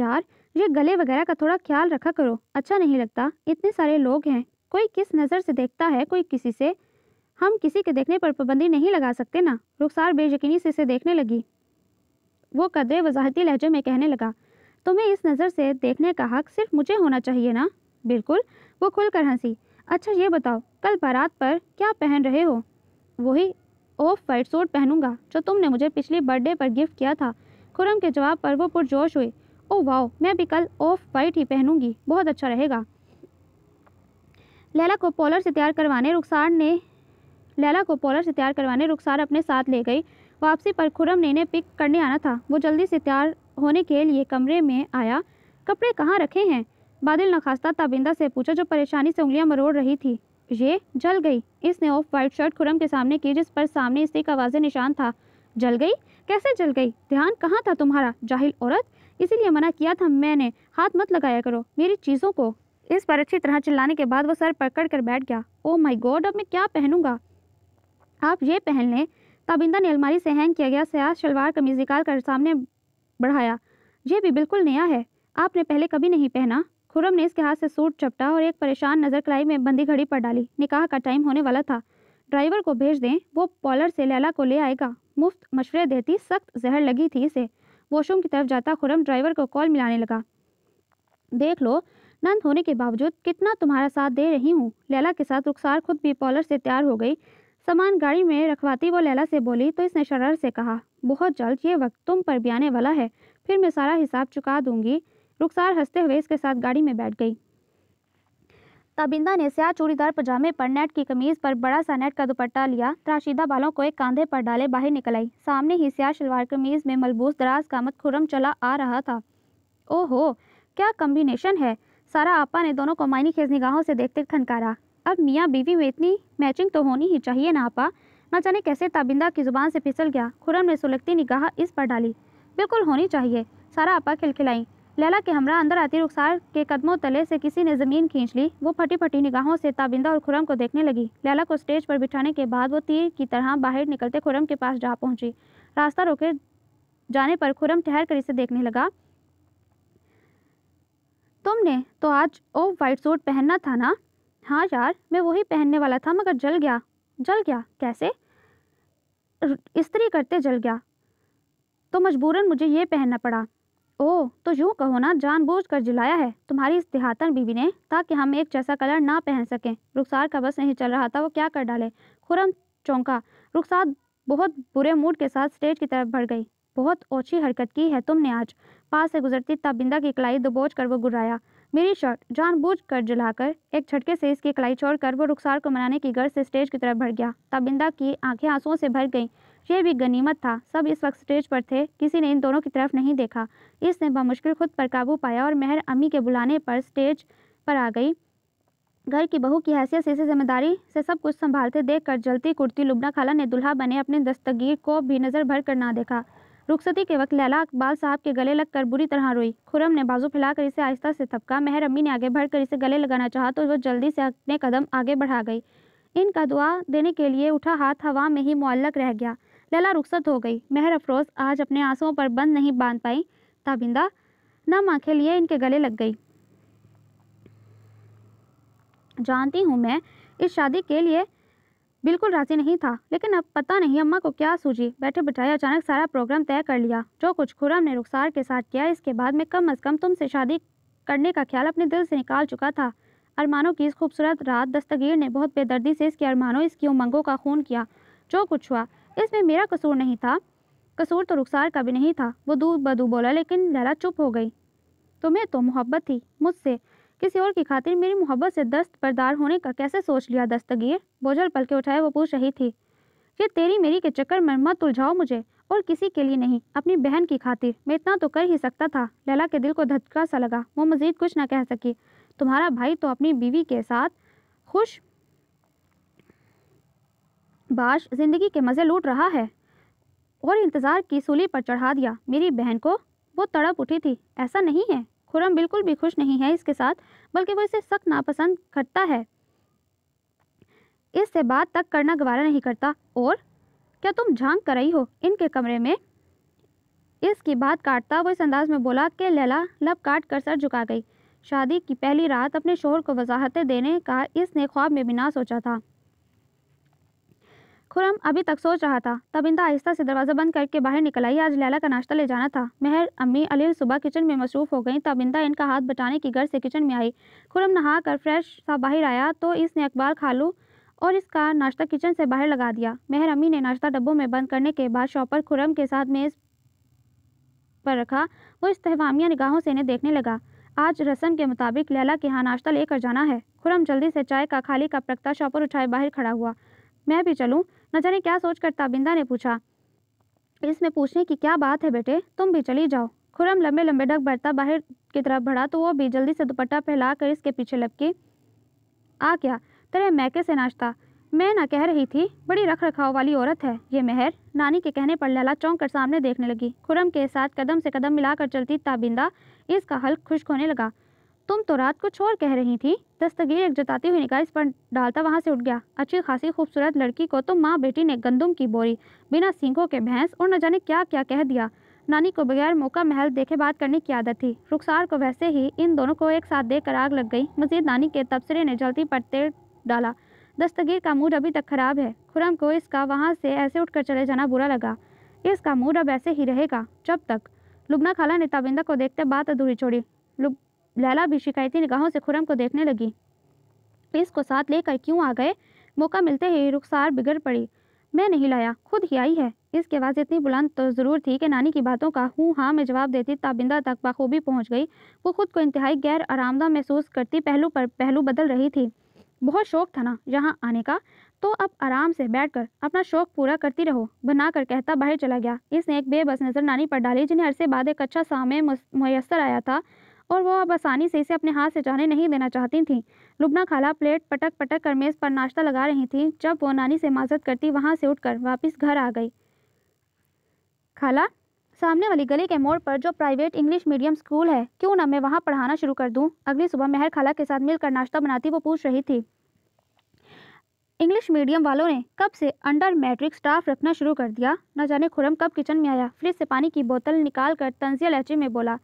यार ये गले वगैरह का थोड़ा ख्याल रखा करो अच्छा नहीं लगता इतने सारे लोग हैं कोई किस नज़र से देखता है कोई किसी से हम किसी के देखने पर पाबंदी नहीं लगा सकते ना रुखसार बेयकीनी से इसे देखने लगी वो कदरे वजाहती लहजे में कहने लगा तुम्हें इस नज़र से देखने का हक सिर्फ मुझे होना चाहिए ना बिल्कुल वो कर हंसी अच्छा ये बताओ कल बारात पर क्या पहन रहे हो वही ऑफ वाइट सूट पहनूंगा जो तुमने मुझे पिछले बर्थडे पर गिफ्ट किया था खुरम के जवाब पर वो पुरजोश हुई ओ वाओ मैं भी कल ऑफ वाइट ही पहनूंगी बहुत अच्छा रहेगा लैला को पॉलर से तैयार करवाने रुखसार ने लैला को पॉलर से तैयार करवाने रुखसार अपने साथ ले गई वापसी पर खुरम ने इन्हें पिक करने आना था वो जल्दी से तैयार होने के लिए कमरे में आया कपड़े कहाँ रखे हैं बादल नखास्ता ताबिंदा से पूछा जो परेशानी से उंगलियां मरोड़ रही थी ये जल गई इसने ऑफ वाइट शर्ट खुरम के सामने की जिस पर सामने इसी का निशान था जल गई कैसे जल गई ध्यान कहाँ था तुम्हारा जाहिल औरत इसीलिए मना किया था मैंने हाथ मत लगाया करो मेरी चीज़ों को इस पर अच्छी तरह चिल्लाने के बाद वो सर पकड़ कर बैठ गया ओ माई गॉड अब मैं क्या पहनूंगा आप ये पहन लें ताबिंदा ने अलमारी से हैंग किया गया सयाज शलवार कमीज निकाल कर सामने बढ़ाया ये भी बिल्कुल नया है आपने पहले कभी नहीं पहना खुरम ने इसके हाथ से सूट चपटा और एक परेशान नज़र कलाई में बंदी घड़ी पर डाली निकाह का टाइम होने वाला था ड्राइवर को भेज दें वो पॉलर से लैला को ले आएगा मुफ्त मशवरे देती सख्त जहर लगी थी इसे वॉशरूम की तरफ जाता खुरम ड्राइवर को कॉल मिलाने लगा देख लो नंद होने के बावजूद कितना तुम्हारा साथ दे रही हूँ लैला के साथ रुखसार खुद भी पॉलर से तैयार हो गई सामान गाड़ी में रखवाती वो लैला से बोली तो इसने शरर से कहा बहुत जल्द ये वक्त तुम पर भी आने वाला है फिर मैं सारा हिसाब चुका दूंगी रुखसार हंसते हुए इसके साथ गाड़ी में बैठ गई ताबिंदा ने स्याह चूड़ीदार पजामे पर नेट की कमीज पर बड़ा सा नेट का दुपट्टा लिया त्राशीदा बालों को एक कांधे पर डाले बाहर निकल आई सामने ही स्याह शलवार कमीज में मलबूस दराज का मत खुरम चला आ रहा था ओहो क्या कम्बिनेशन है सारा आपा ने दोनों को मायनी खेज निगाहों से देखते खनकारा अब मियाँ बीवी में इतनी मैचिंग तो होनी ही चाहिए ना आपा ना जाने कैसे ताबिंदा की ज़ुबान से फिसल गया खुरम ने सुलगती निगाह इस पर डाली बिल्कुल होनी चाहिए सारा आपा खिलखिलाई लैला के हमरा अंदर आती रुखसार के कदमों तले से किसी ने ज़मीन खींच ली वो फटी फटी निगाहों से ताबिंदा और खुरम को देखने लगी लैला को स्टेज पर बिठाने के बाद वो तीर की तरह बाहर निकलते खुरम के पास जा पहुंची रास्ता रोके जाने पर खुरम ठहर कर इसे देखने लगा तुमने तो आज ओ वाइट सूट पहनना था ना हाँ यार मैं वही पहनने वाला था मगर जल गया जल गया कैसे इस्त्री करते जल गया तो मजबूरन मुझे ये पहनना पड़ा ओ तो यूँ कहो ना कर जलाया है तुम्हारी इस देहातन बीवी ने ताकि हम एक जैसा कलर ना पहन सकें रुखसार का बस नहीं चल रहा था वो क्या कर डाले खुरम चौंका रुखसार बहुत बुरे मूड के साथ स्टेज की तरफ बढ़ गई बहुत ओछी हरकत की है तुमने आज पास से गुजरती तबिंदा की कलाई दबोच कर वो गुर्राया मेरी शर्ट जानबूझकर जलाकर एक झटके से इसकी कलाई छोड़कर वो रुखसार को मनाने की गर्ज से स्टेज की तरफ बढ़ गया तबिंदा की आंखें आंसुओं से भर गईं ये भी गनीमत था सब इस वक्त स्टेज पर थे किसी ने इन दोनों की तरफ नहीं देखा इसने बमुश्किल खुद पर काबू पाया और मेहर अम्मी के बुलाने पर स्टेज पर आ गई घर की बहू की हैसियत से इसे जिम्मेदारी से सब कुछ संभालते देखकर जलती कुर्ती लुबना खाला ने दुल्हा बने अपने दस्तगीर को भी नज़र भर कर ना देखा रुखसती के वक्त लैला अकबाल साहब के गले लगकर बुरी तरह रोई खुरम ने बाजू फैलाकर इसे आहिस्ता से थपका मेहर अम्मी ने आगे बढ़कर इसे गले लगाना चाहा तो वह जल्दी से अपने कदम आगे बढ़ा गई इनका दुआ देने के लिए उठा हाथ हवा में ही मुअल्लक रह गया लैला रुखसत हो गई मेहर अफरोज आज अपने आंसुओं पर बंद नहीं बांध पाई ताबिंदा नम आँखें लिए इनके गले लग गई जानती हूँ मैं इस शादी के लिए बिल्कुल राजी नहीं था लेकिन अब पता नहीं अम्मा को क्या सूझी बैठे बैठाए अचानक सारा प्रोग्राम तय कर लिया जो कुछ खुरम ने रुखसार के साथ किया इसके बाद में कम अज कम तुमसे शादी करने का ख्याल अपने दिल से निकाल चुका था अरमानों की इस खूबसूरत रात दस्तगीर ने बहुत बेदर्दी से इसके अरमानों इसकी उमंगों का खून किया जो कुछ हुआ इसमें मेरा कसूर नहीं था कसूर तो रुखसार का भी नहीं था वो दूर बदू बोला लेकिन लैला चुप हो गई तुम्हें तो मोहब्बत थी मुझसे किसी और की खातिर मेरी मोहब्बत से दस्त बरदार होने का कैसे सोच लिया दस्तगीर बोझल पल के उठाए वो पूछ रही थी ये तेरी मेरी के चक्कर में मत उलझाओ मुझे और किसी के लिए नहीं अपनी बहन की खातिर मैं इतना तो कर ही सकता था लैला के दिल को धक्का सा लगा वो मजीद कुछ ना कह सकी तुम्हारा भाई तो अपनी बीवी के साथ खुश बाश जिंदगी के मज़े लूट रहा है और इंतज़ार की सूली पर चढ़ा दिया मेरी बहन को वो तड़प उठी थी ऐसा नहीं है खुरम बिल्कुल भी खुश नहीं है इसके साथ बल्कि वो इसे सख्त नापसंद करता है इससे बात तक करना गवारा नहीं करता और क्या तुम झांक कर रही हो इनके कमरे में इसकी बात काटता वो इस अंदाज में बोला कि लैला लब काट कर सर झुका गई शादी की पहली रात अपने शोहर को वजाहतें देने का इसने ख्वाब में भी ना सोचा था खुरम अभी तक सोच रहा था तब इंदा आहिस्ता से दरवाज़ा बंद करके बाहर निकल आई आज लैला का नाश्ता ले जाना था मेहर अम्मी अलील सुबह किचन में मसरूफ़ हो गई तब इंदा इनका हाथ बटाने की घर से किचन में आई खुरम नहा कर फ्रेश सा बाहर आया तो इसने अखबार खा लूँ और इसका नाश्ता किचन से बाहर लगा दिया मेहर अम्मी ने नाश्ता डब्बों में बंद करने के बाद शॉपर खुरम के साथ मेज़ पर रखा वो इस्तेवामिया निगाहों से इन्हें देखने लगा आज रस्म के मुताबिक लैला के यहाँ नाश्ता लेकर जाना है खुरम जल्दी से चाय का खाली का रखता शॉपर उठाए बाहर खड़ा हुआ मैं भी चलूँ न जाने क्या सोचकर ताबिंदा ने पूछा इसमें पूछने की क्या बात है बेटे तुम भी चली जाओ खुरम लंबे लंबे डग बढ़ता बाहर की तरफ बढ़ा तो वो भी जल्दी से दुपट्टा फैला कर इसके पीछे लपकी आ क्या तेरे मैके से नाश्ता मैं ना कह रही थी बड़ी रख रखाव वाली औरत है ये मेहर नानी के कहने पर लैला चौंक कर सामने देखने लगी खुरम के साथ कदम से कदम मिलाकर चलती ताबिंदा इसका हल्क खुश्क होने लगा तुम तो रात को छोड़ कह रही थी दस्तगीर एक जताती हुई इस पर डालता वहाँ से उठ गया अच्छी खासी खूबसूरत लड़की को तो माँ बेटी ने गंदम की बोरी बिना सींगों के भैंस और न जाने क्या क्या कह दिया नानी को बगैर मौका महल देखे बात करने की आदत थी रुखसार को वैसे ही इन दोनों को एक साथ देख कर आग लग गई मजीद नानी के तबसरे ने जलती पर तेल डाला दस्तगीर का मूड अभी तक खराब है खुरम को इसका वहाँ से ऐसे उठ चले जाना बुरा लगा इसका मूड अब ऐसे ही रहेगा जब तक लुबना खाला ने ताबिंदा को देखते बात अधूरी छोड़ी लुब लैला भी शिकायती निगाहों से खुरम को देखने लगी को साथ लेकर क्यों आ गए मौका मिलते ही रुखसार बिगड़ पड़ी मैं नहीं लाया खुद ही आई है इसके आवाज़ इतनी बुलंद तो ज़रूर थी कि नानी की बातों का हूँ हाँ में जवाब देती ताबिंदा तक बखूबी पहुँच गई वो खुद को इंतहाई गैर आरामदा महसूस करती पहलू पर पहलू बदल रही थी बहुत शौक था ना यहाँ आने का तो अब आराम से बैठकर अपना शौक पूरा करती रहो बना कर कहता बाहर चला गया इसने एक बेबस नज़र नानी पर डाली जिन्हें अरसे बाद एक अच्छा सामे मुयसर आया था और वो अब आसानी से इसे अपने हाथ से जाने नहीं देना चाहती थी लुबना खाला प्लेट पटक पटक कर मेज़ पर नाश्ता लगा रही थी जब वो नानी से माजत करती वहाँ से उठकर वापस घर आ गई खाला सामने वाली गली के मोड़ पर जो प्राइवेट इंग्लिश मीडियम स्कूल है क्यों ना मैं वहाँ पढ़ाना शुरू कर दूँ अगली सुबह मेहर खाला के साथ मिलकर नाश्ता बनाती वो पूछ रही थी इंग्लिश मीडियम वालों ने कब से अंडर मैट्रिक स्टाफ रखना शुरू कर दिया न जाने खुरम कब किचन में आया फ्रिज से पानी की बोतल निकाल कर तंजिया लहचे में बोला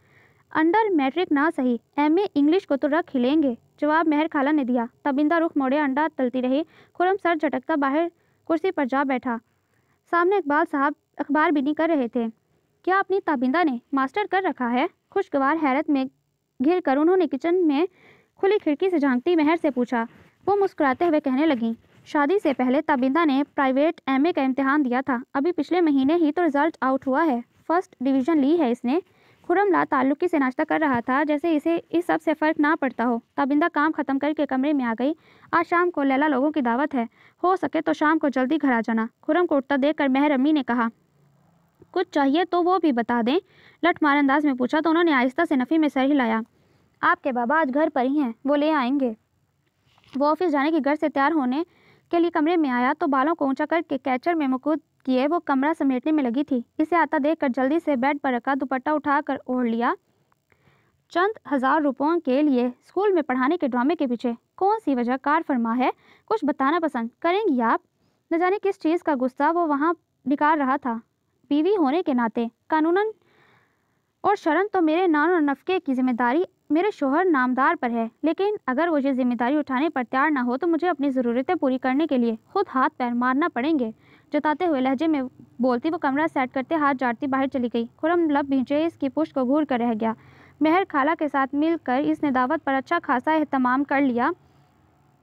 अंडर मैट्रिक ना सही एम ए इंग्लिश को तो रख ही लेंगे जवाब मेहर खाला ने दिया तबिंदा रुख मोड़े अंडा तलती रही खुरम सर झटकता बाहर कुर्सी पर जा बैठा सामने इकबाल साहब अखबार बिनी कर रहे थे क्या अपनी ताबिंदा ने मास्टर कर रखा है खुशगवार हैरत में घिर कर उन्होंने किचन में खुली खिड़की से झांकती मेहर से पूछा वो मुस्कुराते हुए कहने लगी शादी से पहले ताबिंदा ने प्राइवेट एमए का इम्तहान दिया था अभी पिछले महीने ही तो रिजल्ट आउट हुआ है फर्स्ट डिवीज़न ली है इसने खुरमला की से नाश्ता कर रहा था जैसे इसे इस सब से फ़र्क ना पड़ता हो ताबिंदा काम ख़त्म करके कमरे में आ गई आज शाम को लैला लोगों की दावत है हो सके तो शाम को जल्दी घर आ जाना खुरम को उठता देख कर अम्मी ने कहा कुछ चाहिए तो वो भी बता दें लठमार अंदाज में पूछा तो उन्होंने आहिस्ता से नफ़ी में सर हिलाया आपके बाबा आज घर पर ही हैं वो ले आएंगे वो ऑफिस जाने के घर से तैयार होने के लिए कमरे में आया तो बालों को ऊंचा करके कैचर में मुकूद किए वो कमरा समेटने में लगी थी इसे आता देखकर जल्दी से बेड पर रखा दुपट्टा उठाकर ओढ़ लिया चंद हजार रुपयों के लिए स्कूल में पढ़ाने के ड्रामे के पीछे कौन सी वजह कार फरमा है कुछ बताना पसंद करेंगी आप न जाने किस चीज़ का गुस्सा वो वहाँ निकाल रहा था बीवी होने के नाते कानून और शरण तो मेरे नान और नफके की जिम्मेदारी मेरे शोहर नामदार पर है लेकिन अगर वो ये जिम्मेदारी उठाने पर तैयार ना हो तो मुझे अपनी ज़रूरतें पूरी करने के लिए खुद हाथ पैर मारना पड़ेंगे जताते हुए लहजे में बोलती वो कमरा सेट करते हाथ जाड़ती बाहर चली गई खुरम लब भींचे इसकी पुष्ट को घूर कर रह गया मेहर खाला के साथ मिलकर इसने दावत पर अच्छा खासा अहतमाम कर लिया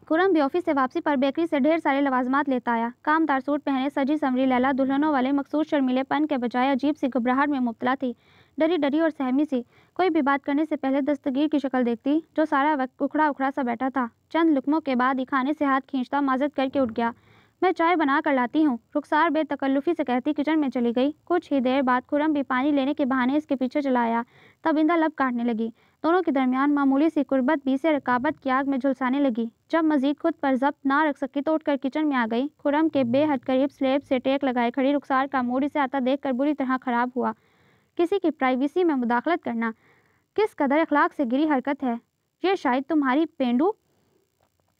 खुरम भी ऑफिस से वापसी पर बेकरी से ढेर सारे लवाजमात लेता आया कामदार सूट पहने सजी समरी लैला दुल्हनों वाले शर्मिले पन के बजाय अजीब सी घबराहट में मुबतला थी डरी डरी और सहमी सी कोई भी बात करने से पहले दस्तगीर की शक्ल देखती जो सारा वक्त उखड़ा उखड़ा सा बैठा था चंद लुकमों के बाद ही खाने से हाथ खींचता माजत करके उठ गया मैं चाय बना कर लाती हूँ रुखसार बेतकल्लुफी से कहती किचन में चली गई कुछ ही देर बाद खुरम भी पानी लेने के बहाने इसके पीछे चला आया तब इंदा लब काटने लगी दोनों के दरमियान मामूली सी कुर्बत भी से रकाबत की आग में झुलसाने लगी जब मजीद खुद पर जब्त ना रख सकी तो उठकर किचन में आ गई खुरम के बेहद करीब स्लेब से टेक लगाए खड़ी रुखसार का मूड इसे आता देख कर बुरी तरह खराब हुआ किसी की प्राइवेसी में मुदाखलत करना किस कदर अखलाक से गिरी हरकत है ये शायद तुम्हारी पेंडू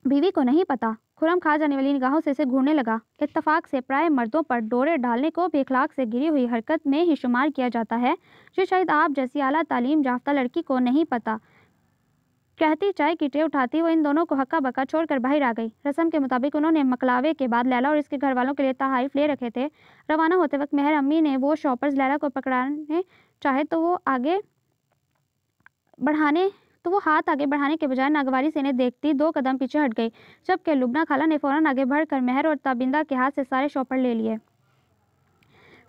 बीवी को नहीं पता खुरम खा जाने वाली निगाहों से इसे घूरने लगा इतफाक से प्राय मर्दों पर डोरे डालने को बेखलाक से गिरी हुई हरकत में ही शुमार किया जाता है जो शायद आप जैसी आला तालीम याफ्ता लड़की को नहीं पता कहती चाय की ट्रे उठाती वो इन दोनों को हक्का बक्का छोड़कर बाहर आ गई रस्म के मुताबिक उन्होंने मकलावे के बाद लैला और इसके घर वालों के लिए तहाइफ ले रखे थे रवाना होते वक्त मेहर अम्मी ने वो शॉपर्स लैला को पकड़ाने चाहे तो वो आगे बढ़ाने तो वो हाथ आगे बढ़ाने के बजाय नागवारी से इन्हें देखती दो कदम पीछे हट गई जबकि लुबना खाला ने फ़ौरन आगे बढ़कर मेहर और ताबिंदा के हाथ से सारे शॉपर ले लिए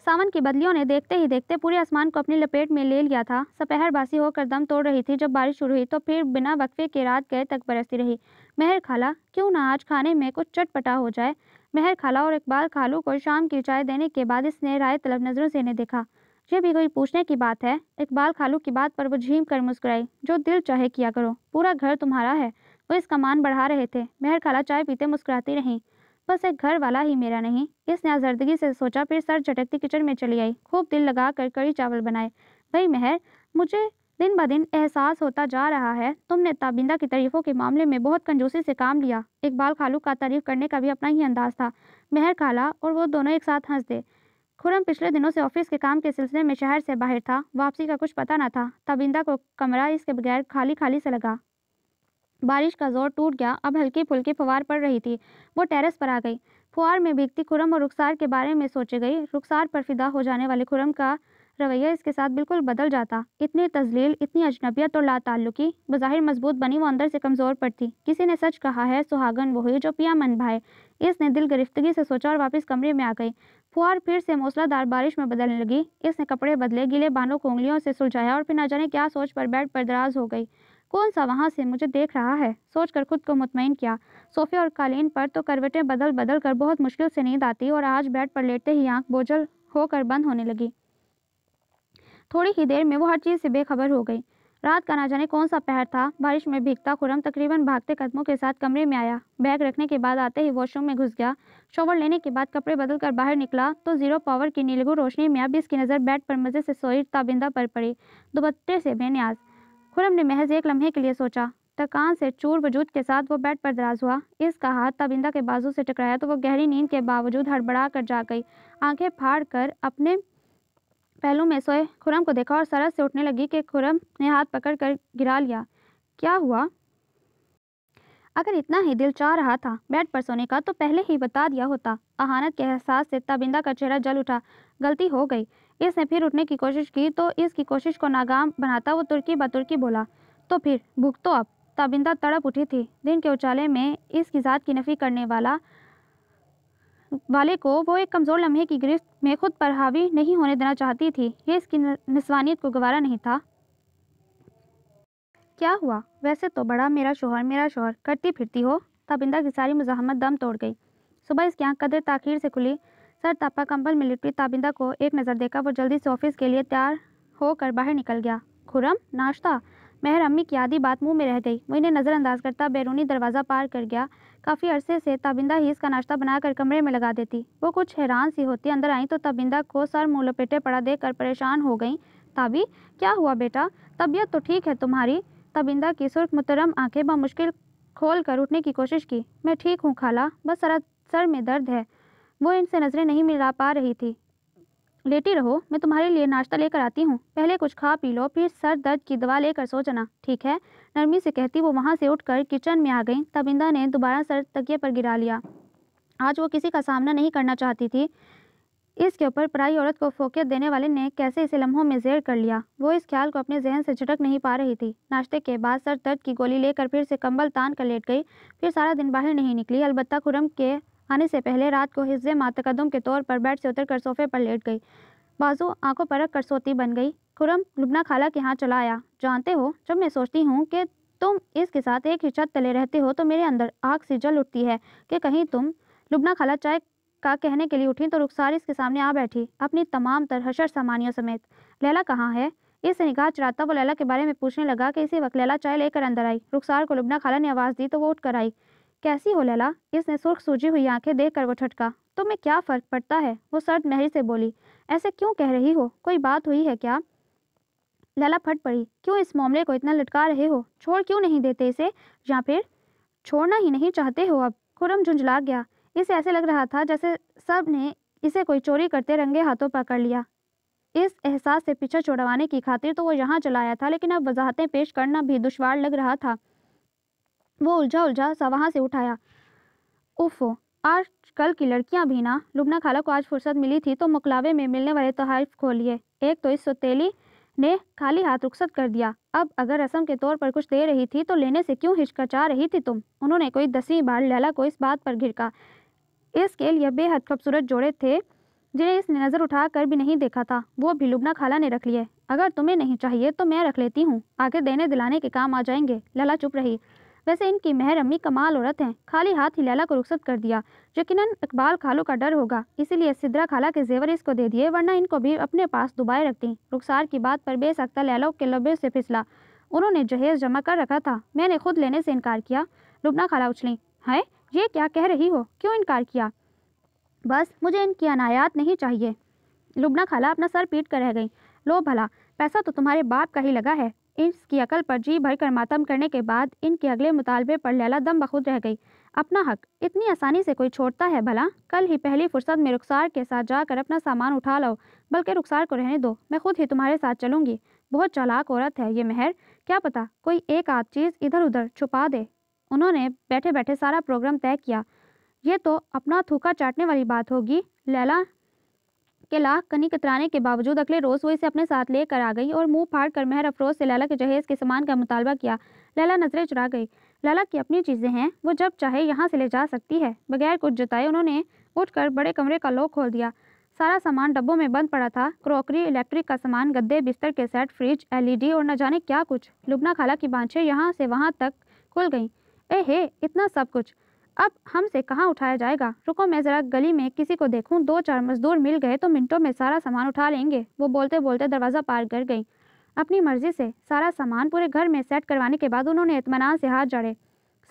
सावन की बदलियों ने देखते ही देखते पूरे आसमान को अपनी लपेट में ले लिया था सपहर बासी होकर दम तोड़ रही थी जब बारिश शुरू हुई तो फिर बिना वक्फे के रात गए तक बरसती रही मेहर खाला क्यों ना आज खाने में कुछ चटपटा हो जाए मेहर खाला और इकबाल खालू को शाम की चाय देने के बाद इसने राय तलब नज़रों से इन्हें देखा ये भी कोई पूछने की बात है इकबाल खालू की बात पर वो झीम कर मुस्कुराई जो दिल चाहे किया करो पूरा घर तुम्हारा है वो इसका मान बढ़ा रहे थे मेहर खाला चाय पीते मुस्कुराती रही बस एक घर वाला ही मेरा नहीं इसने आजर्दगी से सोचा फिर सर झटकती किचन में चली आई खूब दिल लगा कर कड़ी चावल बनाए भाई मेहर मुझे दिन ब दिन एहसास होता जा रहा है तुमने ताबिंदा की तारीफ़ों के मामले में बहुत कंजूसी से काम लिया इकबाल खालू का तारीफ करने का भी अपना ही अंदाज था मेहर खाला और वो दोनों एक साथ हंस दे खुरम पिछले दिनों से ऑफिस के काम के सिलसिले में शहर से बाहर था वापसी का कुछ पता न था तबिंदा को कमरा इसके बगैर खाली खाली से लगा बारिश का जोर टूट गया अब हल्की फुल्की फुहार पड़ रही थी वो टेरेस पर आ गई फुहार में भीगती खुरम और रुखसार के बारे में सोचे गई रुखसार पर फिदा हो जाने वाले खुरम का रवैया इसके साथ बिल्कुल बदल जाता इतनी तजलील इतनी अजनबियत और लाताल्लुकी बज़ाहिर मजबूत बनी वो अंदर से कमज़ोर पड़ती किसी ने सच कहा है सुहागन वही जो पिया मन भाए इसने दिल गिरफ्तगी से सोचा और वापस कमरे में आ गई फुहार फिर से मौसलाधार बारिश में बदलने लगी इसने कपड़े बदले गीले बालों को उंगलियों से सुलझाया और फिर न जाने क्या सोच पर बैठ पर दराज हो गई कौन सा वहाँ से मुझे देख रहा है सोचकर खुद को मुतमिन किया सोफे और कालीन पर तो करवटें बदल बदल कर बहुत मुश्किल से नींद आती और आज बेड पर लेटते ही आंख बोझल होकर बंद होने लगी थोड़ी ही देर में वो हर चीज़ से बेखबर हो गई रात का ना जाने कौन सा पहर था बारिश में भीगता खुरम तकरीबन भागते कदमों के साथ कमरे में आया बैग रखने के बाद आते ही वॉशरूम में घुस गया शॉवर लेने के बाद कपड़े बदल कर बाहर निकला तो जीरो पावर की नीलगू रोशनी में अब इसकी नज़र बेड पर मज़े से सोई ताबिंदा पर पड़ी दुपट्टे से बेनियाज खुरम ने महज एक लम्हे के लिए सोचा थकान से चूर वजूद के साथ वो बेड पर दराज हुआ इसका हाथ ताबिंदा के बाजू से टकराया तो वो गहरी नींद के बावजूद हड़बड़ा कर जा गई आंखें फाड़ कर अपने पहलू में सोए खुरम को देखा और सरस से उठने लगी कि खुरम ने हाथ पकड़ कर गिरा लिया क्या हुआ अगर इतना ही दिल चाह रहा था बेड पर सोने का तो पहले ही बता दिया होता अहानत के एहसास से तबिंदा का चेहरा जल उठा गलती हो गई इसने फिर उठने की कोशिश की तो इसकी कोशिश को नागाम बनाता वो तुर्की बतुर्की बोला तो फिर भुगतो अब तबिंदा तड़प उठी थी दिन के उचाले में इसकी ज़ात की नफ़ी करने वाला वाले को वो एक कमज़ोर लम्हे की गिरफ्त में खुद पर हावी नहीं होने देना चाहती थी ये इसकी निस्वानियत को गवारा नहीं था क्या हुआ वैसे तो बड़ा मेरा शोहर मेरा शोहर करती फिरती हो ताबिंदा की सारी मुजाहमत दम तोड़ गई सुबह इसकी आँख कदर ताखिर से खुली सर तापा कंबल में लिपटी ताबिंदा को एक नज़र देखा वो जल्दी से ऑफिस के लिए तैयार होकर बाहर निकल गया खुरम नाश्ता महर अम्मी की आधी बात मुंह में रह गई इन्हें नज़रअंदाज करता बैरूनी दरवाज़ा पार कर गया काफ़ी अरसे से तबिंदा ही इसका नाश्ता बनाकर कमरे में लगा देती वो कुछ हैरान सी होती अंदर आई तो तबिंदा को सर मुँह लपेटे पड़ा देख कर परेशान हो गई ताबी क्या हुआ बेटा तबीयत तो ठीक है तुम्हारी तबिंदा की सुर्ख मुतरम आंखें मुश्किल खोल कर उठने की कोशिश की मैं ठीक हूँ खाला बस सरा सर में दर्द है वो इनसे नज़रें नहीं मिला पा रही थी लेटी रहो मैं तुम्हारे लिए नाश्ता लेकर आती हूँ पहले कुछ खा पी लो फिर सर दर्द की दवा लेकर सो जाना ठीक है नरमी से कहती वो वहाँ से उठकर किचन में आ गई तबिंदा ने दोबारा सर तकिए पर गिरा लिया आज वो किसी का सामना नहीं करना चाहती थी इसके ऊपर पराई औरत को फोकियत देने वाले ने कैसे इसे लम्हों में जेर कर लिया वो इस ख्याल को अपने जहन से झटक नहीं पा रही थी नाश्ते के बाद सर दर्द की गोली लेकर फिर से कंबल तान कर लेट गई फिर सारा दिन बाहर नहीं निकली अलबत्ता खुरम के आने से पहले रात को हिज्जे मातकदम के तौर पर बेड से उतरकर सोफे पर लेट गई बाजू आंखों पर रख कर सोती बन गई खुरम लुबना खाला के यहाँ चला आया जानते हो जब मैं सोचती हूँ कि तुम इसके साथ एक ही छत तले रहते हो तो मेरे अंदर आग सी जल उठती है कि कहीं तुम लुबना खाला चाय का कहने के लिए उठी तो रुखसार इसके सामने आ बैठी अपनी तमाम तरह हशर सामानियों समेत लैला कहाँ है इससे निगाह चराता वो लैला के बारे में पूछने लगा कि इसी वक्त लैला चाय लेकर अंदर आई रुखसार को लुबना खाला ने आवाज़ दी तो वो उठ कर आई कैसी हो लला इसने सुर्ख सूजी हुई आंखें देख कर वो छटका तुम्हें क्या फ़र्क पड़ता है वो सर्द महरी से बोली ऐसे क्यों कह रही हो कोई बात हुई है क्या लला फट पड़ी क्यों इस मामले को इतना लटका रहे हो छोड़ क्यों नहीं देते इसे या फिर छोड़ना ही नहीं चाहते हो अब खुरम झुंझला गया इसे ऐसे लग रहा था जैसे सब ने इसे कोई चोरी करते रंगे हाथों पकड़ लिया इस एहसास से पीछा छुड़वाने की खातिर तो वो यहाँ चलाया था लेकिन अब वजाहतें पेश करना भी दुशवार लग रहा था वो उलझा उलझा सा वहाँ से उठाया उफ़ो आज कल की लड़कियां भी ना लुबना खाला को आज फुर्सत मिली थी तो मुकलावे में मिलने वाले तोहफ खोलिए एक तो इस सोतेली ने खाली हाथ रुखसत कर दिया अब अगर रसम के तौर पर कुछ दे रही थी तो लेने से क्यों हिचकचा रही थी तुम उन्होंने कोई दसवीं बार लैला को इस बात पर घिरका इसके लिए बेहद खूबसूरत जोड़े थे जिन्हें इसने नज़र उठा कर भी नहीं देखा था वो भी लुबना खाला ने रख लिए अगर तुम्हें नहीं चाहिए तो मैं रख लेती हूँ आगे देने दिलाने के काम आ जाएंगे लला चुप रही वैसे इनकी महरमी कमाल औरत हैं खाली हाथ ही लैला को रुख्सत कर दिया यकीनन इकबाल खालों का डर होगा इसीलिए सिद्रा खाला के जेवर इसको दे दिए वरना इनको भी अपने पास दुबाए रखती रुखसार की बात पर बेसख्ता लैला के लबे से फिसला उन्होंने जहेज जमा कर रखा था मैंने खुद लेने से इनकार किया लुबना खाला उछली हैं ये क्या कह रही हो क्यों इनकार किया बस मुझे इनकी अनायात नहीं चाहिए लुबना खाला अपना सर पीट कर रह गई लो भला पैसा तो तुम्हारे बाप का ही लगा है इसकी अकल पर जी भर कर मातम करने के बाद इनके अगले मुतालबे पर लैला दम बखुद रह गई अपना हक इतनी आसानी से कोई छोड़ता है भला कल ही पहली फुर्सत में रुखसार के साथ जाकर अपना सामान उठा लो बल्कि रुखसार को रहने दो मैं खुद ही तुम्हारे साथ चलूंगी बहुत चालाक औरत है ये महर क्या पता कोई एक आध चीज़ इधर उधर छुपा दे उन्होंने बैठे बैठे सारा प्रोग्राम तय किया ये तो अपना थूका चाटने वाली बात होगी लैला के लाख कनी कतराने के बावजूद अगले रोज वो इसे अपने साथ लेकर आ गई और मुंह फाड़ कर मेहर अफरोज से लैला के जहेज के सामान का मुतालबा किया लैला नजरें चुरा गई लैला की अपनी चीज़ें हैं वो जब चाहे यहाँ से ले जा सकती है बगैर कुछ जताए उन्होंने उठकर बड़े कमरे का लॉक खोल दिया सारा सामान डब्बों में बंद पड़ा था क्रॉकरी इलेक्ट्रिक का सामान गद्दे बिस्तर के सेट फ्रिज एलईडी और न जाने क्या कुछ लुबना खाला की बांछे यहाँ से वहाँ तक खुल गईं ए हे इतना सब कुछ अब हमसे कहाँ उठाया जाएगा रुको मैं ज़रा गली में किसी को देखूं दो चार मजदूर मिल गए तो मिनटों में सारा सामान उठा लेंगे वो बोलते बोलते दरवाज़ा पार कर गई अपनी मर्जी से सारा सामान पूरे घर में सेट करवाने के बाद उन्होंने इतमान से हाथ जड़े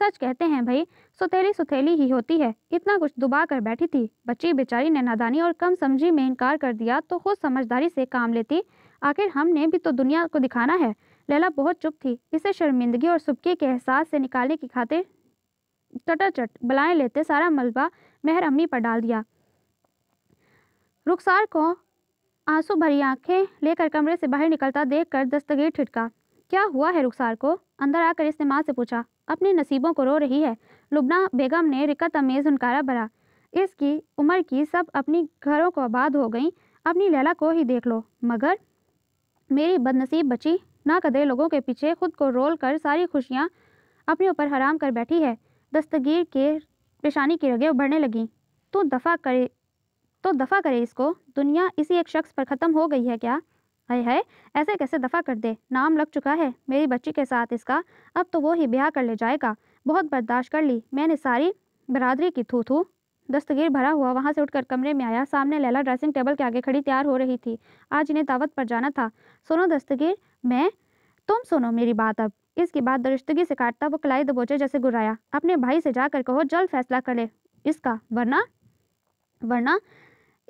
सच कहते हैं भाई सुथेली सुथेली ही होती है इतना कुछ दुबा कर बैठी थी बच्ची बेचारी ने नादानी और कम समझी में इनकार कर दिया तो खुद समझदारी से काम लेती आखिर हमने भी तो दुनिया को दिखाना है लैला बहुत चुप थी इसे शर्मिंदगी और सुबकी के एहसास से निकालने की खातिर चटाचट बलाएं लेते सारा मलबा मेहर अम्मी पर डाल दिया रुखसार को आंसू भरी आंखें लेकर कमरे से बाहर निकलता देखकर दस्तगीर ठिटका क्या हुआ है रुखसार को अंदर आकर इसने माँ से पूछा अपने नसीबों को रो रही है लुबना बेगम ने रिकत अमेज हनकारा भरा इसकी उम्र की सब अपनी घरों को आबाद हो गई अपनी लैला को ही देख लो मगर मेरी बदनसीब बची ना कदे लोगों के पीछे खुद को रोल कर सारी खुशियाँ अपने ऊपर हराम कर बैठी है दस्तगीर के पेशानी की रगें उभरने लगीं तो दफ़ा करे तो दफ़ा करे इसको दुनिया इसी एक शख्स पर ख़त्म हो गई है क्या हाय हाय ऐसे कैसे दफ़ा कर दे नाम लग चुका है मेरी बच्ची के साथ इसका अब तो वो ही ब्याह कर ले जाएगा बहुत बर्दाश्त कर ली मैंने सारी बरादरी की थू थू दस्तगीर भरा हुआ वहाँ से उठकर कमरे में आया सामने लैला ड्रेसिंग टेबल के आगे खड़ी तैयार हो रही थी आज इन्हें दावत पर जाना था सुनो दस्तगीर मैं तुम सुनो मेरी बात अब इसके बाद दरिश्तगी से काटता वो कलाई दबोचे जैसे गुराया अपने भाई से जाकर कहो जल्द फैसला कर ले इसका वरना वरना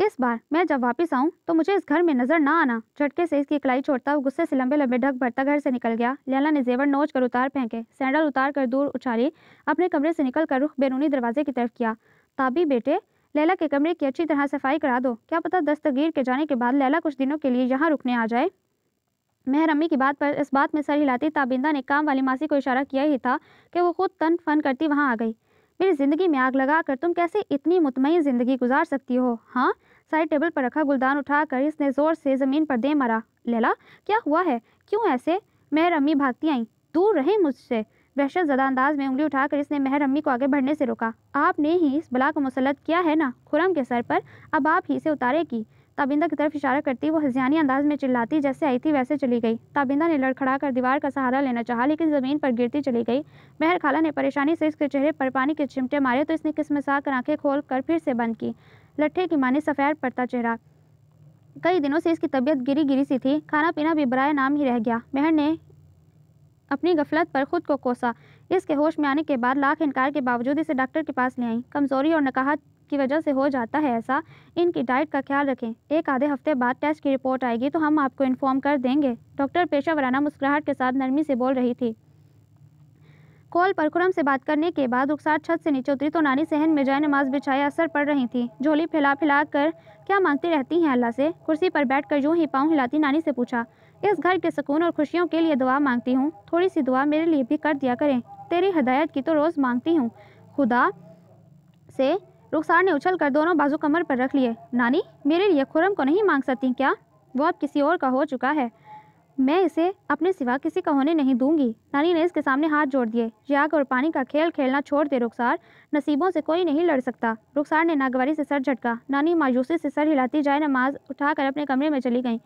इस बार मैं जब वापस आऊं तो मुझे इस घर में नजर ना आना झटके से इसकी कलाई छोड़ता हुआ गुस्से से लंबे लंबे ढक भरता घर से निकल गया लैला ने जेवर नोच कर उतार फेंके सैंडल उतार कर दूर उछाली अपने कमरे से निकल कर रुख बैरूनी दरवाजे की तरफ किया ताबी बेटे लैला के कमरे की अच्छी तरह सफाई करा दो क्या पता दस्तगीर के जाने के बाद लैला कुछ दिनों के लिए यहाँ रुकने आ जाए मेहर अम्मी की बात पर इस बात में सर हिलाती ताबिंदा ने काम वाली मासी को इशारा किया ही था कि वो खुद तन फन करती वहाँ आ गई मेरी ज़िंदगी में आग लगा कर तुम कैसे इतनी मुतमिन ज़िंदगी गुजार सकती हो हाँ साइड टेबल पर रखा गुलदान उठा कर इसने ज़ोर से ज़मीन पर दे मरा लैला क्या हुआ है क्यों ऐसे मेहर अम्मी भागती आईं दूर रहें मुझसे वहशत ज़दा अंदाज में उंगली उठाकर इसने मेहर अम्मी को आगे बढ़ने से रोका आपने ही इस बला को मुसलत किया है ना खुरम के सर पर अब आप ही से उतारेगी ताबिंदा की तरफ इशारा करती वो हजियानी अंदाज में चिल्लाती जैसे आई थी वैसे चली गई ताबिंदा ने लड़खड़ा कर दीवार का सहारा लेना चाहा लेकिन ज़मीन पर गिरती चली गई मेहर खाला ने परेशानी से इसके चेहरे पर पानी के चिमटे मारे तो इसने किसमसा कर आंखें खोल कर फिर से बंद की लट्ठे की माने सफ़ेद पड़ता चेहरा कई दिनों से इसकी तबीयत गिरी गिरी सी थी खाना पीना भी बराए नाम ही रह गया मेहर ने अपनी गफलत पर खुद को कोसा इसके होश में आने के बाद लाख इनकार के बावजूद इसे डॉक्टर के पास ले आई कमज़ोरी और नकाहत की वजह से हो जाता है ऐसा इनकी डाइट का ख्याल रखें एक आधे हफ्ते बाद टेस्ट की रिपोर्ट आएगी तो हम आपको इन्फॉर्म कर देंगे डॉक्टर पेशा वराना मुस्कुराहट के साथ नरमी से बोल रही थी कॉल पर खुरम से बात करने के बाद रुखसार छत से नीचे उतरी तो नानी सहन में जाए नमाज बिछाए असर पड़ रही थी झोली फैला फैला कर क्या मांगती रहती हैं अल्लाह से कुर्सी पर बैठकर यूं ही पाँव हिलाती नानी से पूछा इस घर के सुकून और खुशियों के लिए दुआ मांगती हूँ थोड़ी सी दुआ मेरे लिए भी कर दिया करें तेरी हदायत की तो रोज़ मांगती हूँ खुदा से रुखसार ने उछल कर दोनों बाजू कमर पर रख लिए नानी मेरे लिए खुरम को नहीं मांग सकती क्या वो अब किसी और का हो चुका है मैं इसे अपने सिवा किसी का होने नहीं दूंगी नानी ने इसके सामने हाथ जोड़ दिए याग और पानी का खेल खेलना छोड़ दे रुखसार नसीबों से कोई नहीं लड़ सकता रुखसार ने नागवारी से सर झटका नानी मायूसी से सर हिलाती जाए नमाज उठाकर अपने कमरे में चली गई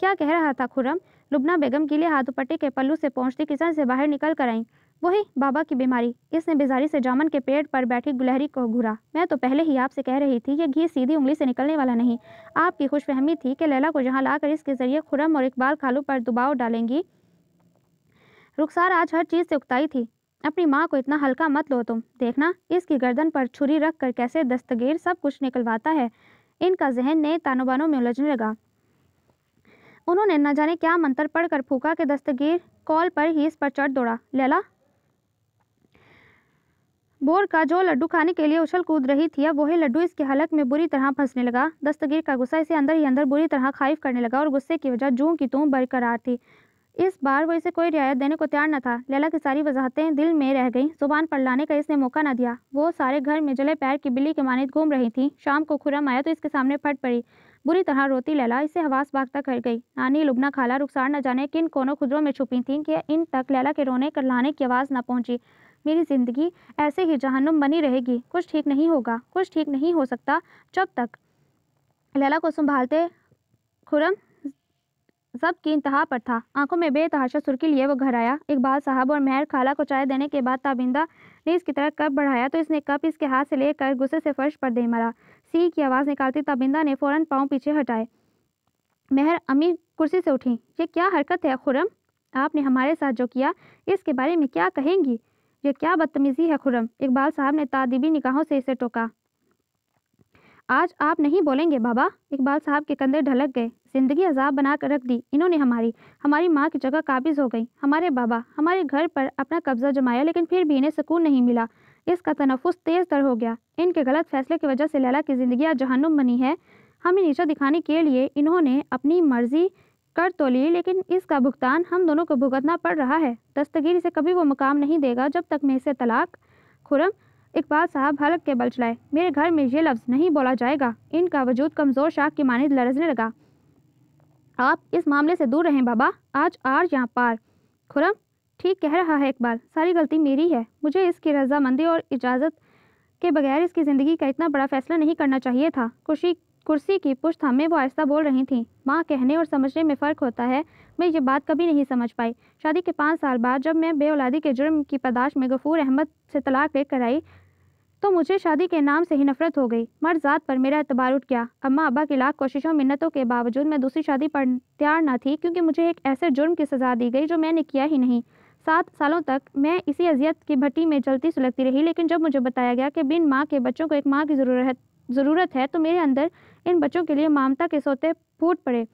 क्या कह रहा था खुरम लुबना बेगम लिए हाथ दुपट्टे के पल्लू से पहुंचती किसान से बाहर निकल कर आई वही बाबा की बीमारी इसने बेजारी से जामन के पेड़ पर बैठी गुलहरी को घूरा मैं तो पहले ही आपसे कह रही थी ये घी सीधी उंगली से निकलने वाला नहीं आपकी खुशफहमी थी कि लैला को जहाँ लाकर इसके जरिए खुरम और इकबाल खालू पर दबाव डालेंगी रुखसार आज हर चीज़ से उकताई थी अपनी माँ को इतना हल्का मत लो तुम देखना इसकी गर्दन पर छुरी रख कर कैसे दस्तगीर सब कुछ निकलवाता है इनका जहन नए तानोबानों में उलझने लगा उन्होंने न जाने क्या मंत्र पढ़कर फूका के दस्तगीर कॉल पर ही इस पर चढ़ दौड़ा लैला बोर का जो लड्डू खाने के लिए उछल कूद रही थी अब वही लड्डू इसकी हालत में बुरी तरह फंसने लगा दस्तगीर का गुस्सा इसे अंदर ही अंदर बुरी तरह खाइफ करने लगा और गुस्से की वजह जूं की तू बरकरार थी इस बार वो इसे कोई रियायत देने को तैयार न था लैला की सारी वजाहतें दिल में रह गईं जुबान पर लाने का इसने मौका न दिया वो सारे घर में जले पैर की बिल्ली के मानित घूम रही थी शाम को खुरम आया तो इसके सामने फट पड़ी बुरी तरह रोती लैला इसे हवास भागता कर गई नानी लुबना खाला रुखसार न जाने किन कोनों खुदरों में छुपी थी कि इन तक लैला के रोने कर लाने की आवाज़ न पहुंची मेरी ज़िंदगी ऐसे ही जहनुम बनी रहेगी कुछ ठीक नहीं होगा कुछ ठीक नहीं हो सकता जब तक लैला को संभालते खुरम सब की इंतहा पर था आंखों में बेतहाशा सुरखी लिए वो घर आया इकबाल साहब और मेहर खाला को चाय देने के बाद ताबिंदा ने इसकी तरह कप बढ़ाया तो इसने कप इसके हाथ से लेकर गुस्से से फर्श पर दे मारा सी की आवाज़ निकालती ताबिंदा ने फौरन पाँव पीछे हटाए मेहर अमी कुर्सी से उठी ये क्या हरकत है खुरम आपने हमारे साथ जो किया इसके बारे में क्या कहेंगी ये क्या बदतमीजी है खुरम इकबाल साहब ने तादीबी निकाहों से इसे टोका आज आप नहीं बोलेंगे बाबा इकबाल साहब के कंधे ढलक गए जिंदगी अजाब बना कर रख दी इन्होंने हमारी हमारी माँ की जगह काबिज हो गई हमारे बाबा हमारे घर पर अपना कब्जा जमाया लेकिन फिर भी इन्हें सुकून नहीं मिला इसका तनफुस तेज तर हो गया इनके गलत फैसले की वजह से लैला की ज़िंदगी आज जहन्नुम बनी है हमें नीचा दिखाने के लिए इन्होंने अपनी मर्जी कर तो ली लेकिन इसका भुगतान हम दोनों को भुगतना पड़ रहा है दस्तगीर इसे कभी वो मुकाम नहीं देगा जब तक मैं इसे तलाक खुरम इकबाल साहब हलक के बल चलाए मेरे घर में ये लफ्ज़ नहीं बोला जाएगा इनका वजूद कमज़ोर शाख की मानद तो लरजने लगा आप इस मामले से दूर रहें बाबा आज आर यहाँ पार खुरम ठीक कह रहा है इकबाल सारी गलती मेरी है मुझे इसकी रजामंदी और इजाज़त के बगैर इसकी ज़िंदगी का इतना बड़ा फैसला नहीं करना चाहिए था खुशी कुर्सी की पुष्ट हमें वो आहिस्ता बोल रही थी माँ कहने और समझने में फ़र्क होता है मैं ये बात कभी नहीं समझ पाई शादी के पाँच साल बाद जब मैं औलादी के जुर्म की पदाश में गफूर अहमद से तलाक लेकर आई तो मुझे शादी के नाम से ही नफरत हो गई मर जात पर मेरा एतबार उठ गया अम्मा अबा की लाख कोशिशों मिन्नतों के बावजूद मैं दूसरी शादी पर तैयार ना थी क्योंकि मुझे एक ऐसे जुर्म की सज़ा दी गई जो मैंने किया ही नहीं सात सालों तक मैं इसी अजियत की भट्टी में जलती सुलगती रही लेकिन जब मुझे बताया गया कि बिन माँ के बच्चों को एक माँ की ज़रूरत ज़रूरत है तो मेरे अंदर इन बच्चों के लिए मामता के सोते फूट पड़े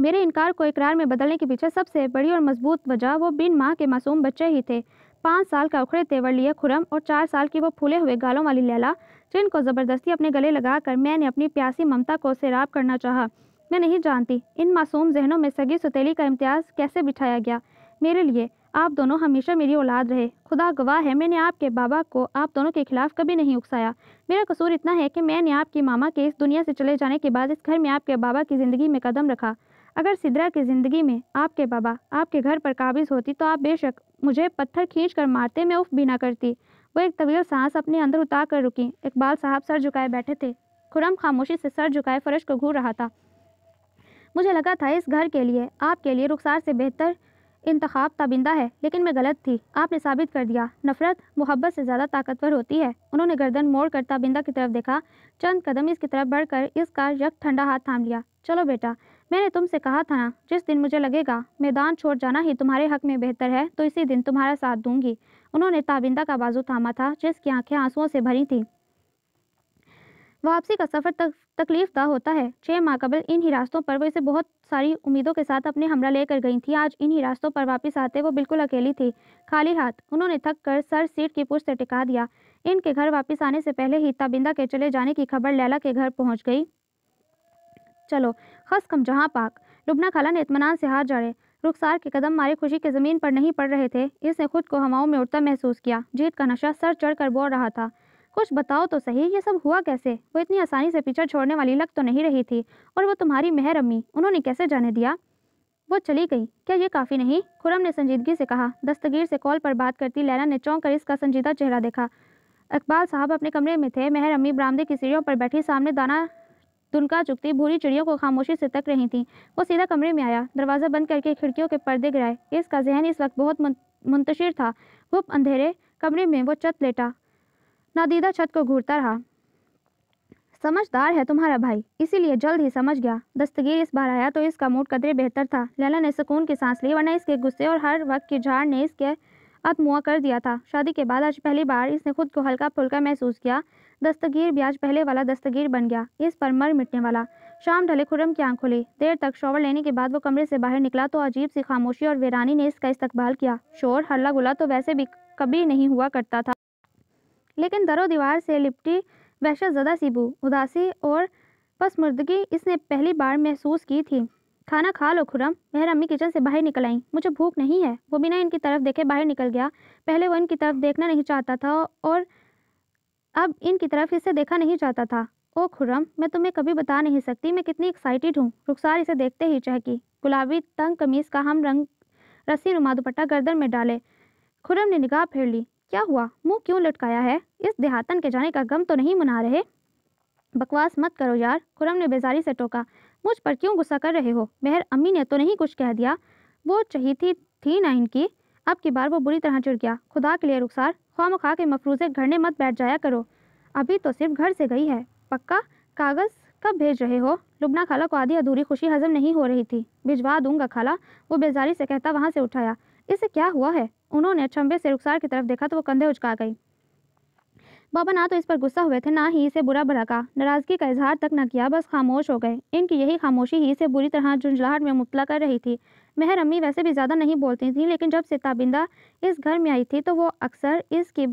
मेरे इनकार को इकरार में बदलने के पीछे सबसे बड़ी और मजबूत वजह वो बिन माँ के मासूम बच्चे ही थे पाँच साल का उखड़े तेवर लिए खुरम और चार साल की वो फूले हुए गालों वाली लैला जिनको ज़बरदस्ती अपने गले लगाकर मैंने अपनी प्यासी ममता को सैराब करना चाहा मैं नहीं जानती इन मासूम जहनों में सगी सुतीली का इम्तियाज़ कैसे बिठाया गया मेरे लिए आप दोनों हमेशा मेरी औलाद रहे खुदा गवाह है मैंने आपके बाबा को आप दोनों के खिलाफ कभी नहीं उकसाया मेरा कसूर इतना है कि मैंने आपके मामा के इस दुनिया से चले जाने के बाद इस घर में आपके बाबा की ज़िंदगी में कदम रखा अगर सिद्रा की ज़िंदगी में आपके बाबा आपके घर पर काबिज होती तो आप बेशक मुझे पत्थर खींच कर मारते मैं उफ भी ना करती वो एक तवील सांस अपने अंदर उतार कर रुकी इकबाल साहब सर झुकाए बैठे थे खुरम खामोशी से सर झुकाए फर्श को घूर रहा था मुझे लगा था इस घर के लिए आपके लिए रुखसार से बेहतर इंतखब ताबिंदा है लेकिन मैं गलत थी आपने साबित कर दिया नफरत मोहब्बत से ज़्यादा ताकतवर होती है उन्होंने गर्दन मोड़ कर ताबिंदा की तरफ देखा चंद कदम इसकी तरफ बढ़कर इसका यक ठंडा हाथ थाम लिया चलो बेटा मैंने तुमसे कहा था ना जिस दिन मुझे लगेगा मैदान छोड़ जाना ही तुम्हारे हक में बेहतर है तो इसी दिन तुम्हारा साथ दूंगी उन्होंने ताबिंदा का बाजू थामा था जिसकी आंखें आंसुओं से भरी थीं वापसी का सफ़र तक तकलीफ दा होता है छह माह कबल इन ही रास्तों पर वो इसे बहुत सारी उम्मीदों के साथ अपने हमला लेकर गई थी आज इन ही रास्तों पर वापस आते वो बिल्कुल अकेली थी खाली हाथ उन्होंने थक कर सर सीट की पुष्ट से टिका दिया इनके घर वापस आने से पहले ही ताबिंदा के चले जाने की खबर लैला के घर पहुंच गई चलो कम जहाँ पाक लुबना खाला ने इतमान से हाथ जाड़े रुखसार के कदम मारे खुशी के ज़मीन पर नहीं पड़ रहे थे इसने खुद को हवाओं में उड़ता महसूस किया जीत का नशा सर चढ़ कर बोल रहा था कुछ बताओ तो सही ये सब हुआ कैसे वो इतनी आसानी से पीछा छोड़ने वाली लग तो नहीं रही थी और वो तुम्हारी मेहर अम्मी उन्होंने कैसे जाने दिया वो चली गई क्या ये काफ़ी नहीं खुरम ने संजीदगी से कहा दस्तगीर से कॉल पर बात करती लैला ने चौंक कर इसका संजीदा चेहरा देखा इकबाल साहब अपने कमरे में थे मेहर अम्मी बरामदे की सीढ़ियों पर बैठी सामने दाना दुनका चुकती भूरी चिड़ियों को खामोशी से तक रही थी वो सीधा कमरे में आया दरवाज़ा बंद करके खिड़कियों के पर्दे गिराए इसका जहन इस वक्त बहुत मुंतशिर था वो अंधेरे कमरे में वो चत लेटा नादीदा छत को घूरता रहा समझदार है तुम्हारा भाई इसीलिए जल्द ही समझ गया दस्तगीर इस बार आया तो इसका मूड कदरे बेहतर था लैला ने सुकून की सांस ली वरना इसके गुस्से और हर वक्त की झाड़ ने इसके अतमुआ कर दिया था शादी के बाद आज पहली बार इसने खुद को हल्का फुल्का महसूस किया दस्तगीर भी आज पहले वाला दस्तगीर बन गया इस पर मर मिटने वाला शाम ढले खुरम की आंख खुली देर तक शॉवर लेने के बाद वो कमरे से बाहर निकला तो अजीब सी खामोशी और वेरानी ने इसका इस्तकबाल किया शोर हल्ला गुला तो वैसे भी कभी नहीं हुआ करता था लेकिन दरो दीवार से लिपटी ज़्यादा सीबू उदासी और पसमर्दगी इसने पहली बार महसूस की थी खाना खा लो खुरम मेहर अम्मी किचन से बाहर निकल आई मुझे भूख नहीं है वो बिना इनकी तरफ देखे बाहर निकल गया पहले वो इनकी तरफ देखना नहीं चाहता था और अब इनकी तरफ इसे देखा नहीं चाहता था ओ खुरम मैं तुम्हें कभी बता नहीं सकती मैं कितनी एक्साइटेड हूँ रुखसार इसे देखते ही चहकी गुलाबी तंग कमीज का हम रंग रस्सी नुमा दुपट्टा गर्दन में डाले खुरम ने निगाह फेर ली क्या हुआ मुंह क्यों लटकाया है इस देहातन के जाने का गम तो नहीं मना रहे बकवास मत करो यार खुरम ने बेजारी से टोका मुझ पर क्यों गुस्सा कर रहे हो मेहर अम्मी ने तो नहीं कुछ कह दिया वो चही थी थी ना इनकी अब की बार वो बुरी तरह चिड़ गया खुदा के लिए रुखसार खाम खा के मफरूजे घरने मत बैठ जाया करो अभी तो सिर्फ घर से गई है पक्का कागज़ कब भेज रहे हो लुबना खाला को आधी अधूरी खुशी हजम नहीं हो रही थी भिजवा दूंगा खाला वो बेजारी से कहता वहाँ से उठाया इसे क्या हुआ है उन्होंने अचंभे से रुखसार की तरफ देखा तो वो कंधे उचका गई बाबा ना तो इस पर गुस्सा हुए थे ना ही इसे बुरा कहा नाराजगी का इजहार तक न किया बस खामोश हो गए इनकी यही खामोशी ही इसे बुरी तरह झुंझलाहट में मुबतला कर रही थी मेहर अम्मी वैसे भी ज़्यादा नहीं बोलती थी लेकिन जब से ताबिंदा इस घर में आई थी तो वो अक्सर इसकी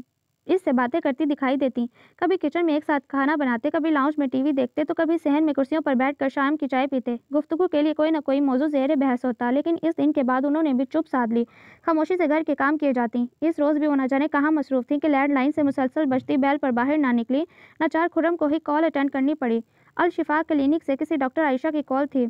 इससे बातें करती दिखाई देती कभी किचन में एक साथ खाना बनाते कभी लाउंज में टीवी देखते तो कभी सहन में कुर्सियों पर बैठकर शाम की चाय पीते गुफ्तगु के लिए कोई ना कोई मौजू जहर बहस होता लेकिन इस दिन के बाद उन्होंने भी चुप साध ली खामोशी से घर के काम किए जाती इस रोज़ भी वो ना जाने कहाँ मसरूफ थी कि लैंडलाइन से मुसलसल बचती बैल पर बाहर ना निकली चार खुरम को ही कॉल अटेंड करनी पड़ी अलशिफा क्लिनिक से किसी डॉक्टर आयशा की कॉल थी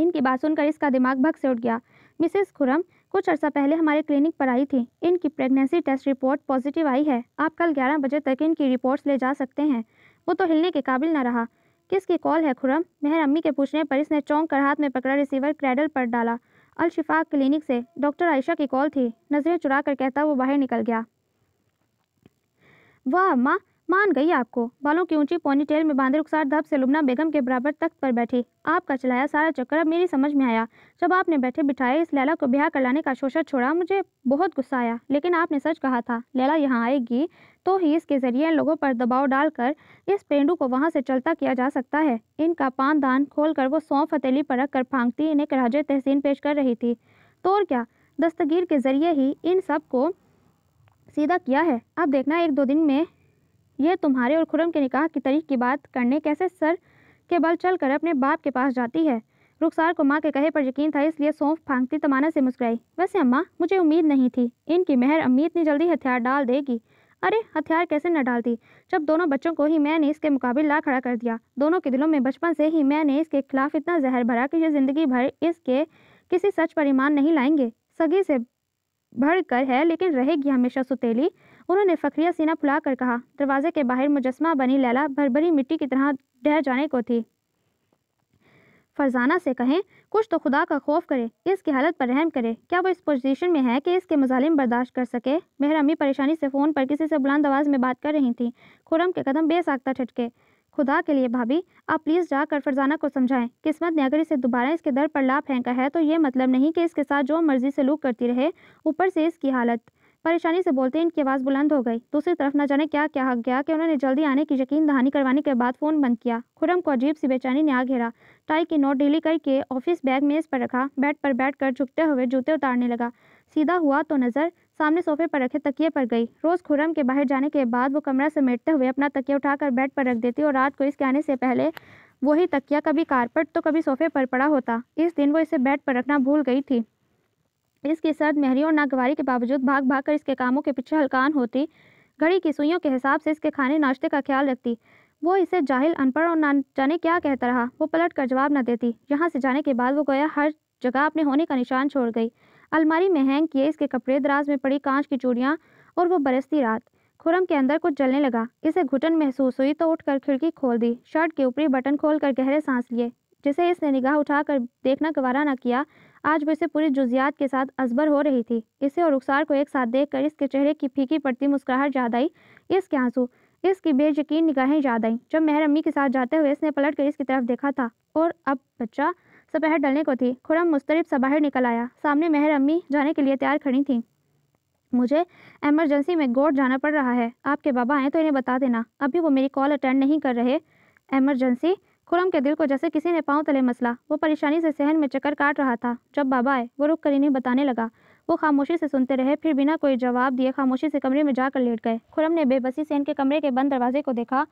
इनकी बात सुनकर इसका दिमाग भग से उठ गया मिसेस खुरम कुछ अर्सा पहले हमारे क्लिनिक पर आई थी इनकी प्रेगनेंसी टेस्ट रिपोर्ट पॉजिटिव आई है आप कल ग्यारह बजे तक इनकी रिपोर्ट्स ले जा सकते हैं वो तो हिलने के काबिल न रहा किसकी कॉल है खुरम मेहर अम्मी के पूछने पर इसने चौंक कर हाथ में पकड़ा रिसीवर क्रैडल पर डाला अलशिफा क्लिनिक से डॉक्टर आयशा की कॉल थी नज़रें चुरा कर कहता वो बाहर निकल गया वाह अम्मा मान गई आपको बालों की ऊंची पोनी टेल में बांधे रुखसार धब से लुबना बेगम के बराबर तख्त पर बैठी आपका चलाया सारा चक्कर अब मेरी समझ में आया जब आपने बैठे बिठाए इस लैला को ब्याह कर लाने का शोषण छोड़ा मुझे बहुत गुस्सा आया लेकिन आपने सच कहा था लैला यहाँ आएगी तो ही इसके जरिए लोगों पर दबाव डालकर इस पेंडू को वहाँ से चलता किया जा सकता है इनका पान दान खोल कर वो सौंफ हथेली पर रख कर फांकती इन्हें कराजे तहसीन पेश कर रही थी तो और क्या दस्तगीर के जरिए ही इन सब को सीधा किया है अब देखना एक दो दिन में यह तुम्हारे और खुरम के निकाह की तारीख की बात करने कैसे सर के बल चल कर अपने बाप के पास जाती है रुखसार को माँ के कहे पर यकीन था इसलिए सौंफ फांगती तमाना से मुस्कुराई वैसे अम्मा मुझे उम्मीद नहीं थी इनकी मेहर अम्मी इतनी जल्दी हथियार डाल देगी अरे हथियार कैसे न डालती जब दोनों बच्चों को ही मैंने इसके मुकाबले ला खड़ा कर दिया दोनों के दिलों में बचपन से ही मैंने इसके खिलाफ इतना जहर भरा कि ये ज़िंदगी भर इसके किसी सच पर ईमान नहीं लाएंगे सगी से भर कर है लेकिन रहेगी हमेशा सुतीली उन्होंने फकरिया सीना फुला कर कहा दरवाजे के बाहर मुजस्मा बनी लैला भरभरी मिट्टी की तरह ढह जाने को थी फरजाना से कहें कुछ तो खुदा का खौफ करे इसकी हालत पर रहम करे क्या वो इस पोजीशन में है कि इसके मजालिम बर्दाश्त कर सके अम्मी परेशानी से फ़ोन पर किसी से बुलंद आवाज़ में बात कर रही थी खुरम के कदम बेसाख्ता ठटके खुदा के लिए भाभी आप प्लीज़ जाकर फरजाना को समझाएं किस्मत ने अगर इसे दोबारा इसके दर पर ला फेंका है तो ये मतलब नहीं कि इसके साथ जो मर्जी से लूक करती रहे ऊपर से इसकी हालत परेशानी से बोलते इनकी आवाज़ बुलंद हो गई दूसरी तरफ न जाने क्या हक गया कि उन्होंने जल्दी आने की यकीन दहानी करवाने के बाद फ़ोन बंद किया खुरम को अजीब सी बेचैनी ने आ घेरा टाई की नोट डीली करके ऑफिस बैग मेज़ पर रखा बेड पर बैठ कर झुकते हुए जूते उतारने लगा सीधा हुआ तो नज़र सामने सोफे पर रखे तकिए पर गई रोज़ खुरम के बाहर जाने के बाद वो कमरा समेटते हुए अपना तकिया उठाकर बेड पर रख देती और रात को इसके आने से पहले वही तकिया कभी कारपेट तो कभी सोफे पर पड़ा होता इस दिन वो इसे बेड पर रखना भूल गई थी इसके सर्द मेहरी और नागवारी के बावजूद भाग भाग कर इसके कामों के पीछे हलकान होती घड़ी की सुइयों के हिसाब से इसके खाने नाश्ते का ख्याल रखती वो इसे जाहिल अनपढ़ और ना जाने क्या कहता रहा वो पलट कर जवाब न देती यहाँ से जाने के बाद वो गया हर जगह अपने होने का निशान छोड़ गई अलमारी में हैंग किए इसके कपड़े दराज में पड़ी कांच की चूड़ियाँ और वो बरसती रात खुरम के अंदर कुछ जलने लगा इसे घुटन महसूस हुई तो उठकर खिड़की खोल दी शर्ट के ऊपरी बटन खोल गहरे सांस लिए जिसे इसने निगाह उठाकर देखना गवारा न किया आज वैसे पूरी जुजियात के साथ असबर हो रही थी इसे और रुखसार को एक साथ देखकर इसके चेहरे की फीकी पड़ती मुस्कुराहट याद आई इसके आंसू इसकी बेयकीन निगाहें याद आईं जब मेहर अम्मी के साथ जाते हुए इसने पलट कर इसकी तरफ देखा था और अब बच्चा सपहर डलने को थी खुरम मुस्तरब से बाहर निकल आया सामने मेहर अम्मी जाने के लिए तैयार खड़ी थी मुझे एमरजेंसी में गोड जाना पड़ रहा है आपके बाबा आए तो इन्हें बता देना अभी वो मेरी कॉल अटेंड नहीं कर रहे एमरजेंसी खुरम के दिल को जैसे किसी ने पाँव तले मसला वो परेशानी से सहन में चक्कर काट रहा था जब बाबा आए वो रुक कर इन्हें बताने लगा वो खामोशी से सुनते रहे फिर बिना कोई जवाब दिए खामोशी से कमरे में जाकर लेट गए खुरम ने बेबसी से इनके कमरे के बंद दरवाजे को देखा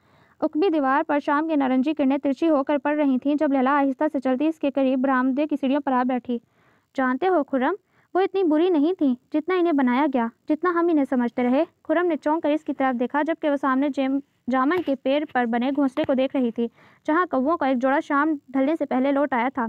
उकबी दीवार पर शाम के नारंगी किरणें तिरछी होकर पड़ रही थीं जब लला आहिस्ता से चलती इसके करीब बरामदे की सीढ़ियों पर आ बैठी जानते हो खुरम वो इतनी बुरी नहीं थी जितना इन्हें बनाया गया जितना हम इन्हें समझते रहे खुरम ने चौंक कर इसकी तरफ देखा जबकि वो सामने जेम जामन के पेड़ पर बने घोंसले को देख रही थी जहाँ कौवों का एक जोड़ा शाम ढलने से पहले लौट आया था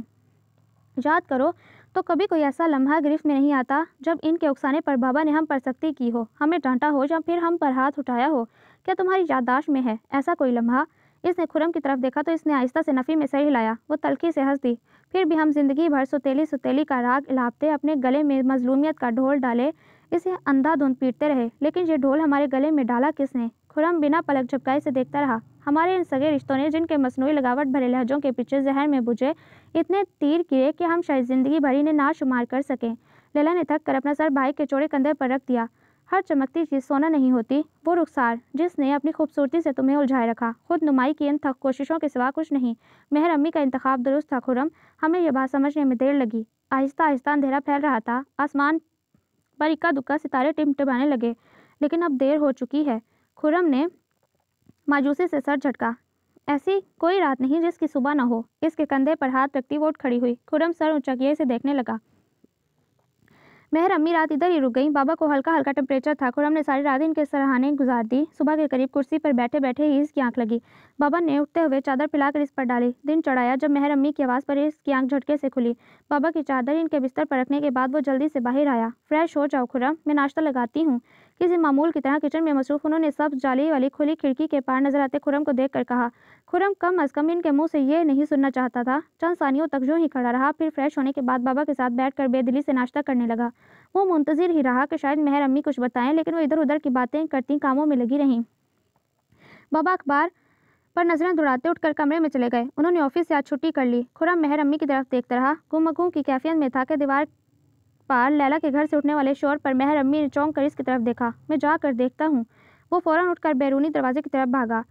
याद करो तो कभी कोई ऐसा लम्हा गिरफ्त में नहीं आता जब इनके उकसाने पर बाबा ने हम पर सख्ती की हो हमें डांटा हो या फिर हम पर हाथ उठाया हो क्या तुम्हारी याददाश्त में है ऐसा कोई लम्हा इसने खुरम की तरफ देखा तो इसने आहिस्ता से नफ़ी में सर हिलाया वो तलखी से हंस दी फिर भी हम जिंदगी भर सुतीली सुतीली का राग इलापते अपने गले में मजलूमियत का ढोल डाले इसे अंधाधुंध पीटते रहे लेकिन ये ढोल हमारे गले में डाला किसने खुरम बिना पलक झपकाए से देखता रहा हमारे इन सगे रिश्तों ने जिनके मसनू लगावट भरे लहजों के पीछे जहर में बुझे इतने तीर किए कि हम शायद ज़िंदगी भर ना नाशुमार कर सकें लैला ने थक कर अपना सर भाई के चौड़े कंधे पर रख दिया हर चमकती चीज़ सोना नहीं होती वो रुखसार जिसने अपनी खूबसूरती से तुम्हें उलझाए रखा खुद नुमाई की इन थक कोशिशों के सिवा कुछ नहीं मेहर अम्मी का इंतखाब दुरुस्त था खुरम हमें यह बात समझने में देर लगी आहिस्ता आहिस्ता अंधेरा फैल रहा था आसमान पर इक्का दुक्का सितारे टिमटिमाने लगे लेकिन अब देर हो चुकी है खुरम ने मायूसी से सर झटका ऐसी कोई रात नहीं जिसकी सुबह ना हो इसके कंधे पर हाथ रखती वोट खड़ी हुई खुरम सर ऊंचा किए देखने लगा मेहर अम्मी रात इधर ही रुक गई बाबा को हल्का हल्का टेम्परेचर था खुरम ने सारी रात इनके सराहाने गुजार दी सुबह के करीब कुर्सी पर बैठे बैठे ही इसकी आंख लगी बाबा ने उठते हुए चादर पिलाकर इस पर डाली दिन चढ़ाया जब मेहर अम्मी की आवाज़ पर इसकी आंख झटके से खुली बाबा की चादर इनके बिस्तर पर रखने के बाद वो जल्दी से बाहर आया फ्रेश हो जाओ खुरम मैं नाश्ता लगाती हूँ किसी मामूल की तरह किचन में मसरूफ उन्होंने सब जाली वाली खुली खिड़की के पार नजर आते खुरम को देख कर कहा खुरम कम अज कम इनके मुंह से ये नहीं सुनना चाहता था चंद सानियों तक यूँ ही खड़ा रहा फिर फ्रेश होने के बाद बाबा के साथ बैठकर बेदिली से नाश्ता करने लगा वो मुंतजिर ही रहा कि शायद मेहर अम्मी कुछ बताएं लेकिन वो इधर उधर की बातें करती कामों में लगी रहीं बाबा अखबार पर नजरें दौड़ाते उठकर कमरे में चले गए उन्होंने ऑफिस से आज छुट्टी कर ली खुरम मेहर अम्मी की तरफ देखता रहा गुमगू की कैफियत में था कि दीवार पार लैला के घर से उठने वाले शोर पर मेहर अम्मी ने चौंक कर इसकी तरफ देखा मैं जाकर देखता हूँ वो फौरन उठकर बैरूनी दरवाजे की तरफ भागा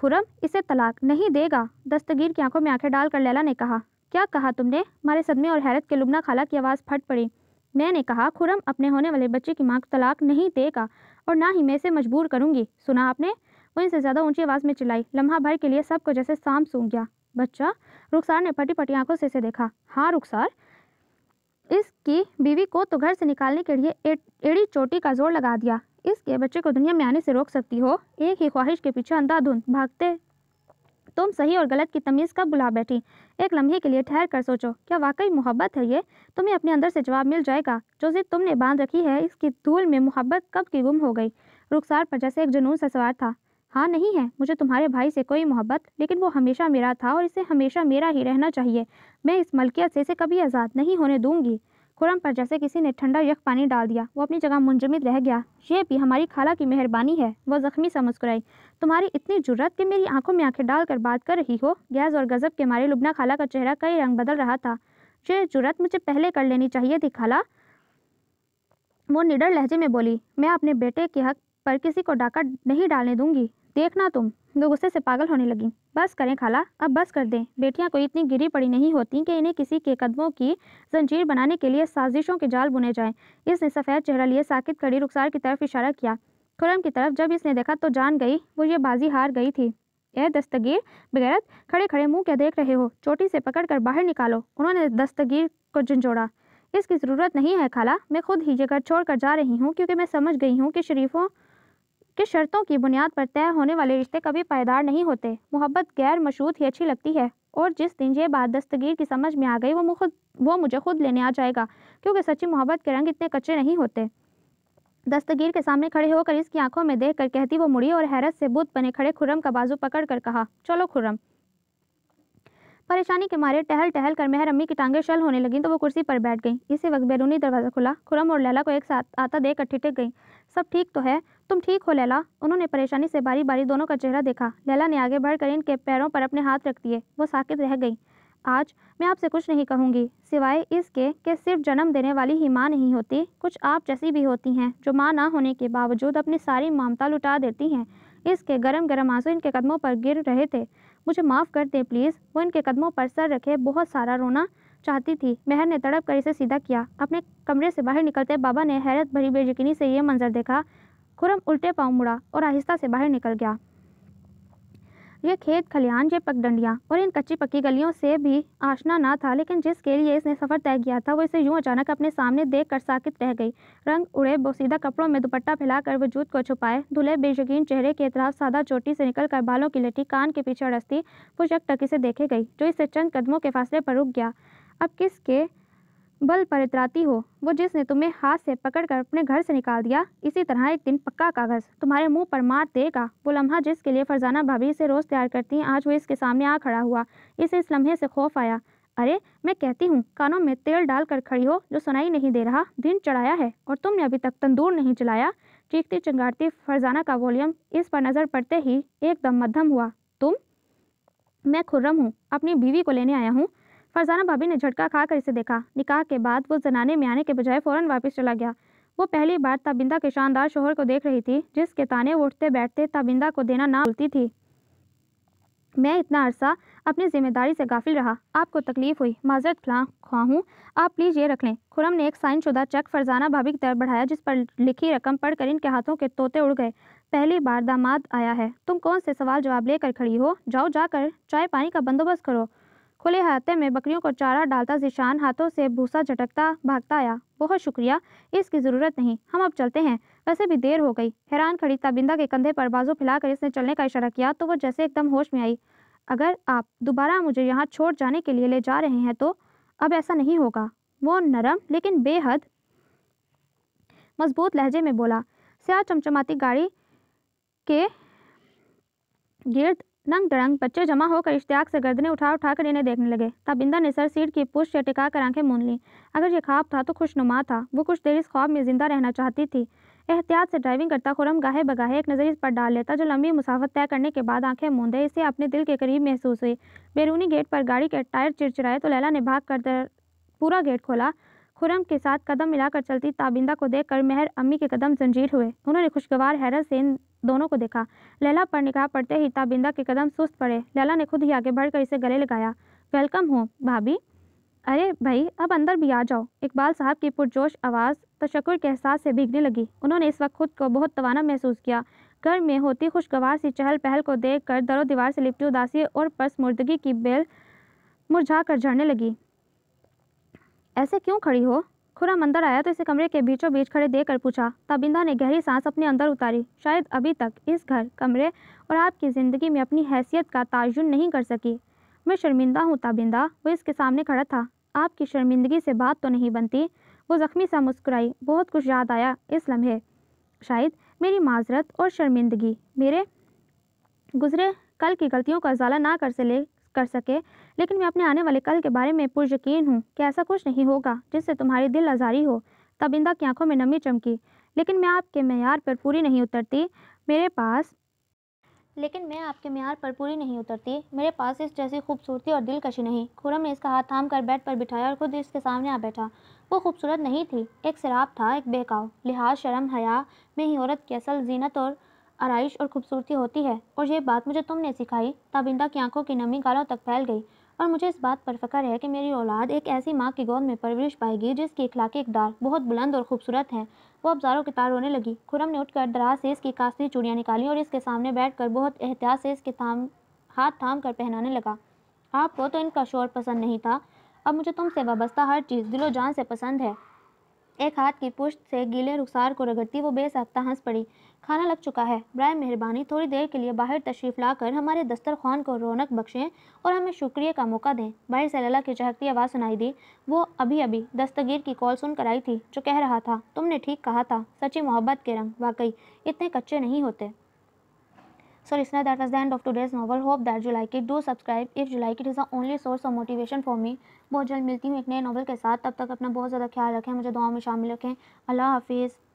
खुरम इसे तलाक नहीं देगा दस्तगीर की आंखों में आंखें डालकर लैला ने कहा क्या कहा तुमने हमारे सदमे और हैरत के लुबना खाला की आवाज़ फट पड़ी मैंने कहा खुरम अपने होने वाले बच्चे की माँ को तलाक नहीं देगा और ना ही मैं इसे मजबूर करूँगी सुना आपने वो इनसे ज़्यादा ऊंची आवाज़ में चिल्लाई लम्हा भर के लिए सबको जैसे सांप सूंघ गया बच्चा रुखसार ने फटी फटी आंखों से इसे देखा हाँ रुखसार इसकी बीवी को तो घर से निकालने के लिए एड़ी चोटी का जोर लगा दिया इसके बच्चे को दुनिया में आने से रोक सकती हो एक ही ख्वाहिश के पीछे अंधाधुंध भागते तुम सही और गलत की तमीज़ कब बुला बैठी एक लम्हे के लिए ठहर कर सोचो क्या वाकई मोहब्बत है ये तुम्हें अपने अंदर से जवाब मिल जाएगा जो जिद तुमने बांध रखी है इसकी धूल में मोहब्बत कब की गुम हो गई रुखसार पर जैसे एक जुनून सा सवार था हाँ नहीं है मुझे तुम्हारे भाई से कोई मोहब्बत लेकिन वो हमेशा मेरा था और इसे हमेशा मेरा ही रहना चाहिए मैं इस मलकियत से इसे कभी आज़ाद नहीं होने दूंगी खुरम पर जैसे किसी ने ठंडा यख पानी डाल दिया वो अपनी जगह मुंजमद रह गया ये भी हमारी खाला की मेहरबानी है वह जख्मी सा मुस्कुराई तुम्हारी इतनी जुर्रत कि मेरी आंखों में आंखें डालकर बात कर रही हो गैस और गज़ब के मारे लुबना खाला का चेहरा कई रंग बदल रहा था ये जुर्रत मुझे पहले कर लेनी चाहिए थी खाला वो निडर लहजे में बोली मैं अपने बेटे के हक पर किसी को डाका नहीं डालने दूंगी देखना तुम वो गुस्से से पागल होने लगी बस करें खाला अब बस कर दें बेटियां कोई इतनी गिरी पड़ी नहीं होती कि इन्हें किसी के कदमों की जंजीर बनाने के लिए साजिशों के जाल बुने जाएं इसने सफ़ेद चेहरा लिए साकित कड़ी रुखसार की तरफ इशारा किया खुरम की तरफ जब इसने देखा तो जान गई वो ये बाजी हार गई थी ए दस्तगीर बगैरत खड़े खड़े मुंह क्या देख रहे हो चोटी से कर बाहर निकालो उन्होंने दस्तगीर को झंझोड़ा इसकी ज़रूरत नहीं है खाला मैं खुद ही ये घर छोड़ कर जा रही हूँ क्योंकि मैं समझ गई हूँ कि शरीफों कि शर्तों की बुनियाद पर तय होने वाले रिश्ते कभी पायदार नहीं होते मोहब्बत गैर मशरूत ही अच्छी लगती है और जिस दिन ये बात दस्तगीर की समझ में आ गई वो खुद वो मुझे खुद लेने आ जाएगा क्योंकि सच्ची मोहब्बत के रंग इतने कच्चे नहीं होते दस्तगीर के सामने खड़े होकर इसकी आंखों में देख कर कहती वो मुड़ी और हैरत से बुत बने खड़े खुर्रम का बाजू पकड़ कर कहा चलो खुर्रम परेशानी के मारे टहल टहल कर मेहर अम्मी की टांगें शल होने लगी तो वो कुर्सी पर बैठ गई इसी वक्त बैरूनी दरवाज़ा खुला खुरम और लैला को एक साथ आता देख कर ठिठक गई सब ठीक तो है तुम ठीक हो लैला उन्होंने परेशानी से बारी बारी दोनों का चेहरा देखा लैला ने आगे बढ़कर इनके पैरों पर अपने हाथ रख दिए वो साकित रह गई आज मैं आपसे कुछ नहीं कहूँगी सिवाय इसके कि सिर्फ जन्म देने वाली ही माँ नहीं होती कुछ आप जैसी भी होती हैं जो माँ ना होने के बावजूद अपनी सारी ममता लुटा देती हैं इसके गरम गरम आंसू इनके कदमों पर गिर रहे थे मुझे माफ़ कर दें प्लीज़ वो इनके कदमों पर सर रखे बहुत सारा रोना चाहती थी मेहर ने तड़प कर इसे सीधा किया अपने कमरे से बाहर निकलते बाबा ने हैरत भरी बेयकीनी से यह मंजर देखा खुरम उल्टे पाँव मुड़ा और आहिस्ता से बाहर निकल गया ये खेत खलिहान ये पगडंडियाँ और इन कच्ची पक्की गलियों से भी आशना ना था लेकिन जिसके लिए इसने सफ़र तय किया था वो इसे यूं अचानक अपने सामने देख कर साकित रह गई रंग उड़े बोसीदा कपड़ों में दुपट्टा फैलाकर वजूद को छुपाए धुले बेशकीन चेहरे के अतराफ सादा चोटी से निकल कर बालों की लटी कान के पीछे अड़सती पुशक टकी से देखे गई जो इससे चंद कदमों के फासले पर रुक गया अब किसके बल पर इतराती हो वो जिसने तुम्हें हाथ से पकड़कर अपने घर से निकाल दिया इसी तरह एक दिन पक्का कागज तुम्हारे मुंह पर मार देगा वो लम्हा जिसके लिए फरजाना भाभी से रोज़ तैयार करती आज वो इसके सामने आ खड़ा हुआ इसे इस लम्हे से खौफ आया अरे मैं कहती हूँ कानों में तेल डालकर खड़ी हो जो सुनाई नहीं दे रहा दिन चढ़ाया है और तुमने अभी तक तंदूर नहीं चलाया चीखती चिंगारती फरजाना का वॉल्यूम इस पर नज़र पड़ते ही एकदम मध्यम हुआ तुम मैं खुर्रम हूँ अपनी बीवी को लेने आया हूँ फरजाना भाभी ने झटका खाकर इसे देखा निकाह के बाद वो जनाने में आने के बजाय फ़ौरन वापस चला गया वो पहली बार ताबिंदा के शानदार शोहर को देख रही थी जिसके ताने उठते बैठते ताबिंदा को देना ना भूलती थी मैं इतना अरसा अपनी जिम्मेदारी से गाफिल रहा आपको तकलीफ हुई माजरत खला खुआ हूँ आप प्लीज़ ये रख लें खुरम ने एक साइन शुदा चेक फरजाना भाभी की तरफ बढ़ाया जिस पर लिखी रकम पढ़कर इनके हाथों के तोते उड़ गए पहली बार दामाद आया है तुम कौन से सवाल जवाब लेकर खड़ी हो जाओ जाकर चाय पानी का बंदोबस्त करो खुले हाथे में बकरियों को चारा डालता जिशान हाथों से भूसा झटकता भागता आया बहुत शुक्रिया इसकी ज़रूरत नहीं हम अब चलते हैं वैसे भी देर हो गई हैरान खड़ी ताबिंदा के कंधे पर बाजू फैलाकर इसने चलने का इशारा किया तो वो जैसे एकदम होश में आई अगर आप दोबारा मुझे यहाँ छोड़ जाने के लिए ले जा रहे हैं तो अब ऐसा नहीं होगा वो नरम लेकिन बेहद मजबूत लहजे में बोला स्या चमचमाती गाड़ी के गिर्द नंग दड़ंग बच्चे जमा होकर इश्तियाक से गर्दने उठा उठा कर इन्हें देखने लगे तब इंदा सर सीट की पुष्ट टिका कर आंखें मून ली अगर ये ख्वाब था तो खुशनुमा था वो कुछ देर इस ख्वाब में जिंदा रहना चाहती थी एहतियात से ड्राइविंग करता खुरम गाहे बगाहे एक नज़र इस पर डाल लेता जो लंबी मुसाफत तय करने के बाद आंखें मूंदे इसे अपने दिल के करीब महसूस हुई बैरूनी गेट पर गाड़ी के टायर चिड़चिड़ाए तो लैला ने भाग कर पूरा गेट खोला खुरम के साथ कदम मिलाकर चलती ताबिंदा को देखकर मेहर अम्मी के कदम जंजीर हुए उन्होंने खुशगवार हैरत से इन दोनों को देखा लैला पर निकाह पड़ते ही ताबिंदा के कदम सुस्त पड़े लैला ने खुद ही आगे बढ़कर इसे गले लगाया वेलकम हो भाभी अरे भाई अब अंदर भी आ जाओ इकबाल साहब की पुरजोश आवाज़ तशक्र के एहसास से भीगने लगी उन्होंने इस वक्त खुद को बहुत तवाना महसूस किया घर में होती खुशगवार सी चहल पहल को देख कर दरो दीवार से लिपटी उदासी और पस मुर्दगी की बेल मुरझा कर झड़ने लगी ऐसे क्यों खड़ी हो खुरम अंदर आया तो इसे कमरे के बीचों बीच खड़े देख पूछा तबिंदा ने गहरी सांस अपने अंदर उतारी शायद अभी तक इस घर कमरे और आपकी ज़िंदगी में अपनी हैसियत का ताजुन नहीं कर सकी मैं शर्मिंदा हूँ ताबिंदा वो इसके सामने खड़ा था आपकी शर्मिंदगी से बात तो नहीं बनती वो ज़ख्मी सा मुस्कुराई बहुत कुछ याद आया इस लम्हे शायद मेरी माजरत और शर्मिंदगी मेरे गुजरे कल की गलतियों का उजाला ना कर से ले कर सके लेकिन मैं अपने आने वाले कल के बारे में पुरयकीन हूँ कि ऐसा कुछ नहीं होगा जिससे तुम्हारी दिल आज़ारी हो तबिंदा की आंखों में नमी चमकी लेकिन मैं आपके मैार पर पूरी नहीं उतरती मेरे पास लेकिन मैं आपके मैार पर पूरी नहीं उतरती मेरे पास इस जैसी खूबसूरती और दिलकशी नहीं खुरम ने इसका हाथ थाम कर बेड पर बिठाया और खुद इसके सामने आ बैठा वो खूबसूरत नहीं थी एक शराब था एक बेकाव लिहाज शर्म हया में ही औरत की असल जीनत और आरइश और खूबसूरती होती है और ये बात मुझे तुमने सिखाई तबिंदा की आंखों की नमी गालों तक फैल गई और मुझे इस बात पर फ़ख्र है कि मेरी औलाद एक ऐसी माँ की गोद में परवरिश पाएगी जिसकी इखलाक इकदार बहुत बुलंद और खूबसूरत है वो अब जारों की तार रोने लगी खुरम ने उठकर दराज से इसकी कास्ती चूड़ियाँ निकाली और इसके सामने कर बहुत एहतियात से इसके थाम हाथ थाम कर पहनाने लगा आपको तो इनका शोर पसंद नहीं था अब मुझे तुमसे वाबस्ता हर चीज़ दिलो जान से पसंद है एक हाथ की पुश्त से गीले रुखसार को रगड़ती वो बेसाख्ता हंस पड़ी खाना लग चुका है ब्राय मेहरबानी थोड़ी देर के लिए बाहर तशरीफ़ लाकर हमारे दस्तरखान को रौनक बख्शें और हमें शुक्रिया का मौका दें बाहर सैलला की चहकती आवाज़ सुनाई दी वो अभी अभी दस्तगीर की कॉल सुनकर आई थी जो कह रहा था तुमने ठीक कहा था सच्ची मोहब्बत के रंग वाकई इतने कच्चे नहीं होते so listener, that was the end of today's novel. Hope that you like it. Do subscribe if you like it. It is the only source of motivation for बहुत जल्द मिलती हूँ एक नए नॉवल के साथ तब तक अपना बहुत ज़्यादा ख्याल रखें मुझे दुआ में शामिल रखें अल्लाह हाफिज़